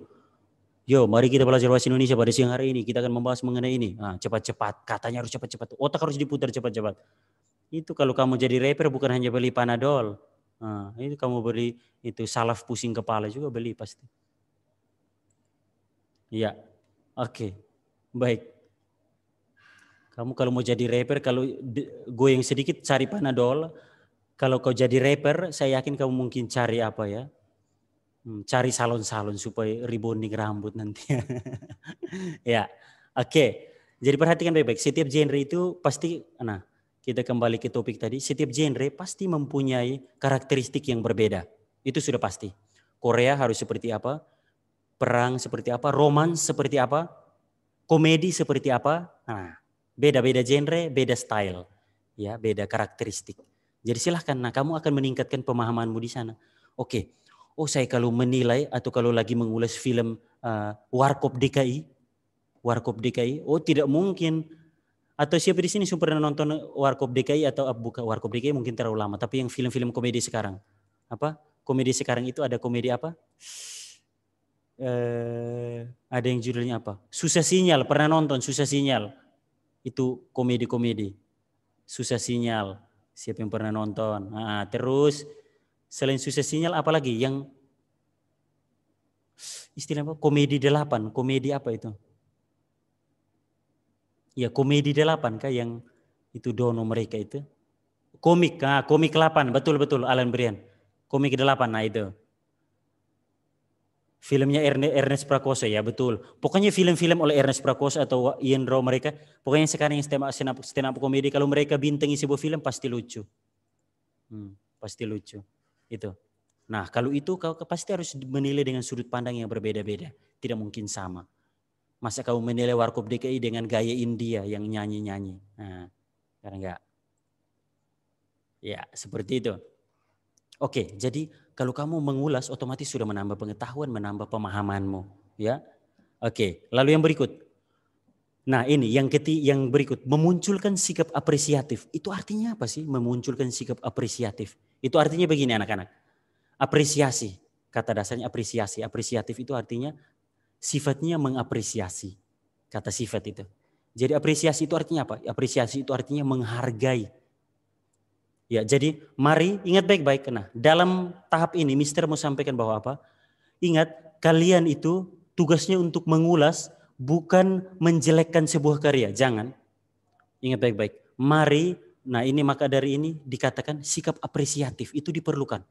Yo, mari kita belajar bahasa Indonesia pada siang hari ini. Kita akan membahas mengenai ini. cepat ah, cepat-cepat, katanya harus cepat-cepat. Otak harus diputar cepat-cepat. Itu kalau kamu jadi rapper bukan hanya beli panadol. Nah, itu kamu beli itu salaf pusing kepala juga beli pasti. Iya. Oke. Okay. Baik. Kamu kalau mau jadi rapper kalau gue yang sedikit cari panadol. Kalau kau jadi rapper, saya yakin kamu mungkin cari apa ya? Hmm, cari salon-salon supaya rebonding rambut nanti. ya, oke. Okay. Jadi perhatikan baik-baik. Setiap genre itu pasti, nah kita kembali ke topik tadi. Setiap genre pasti mempunyai karakteristik yang berbeda. Itu sudah pasti. Korea harus seperti apa? Perang seperti apa? roman seperti apa? Komedi seperti apa? Nah, beda-beda genre, beda style, ya, beda karakteristik. Jadi silahkan, nah kamu akan meningkatkan pemahamanmu di sana. Oke, okay oh saya kalau menilai atau kalau lagi mengulas film uh, Warkop DKI, Warkop DKI, oh tidak mungkin. Atau siapa di sini super nonton Warkop DKI atau ah, buka Warkop DKI mungkin terlalu lama, tapi yang film-film komedi sekarang. Apa? Komedi sekarang itu ada komedi apa? Uh, ada yang judulnya apa? Susah Sinyal, pernah nonton Susah Sinyal. Itu komedi-komedi. Susah Sinyal. Siapa yang pernah nonton? Nah, terus Selain sukses sinyal apalagi yang istilah apa? Komedi delapan, komedi apa itu? Ya komedi delapan kah yang itu dono mereka itu? Komik, nah, komik delapan, betul betul Alan Brian. Komik delapan, nah itu. Filmnya Ernest Prakoso ya betul. Pokoknya film-film oleh Ernest Prakoso atau Ian Rowe mereka, pokoknya sekarang yang stand up, stand up, komedi kalau mereka bintangi sebuah film pasti lucu. Hmm, pasti lucu. Itu. Nah, kalau itu kau pasti harus menilai dengan sudut pandang yang berbeda-beda, tidak mungkin sama. Masa kau menilai Warkop DKI dengan gaya India yang nyanyi-nyanyi? Nah, karena enggak. Ya, seperti itu. Oke, jadi kalau kamu mengulas otomatis sudah menambah pengetahuan, menambah pemahamanmu, ya. Oke, lalu yang berikut, Nah ini yang keti yang berikut memunculkan sikap apresiatif itu artinya apa sih memunculkan sikap apresiatif itu artinya begini anak-anak apresiasi kata dasarnya apresiasi apresiatif itu artinya sifatnya mengapresiasi kata sifat itu jadi apresiasi itu artinya apa apresiasi itu artinya menghargai ya jadi mari ingat baik-baik nah dalam tahap ini Mister mau sampaikan bahwa apa ingat kalian itu tugasnya untuk mengulas bukan menjelekkan sebuah karya, jangan. Ingat baik-baik. Mari, nah ini maka dari ini dikatakan sikap apresiatif itu diperlukan.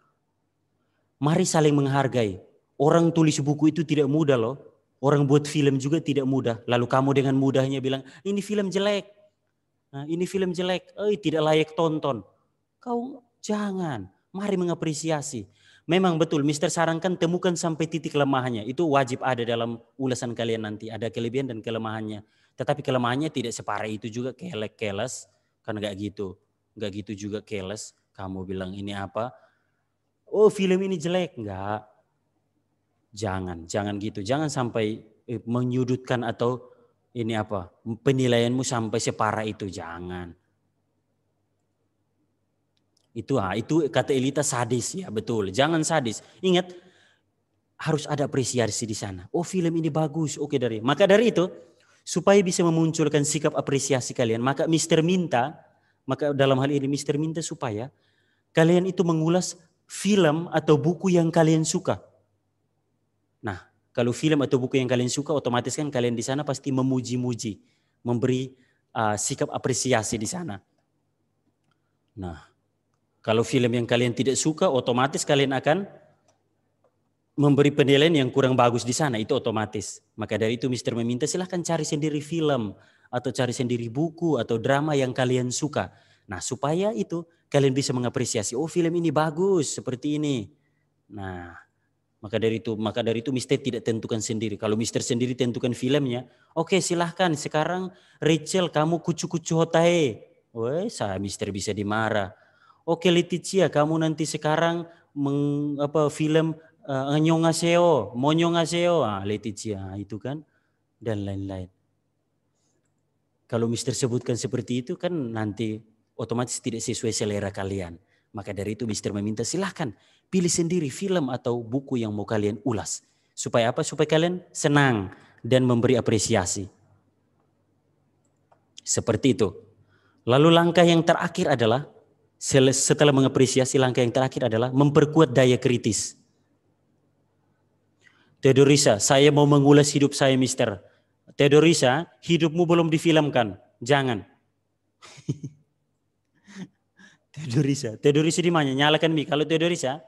Mari saling menghargai. Orang tulis buku itu tidak mudah loh. Orang buat film juga tidak mudah. Lalu kamu dengan mudahnya bilang, ini film jelek. Nah, ini film jelek. Eh, tidak layak tonton. Kau jangan. Mari mengapresiasi. Memang betul, Mister sarankan temukan sampai titik lemahnya. Itu wajib ada dalam ulasan kalian nanti. Ada kelebihan dan kelemahannya. Tetapi kelemahannya tidak separah itu juga kelek keles. Kan gak gitu. Gak gitu juga keles. Kamu bilang ini apa? Oh film ini jelek. Enggak. Jangan, jangan gitu. Jangan sampai eh, menyudutkan atau ini apa penilaianmu sampai separah itu jangan itu ah itu kata Elita sadis ya betul. Jangan sadis. Ingat harus ada apresiasi di sana. Oh film ini bagus. Oke dari. Maka dari itu supaya bisa memunculkan sikap apresiasi kalian, maka Mister minta, maka dalam hal ini Mister minta supaya kalian itu mengulas film atau buku yang kalian suka. Nah, kalau film atau buku yang kalian suka otomatis kan kalian di sana pasti memuji-muji, memberi uh, sikap apresiasi di sana. Nah, kalau film yang kalian tidak suka, otomatis kalian akan memberi penilaian yang kurang bagus di sana. Itu otomatis. Maka dari itu Mister meminta silahkan cari sendiri film atau cari sendiri buku atau drama yang kalian suka. Nah supaya itu kalian bisa mengapresiasi, oh film ini bagus seperti ini. Nah maka dari itu, maka dari itu Mister tidak tentukan sendiri. Kalau Mister sendiri tentukan filmnya, oke okay, silahkan sekarang Rachel kamu kucu-kucu hotai. Wah, saya Mister bisa dimarah. Oke Leticia, kamu nanti sekarang meng, apa film uh, eh, nyongaseo, monyongaseo, ah, Leticia ah, itu kan dan lain-lain. Kalau Mister sebutkan seperti itu kan nanti otomatis tidak sesuai selera kalian. Maka dari itu Mister meminta silahkan pilih sendiri film atau buku yang mau kalian ulas. Supaya apa? Supaya kalian senang dan memberi apresiasi. Seperti itu. Lalu langkah yang terakhir adalah setelah mengapresiasi langkah yang terakhir adalah memperkuat daya kritis. Teodorisa, saya mau mengulas hidup saya, Mister. Teodorisa, hidupmu belum difilmkan. Jangan. Teodorisa. Teodorisa di mana? Nyalakan mic. Kalau Teodorisa?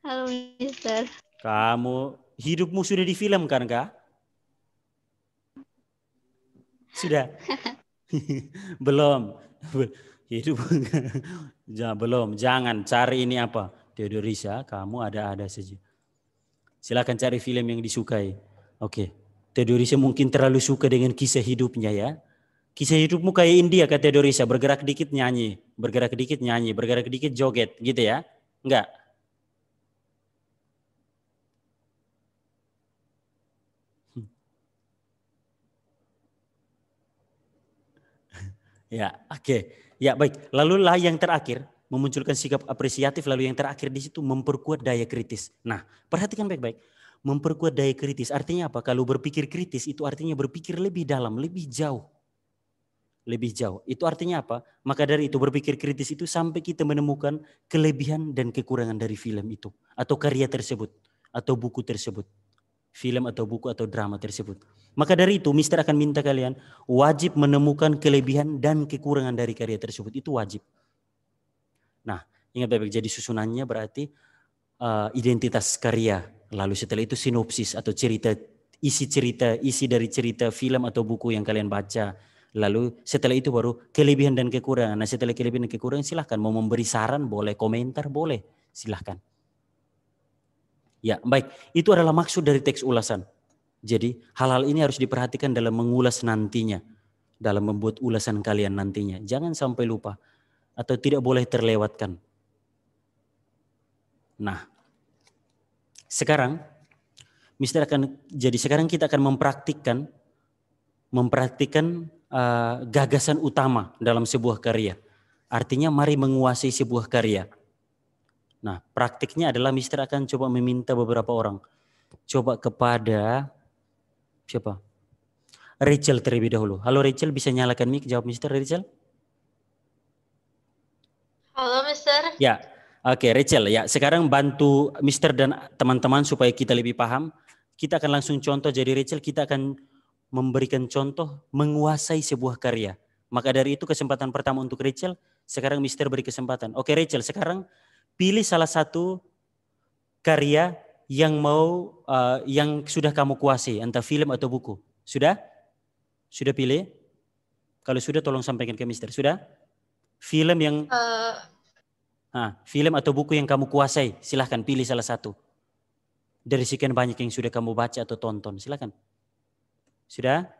Halo, Mister. Kamu hidupmu sudah difilmkan kah? Sudah. belum hidup jangan, belum jangan cari ini apa Theodore Risa kamu ada ada saja silakan cari film yang disukai oke okay. Theodore Risa mungkin terlalu suka dengan kisah hidupnya ya kisah hidupmu kayak India kata Theodorisa bergerak dikit nyanyi bergerak dikit nyanyi bergerak dikit joget gitu ya enggak hmm. Ya, oke. Okay. Ya baik. Lalu lah yang terakhir memunculkan sikap apresiatif. Lalu yang terakhir di situ memperkuat daya kritis. Nah perhatikan baik-baik. Memperkuat daya kritis artinya apa? Kalau berpikir kritis itu artinya berpikir lebih dalam, lebih jauh. Lebih jauh. Itu artinya apa? Maka dari itu berpikir kritis itu sampai kita menemukan kelebihan dan kekurangan dari film itu. Atau karya tersebut. Atau buku tersebut film atau buku atau drama tersebut. Maka dari itu, Mister akan minta kalian wajib menemukan kelebihan dan kekurangan dari karya tersebut. Itu wajib. Nah, ingat baik-baik. Jadi susunannya berarti uh, identitas karya. Lalu setelah itu sinopsis atau cerita isi cerita, isi dari cerita film atau buku yang kalian baca. Lalu setelah itu baru kelebihan dan kekurangan. Nah setelah kelebihan dan kekurangan silahkan mau memberi saran boleh, komentar boleh, silahkan. Ya, baik. Itu adalah maksud dari teks ulasan. Jadi hal-hal ini harus diperhatikan dalam mengulas nantinya, dalam membuat ulasan kalian nantinya. Jangan sampai lupa atau tidak boleh terlewatkan. Nah, sekarang Mister akan jadi sekarang kita akan mempraktikkan mempraktikkan uh, gagasan utama dalam sebuah karya. Artinya mari menguasai sebuah karya. Nah, praktiknya adalah Mister akan coba meminta beberapa orang. Coba kepada siapa? Rachel terlebih dahulu. Halo Rachel, bisa nyalakan mic jawab Mister Rachel? Halo Mister. Ya, oke okay, Rachel. Ya, sekarang bantu Mister dan teman-teman supaya kita lebih paham. Kita akan langsung contoh. Jadi Rachel, kita akan memberikan contoh menguasai sebuah karya. Maka dari itu kesempatan pertama untuk Rachel. Sekarang Mister beri kesempatan. Oke Rachel, sekarang pilih salah satu karya yang mau uh, yang sudah kamu kuasai, entah film atau buku. Sudah? Sudah pilih? Kalau sudah tolong sampaikan ke Mister. Sudah? Film yang uh, ah, film atau buku yang kamu kuasai, silahkan pilih salah satu. Dari sekian banyak yang sudah kamu baca atau tonton, silahkan. Sudah?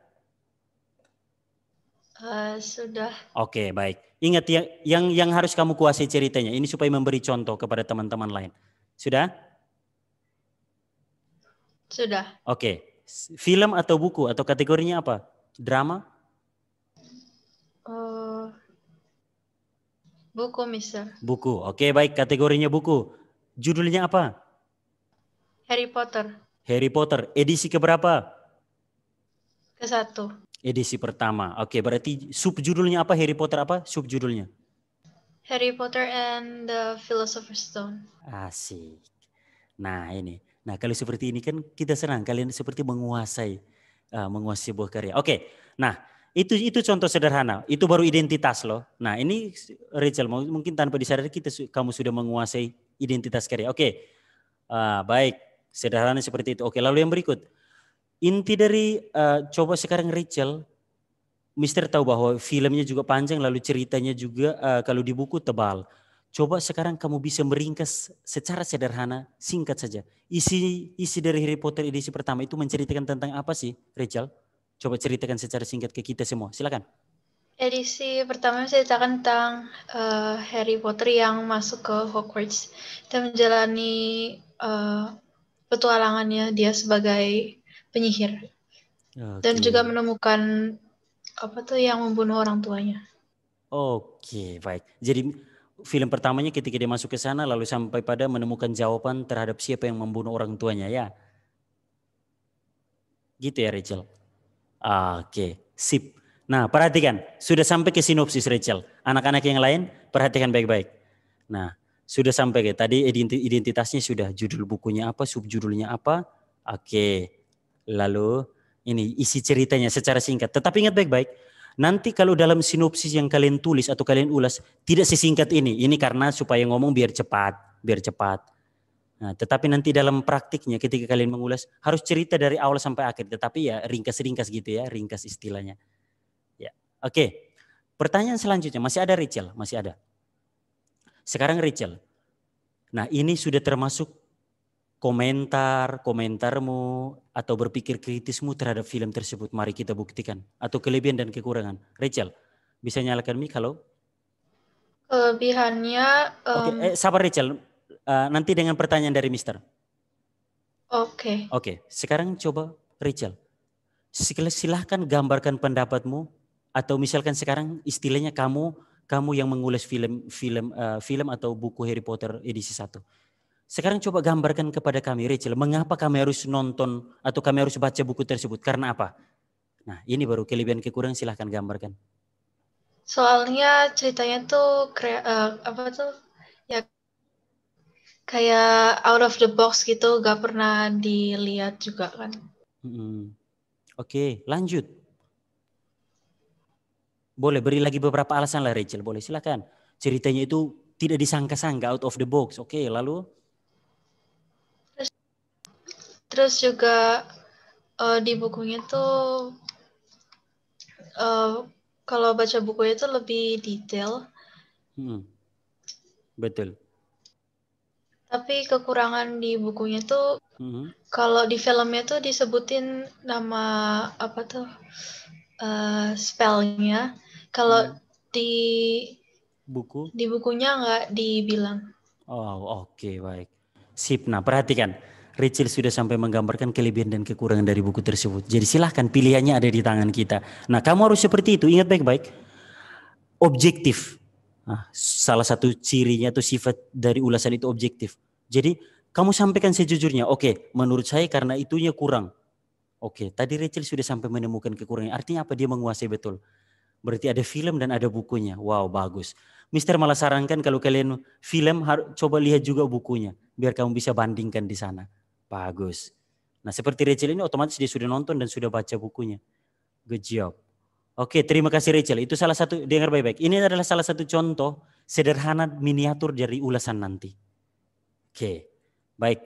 Uh, sudah. Oke, okay, baik. Ingat yang yang yang harus kamu kuasai ceritanya ini supaya memberi contoh kepada teman-teman lain. Sudah? Sudah. Oke. Okay. Film atau buku atau kategorinya apa? Drama? Uh, buku, Mister. Buku. Oke, okay, baik. Kategorinya buku. Judulnya apa? Harry Potter. Harry Potter. Edisi keberapa? Ke satu. Edisi pertama. Oke, okay, berarti subjudulnya apa Harry Potter apa subjudulnya? Harry Potter and the Philosopher's Stone. Asik. Nah, ini. Nah, kalau seperti ini kan kita senang kalian seperti menguasai uh, menguasai sebuah karya. Oke. Okay. Nah, itu itu contoh sederhana itu baru identitas loh nah ini Rachel mungkin tanpa disadari kita kamu sudah menguasai identitas karya oke okay. uh, baik sederhana seperti itu oke okay, lalu yang berikut Inti dari uh, coba sekarang Rachel, Mister tahu bahwa filmnya juga panjang lalu ceritanya juga uh, kalau di buku tebal. Coba sekarang kamu bisa meringkas secara sederhana, singkat saja. Isi isi dari Harry Potter edisi pertama itu menceritakan tentang apa sih, Rachel? Coba ceritakan secara singkat ke kita semua. Silakan. Edisi pertama saya ceritakan tentang uh, Harry Potter yang masuk ke Hogwarts dan menjalani uh, petualangannya dia sebagai penyihir okay. dan juga menemukan apa tuh yang membunuh orang tuanya. Oke, okay, baik. Jadi film pertamanya ketika dia masuk ke sana lalu sampai pada menemukan jawaban terhadap siapa yang membunuh orang tuanya ya. Gitu ya Rachel. Oke, okay, sip. Nah, perhatikan, sudah sampai ke sinopsis Rachel. Anak-anak yang lain perhatikan baik-baik. Nah, sudah sampai ke tadi identitasnya sudah judul bukunya apa, subjudulnya apa. Oke. Okay. Lalu ini isi ceritanya secara singkat. Tetapi ingat baik-baik, nanti kalau dalam sinopsis yang kalian tulis atau kalian ulas tidak sesingkat ini. Ini karena supaya ngomong biar cepat, biar cepat. Nah, tetapi nanti dalam praktiknya ketika kalian mengulas harus cerita dari awal sampai akhir. Tetapi ya ringkas-ringkas gitu ya, ringkas istilahnya. Ya, oke. Pertanyaan selanjutnya masih ada Rachel, masih ada. Sekarang Rachel. Nah ini sudah termasuk komentar, komentarmu, atau berpikir kritismu terhadap film tersebut. Mari kita buktikan. Atau kelebihan dan kekurangan. Rachel, bisa nyalakan mic kalau? Kelebihannya... Um... okay. eh, sabar Rachel. Uh, nanti dengan pertanyaan dari Mister. Oke. Okay. Oke, okay. sekarang coba Rachel. Silahkan gambarkan pendapatmu atau misalkan sekarang istilahnya kamu kamu yang mengulas film film uh, film atau buku Harry Potter edisi satu sekarang coba gambarkan kepada kami, Rachel, mengapa kami harus nonton atau kami harus baca buku tersebut? Karena apa? Nah, ini baru kelebihan kekurangan silahkan gambarkan. Soalnya ceritanya tuh kre, uh, apa tuh ya kayak out of the box gitu, gak pernah dilihat juga kan. Hmm. Oke, lanjut. Boleh beri lagi beberapa alasan lah Rachel, boleh silahkan. Ceritanya itu tidak disangka-sangka out of the box. Oke, lalu Terus juga uh, di bukunya tuh uh, kalau baca bukunya itu lebih detail. Hmm. Betul. Tapi kekurangan di bukunya tuh hmm kalau di filmnya tuh disebutin nama apa tuh uh, spellnya. Kalau hmm. di buku di bukunya nggak dibilang. Oh oke okay, baik. Sip. Nah perhatikan Rachel sudah sampai menggambarkan kelebihan dan kekurangan dari buku tersebut. Jadi silahkan pilihannya ada di tangan kita. Nah kamu harus seperti itu, ingat baik-baik. Objektif. Nah, salah satu cirinya atau sifat dari ulasan itu objektif. Jadi kamu sampaikan sejujurnya, oke okay, menurut saya karena itunya kurang. Oke, okay, tadi Rachel sudah sampai menemukan kekurangan. Artinya apa? Dia menguasai betul. Berarti ada film dan ada bukunya. Wow, bagus. Mister malah sarankan kalau kalian film coba lihat juga bukunya biar kamu bisa bandingkan di sana. Bagus. Nah seperti Rachel ini otomatis dia sudah nonton dan sudah baca bukunya. Good job. Oke terima kasih Rachel. Itu salah satu, dengar baik-baik. Ini adalah salah satu contoh sederhana miniatur dari ulasan nanti. Oke baik.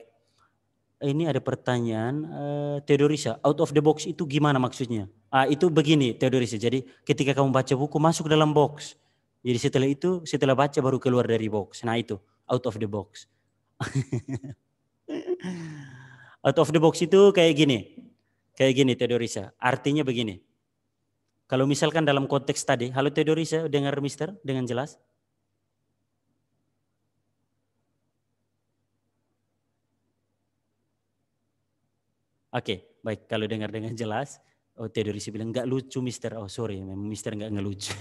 Ini ada pertanyaan uh, Theodorisa, out of the box itu gimana maksudnya? Ah, itu begini Theodorisa, jadi ketika kamu baca buku masuk dalam box. Jadi setelah itu, setelah baca baru keluar dari box. Nah itu, out of the box. Out of the box itu kayak gini. Kayak gini Teodorisa. Artinya begini. Kalau misalkan dalam konteks tadi, halo Teodorisa, dengar mister dengan jelas? Oke, okay, baik. Kalau dengar dengan jelas, oh Teodorisa bilang, nggak lucu mister. Oh sorry, memang mister nggak ngelucu. Oke,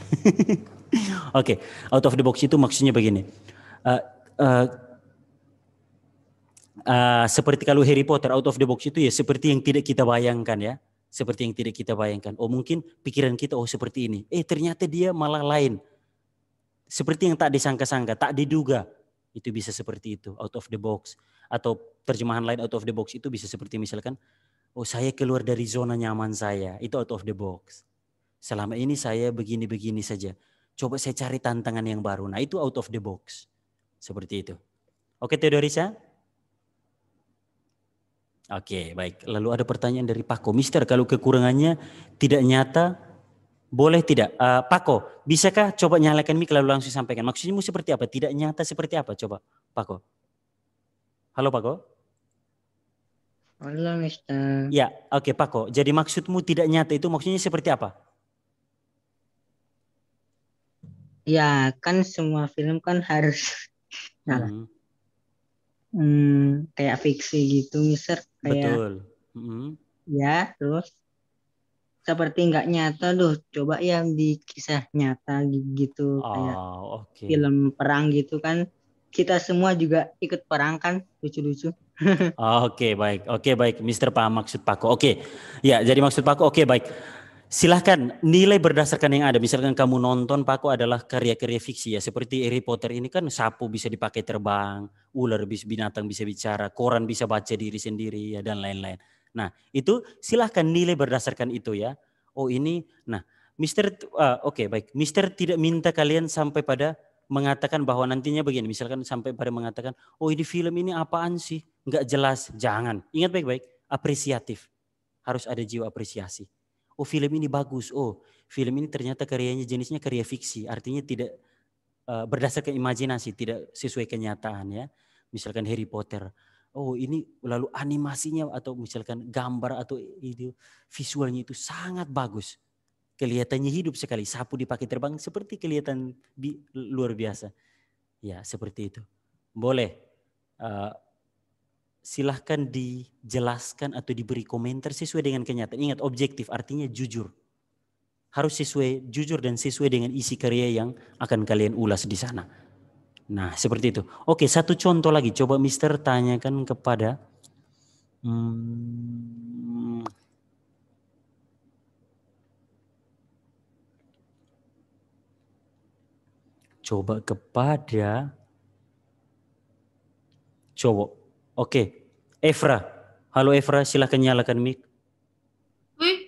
okay, out of the box itu maksudnya begini. Uh, uh, Ah, seperti kalau Harry Potter out of the box itu ya seperti yang tidak kita bayangkan ya seperti yang tidak kita bayangkan. Oh mungkin pikiran kita oh seperti ini. Eh ternyata dia malah lain. Seperti yang tak disangka-sangka, tak diduga. Itu bisa seperti itu, out of the box. Atau terjemahan lain out of the box itu bisa seperti misalkan, oh saya keluar dari zona nyaman saya. Itu out of the box. Selama ini saya begini-begini saja. Coba saya cari tantangan yang baru. Nah itu out of the box. Seperti itu. Oke Teodorisa, Oke, baik. Lalu ada pertanyaan dari Pak Mister, kalau kekurangannya tidak nyata, boleh tidak? Uh, eh, Pako, bisakah coba nyalakan mic lalu langsung sampaikan? Maksudnya seperti apa? Tidak nyata seperti apa? Coba, Pako. Halo, Pako. Halo, Mister. Ya, oke, okay, Pako. Jadi maksudmu tidak nyata itu maksudnya seperti apa? Ya, kan semua film kan harus nyala. Hmm hmm, kayak fiksi gitu mister kayak Betul. Mm-hmm. ya terus seperti nggak nyata loh coba yang di kisah nyata gitu oh, kayak okay. film perang gitu kan kita semua juga ikut perang kan lucu-lucu oke okay, baik oke okay, baik Mister Pak maksud Pako. oke okay. ya jadi maksud Pako. oke okay, baik silahkan nilai berdasarkan yang ada. Misalkan kamu nonton Paku adalah karya-karya fiksi ya. Seperti Harry Potter ini kan sapu bisa dipakai terbang, ular bisa binatang bisa bicara, koran bisa baca diri sendiri ya dan lain-lain. Nah itu silahkan nilai berdasarkan itu ya. Oh ini, nah Mister, uh, oke okay, baik. Mister tidak minta kalian sampai pada mengatakan bahwa nantinya begini. Misalkan sampai pada mengatakan, oh ini film ini apaan sih? Enggak jelas, jangan. Ingat baik-baik, apresiatif. Harus ada jiwa apresiasi oh film ini bagus, oh film ini ternyata karyanya jenisnya karya fiksi, artinya tidak uh, berdasarkan imajinasi, tidak sesuai kenyataan ya. Misalkan Harry Potter, oh ini lalu animasinya atau misalkan gambar atau ide visualnya itu sangat bagus. Kelihatannya hidup sekali, sapu dipakai terbang seperti kelihatan bi luar biasa. Ya seperti itu. Boleh uh, silahkan dijelaskan atau diberi komentar sesuai dengan kenyataan. Ingat objektif artinya jujur. Harus sesuai jujur dan sesuai dengan isi karya yang akan kalian ulas di sana. Nah seperti itu. Oke satu contoh lagi. Coba Mister tanyakan kepada hmm, coba kepada cowok Oke, Evra. Halo Evra, silahkan nyalakan mic. Wih,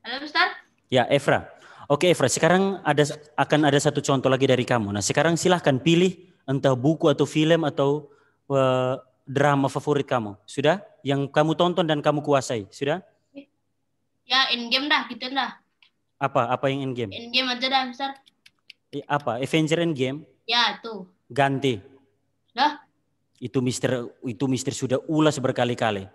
halo Ustaz. Ya, Evra. Oke Evra, sekarang ada akan ada satu contoh lagi dari kamu. Nah sekarang silahkan pilih entah buku atau film atau uh, drama favorit kamu. Sudah? Yang kamu tonton dan kamu kuasai. Sudah? Ya, in game dah, gitu dah. Apa? Apa yang in game? In game aja dah, besar. Apa? Avenger game? Ya, tuh. Ganti. Dah? Itu Mister itu Mister sudah ulas berkali-kali.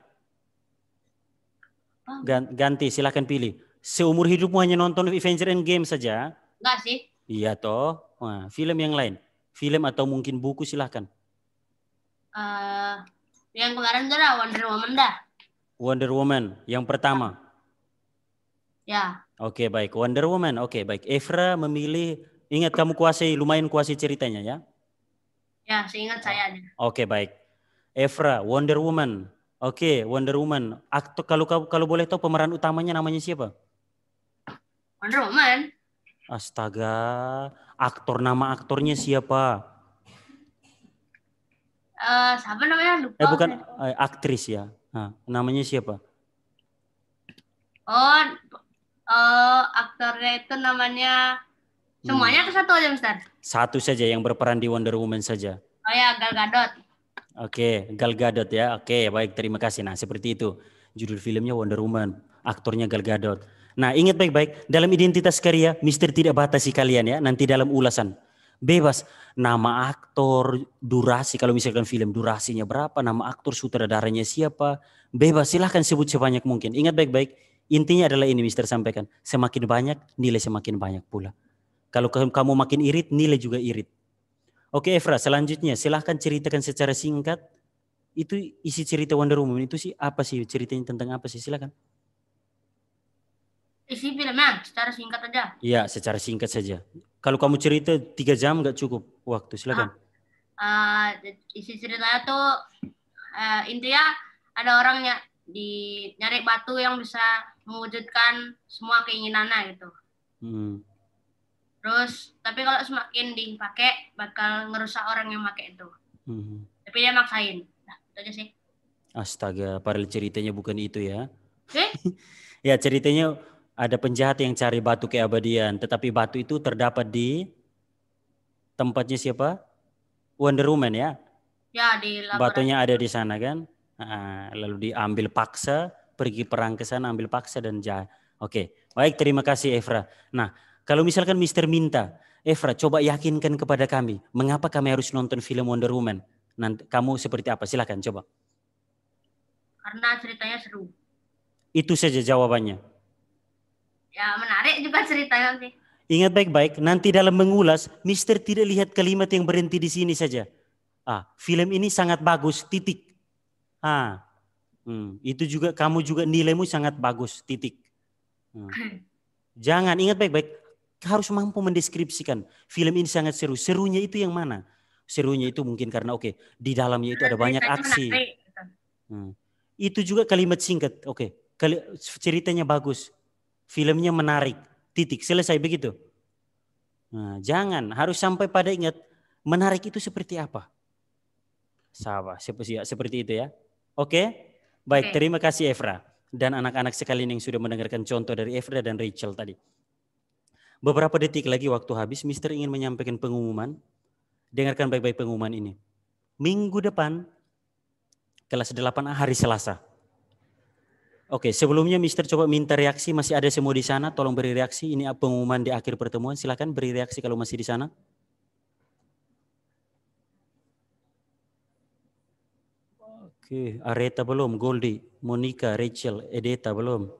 Oh. Ganti, silahkan pilih. Seumur hidupmu hanya nonton Avenger Endgame saja? Enggak sih. Iya toh. Nah, film yang lain. Film atau mungkin buku silahkan. Uh, eh, yang kemarin dah Wonder Woman dah. Wonder Woman yang pertama. Ya. Oke baik Wonder Woman. Oke baik. Efra memilih ingat kamu kuasai lumayan kuasai ceritanya ya. Ya, seingat saya ada. Oke, okay, baik. Evra, Wonder Woman. Oke, okay, Wonder Woman. Aktor kalau kalau boleh tahu pemeran utamanya namanya siapa? Wonder Woman. Astaga, aktor nama aktornya siapa? Uh, siapa namanya? Lupa. Eh bukan eh, aktris ya. Nah, namanya siapa? Oh, uh, aktornya itu namanya Semuanya ke satu aja, Mister? Satu saja yang berperan di Wonder Woman saja. Oh ya, Gal Gadot. Oke, okay, Gal Gadot ya. Oke, okay, baik terima kasih. Nah, seperti itu. Judul filmnya Wonder Woman, aktornya Gal Gadot. Nah, ingat baik-baik, dalam identitas karya, Mister tidak batasi kalian ya, nanti dalam ulasan. Bebas, nama aktor, durasi, kalau misalkan film durasinya berapa, nama aktor, sutradaranya siapa, bebas, silahkan sebut sebanyak mungkin. Ingat baik-baik, intinya adalah ini Mister sampaikan, semakin banyak, nilai semakin banyak pula. Kalau kamu makin irit, nilai juga irit. Oke Efra, selanjutnya silahkan ceritakan secara singkat itu isi cerita Wonder Woman itu sih apa sih ceritanya tentang apa sih silakan. Isi filmnya secara singkat aja. Iya, secara singkat saja. Kalau kamu cerita tiga jam nggak cukup waktu silakan. Uh, uh, isi ceritanya tuh uh, intinya ada orangnya di nyari batu yang bisa mewujudkan semua keinginannya gitu. Hmm. Terus tapi kalau semakin dipakai bakal ngerusak orang yang pakai itu. Hmm. Tapi dia maksain. Nah, itu aja sih. Astaga, padahal ceritanya bukan itu ya. Eh? ya ceritanya ada penjahat yang cari batu keabadian, tetapi batu itu terdapat di tempatnya siapa? Wonder Woman ya. Ya di laboratorium. Batunya ada di sana kan. Nah, lalu diambil paksa, pergi perang ke sana, ambil paksa dan jahat. Oke, baik terima kasih Efra. Nah, kalau misalkan Mister minta, Efra coba yakinkan kepada kami, mengapa kami harus nonton film Wonder Woman? Nanti kamu seperti apa? Silahkan coba. Karena ceritanya seru. Itu saja jawabannya. Ya menarik juga ceritanya sih. Ingat baik-baik, nanti dalam mengulas, Mister tidak lihat kalimat yang berhenti di sini saja. Ah, film ini sangat bagus, titik. Ah, hmm, itu juga kamu juga nilaimu sangat bagus, titik. Hmm. Jangan ingat baik-baik harus mampu mendeskripsikan film ini sangat seru. Serunya itu yang mana? Serunya itu mungkin karena oke okay, di dalamnya itu ada iya, banyak aksi. Gitu. Hmm. Itu juga kalimat singkat. Oke, okay. ceritanya bagus, filmnya menarik. Titik selesai begitu. Nah, jangan harus sampai pada ingat menarik itu seperti apa. Sabar, seperti ya, seperti itu ya. Oke, okay? baik. Terima kasih Efra dan anak-anak sekalian yang sudah mendengarkan contoh dari Efra dan Rachel tadi. Beberapa detik lagi waktu habis, Mister ingin menyampaikan pengumuman. Dengarkan baik-baik pengumuman ini. Minggu depan, kelas 8 hari Selasa. Oke, sebelumnya Mister coba minta reaksi, masih ada semua di sana, tolong beri reaksi. Ini pengumuman di akhir pertemuan, silakan beri reaksi kalau masih di sana. Oke, Areta belum, Goldie, Monica, Rachel, Edeta belum.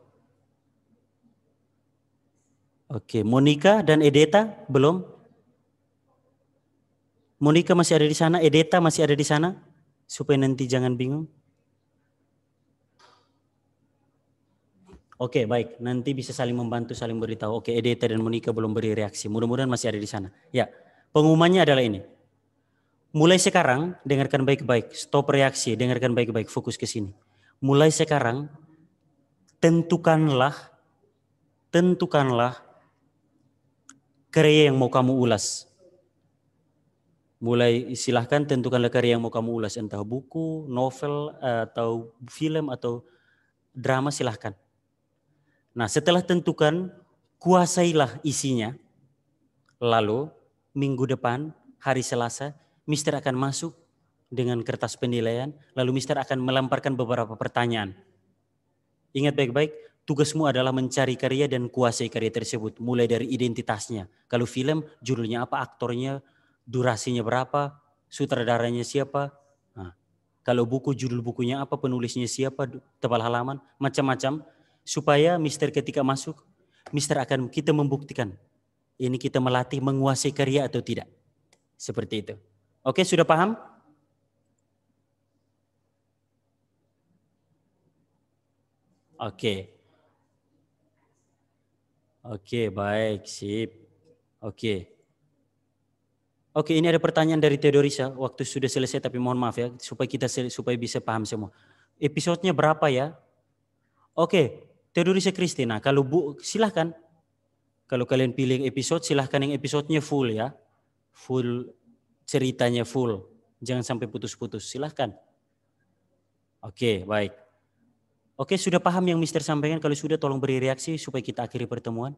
Oke, Monica dan Edeta belum? Monica masih ada di sana, Edeta masih ada di sana, supaya nanti jangan bingung. Oke, baik. Nanti bisa saling membantu, saling beritahu. Oke, Edeta dan Monica belum beri reaksi. Mudah-mudahan masih ada di sana. Ya, pengumumannya adalah ini. Mulai sekarang, dengarkan baik-baik. Stop reaksi, dengarkan baik-baik. Fokus ke sini. Mulai sekarang, tentukanlah, tentukanlah karya yang mau kamu ulas. Mulai silahkan tentukanlah karya yang mau kamu ulas, entah buku, novel, atau film, atau drama silahkan. Nah setelah tentukan, kuasailah isinya. Lalu minggu depan, hari Selasa, Mister akan masuk dengan kertas penilaian, lalu Mister akan melemparkan beberapa pertanyaan. Ingat baik-baik, Tugasmu adalah mencari karya dan kuasai karya tersebut, mulai dari identitasnya. Kalau film, judulnya apa, aktornya, durasinya berapa, sutradaranya siapa. Nah, kalau buku, judul bukunya apa, penulisnya siapa, tebal halaman, macam-macam. Supaya Mister ketika masuk, Mister akan kita membuktikan. Ini kita melatih menguasai karya atau tidak. Seperti itu. Oke, sudah paham? Oke. Oke, baik, sip. Oke. Oke, ini ada pertanyaan dari Teodorisa. Waktu sudah selesai tapi mohon maaf ya supaya kita supaya bisa paham semua. Episodenya berapa ya? Oke, Teodorisa Kristina, kalau Bu silahkan. Kalau kalian pilih episode silahkan yang episodenya full ya. Full ceritanya full. Jangan sampai putus-putus. Silahkan. Oke, baik. Oke, sudah paham yang Mister sampaikan? Kalau sudah, tolong beri reaksi supaya kita akhiri pertemuan.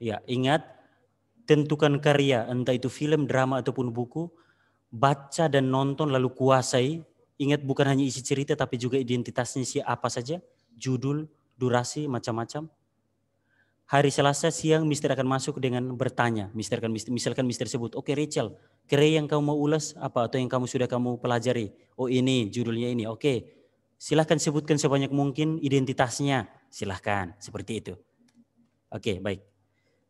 Ya, ingat, tentukan karya, entah itu film, drama, ataupun buku, baca dan nonton lalu kuasai. Ingat bukan hanya isi cerita, tapi juga identitasnya siapa saja, judul, durasi, macam-macam hari Selasa siang Mister akan masuk dengan bertanya. Mister akan misalkan Mister sebut, "Oke okay, Rachel, kira yang kamu mau ulas apa atau yang kamu sudah kamu pelajari? Oh ini judulnya ini. Oke. Okay. Silahkan sebutkan sebanyak mungkin identitasnya. Silahkan. Seperti itu. Oke, okay, baik.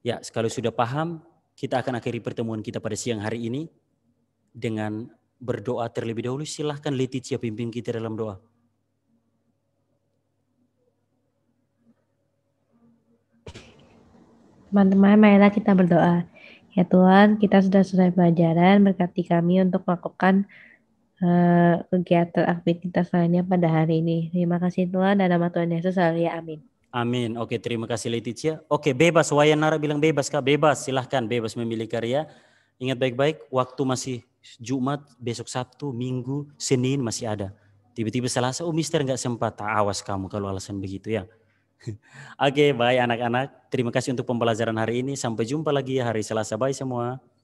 Ya, sekali sudah paham, kita akan akhiri pertemuan kita pada siang hari ini dengan berdoa terlebih dahulu. Silahkan Leticia pimpin kita dalam doa. Teman-teman, marilah kita berdoa. Ya Tuhan, kita sudah selesai pelajaran, berkati kami untuk melakukan uh, kegiatan aktivitas lainnya pada hari ini. Terima kasih Tuhan, dan nama Tuhan Yesus, ya amin. Amin. Oke, terima kasih Leticia. Oke, bebas. Wayan bilang bebas, Kak. Bebas, silahkan. Bebas memilih karya. Ingat baik-baik, waktu masih Jumat, besok Sabtu, Minggu, Senin masih ada. Tiba-tiba Selasa, oh mister nggak sempat. Tak ah, awas kamu kalau alasan begitu ya. Oke, okay, bye anak-anak. Terima kasih untuk pembelajaran hari ini. Sampai jumpa lagi hari Selasa. Bye semua.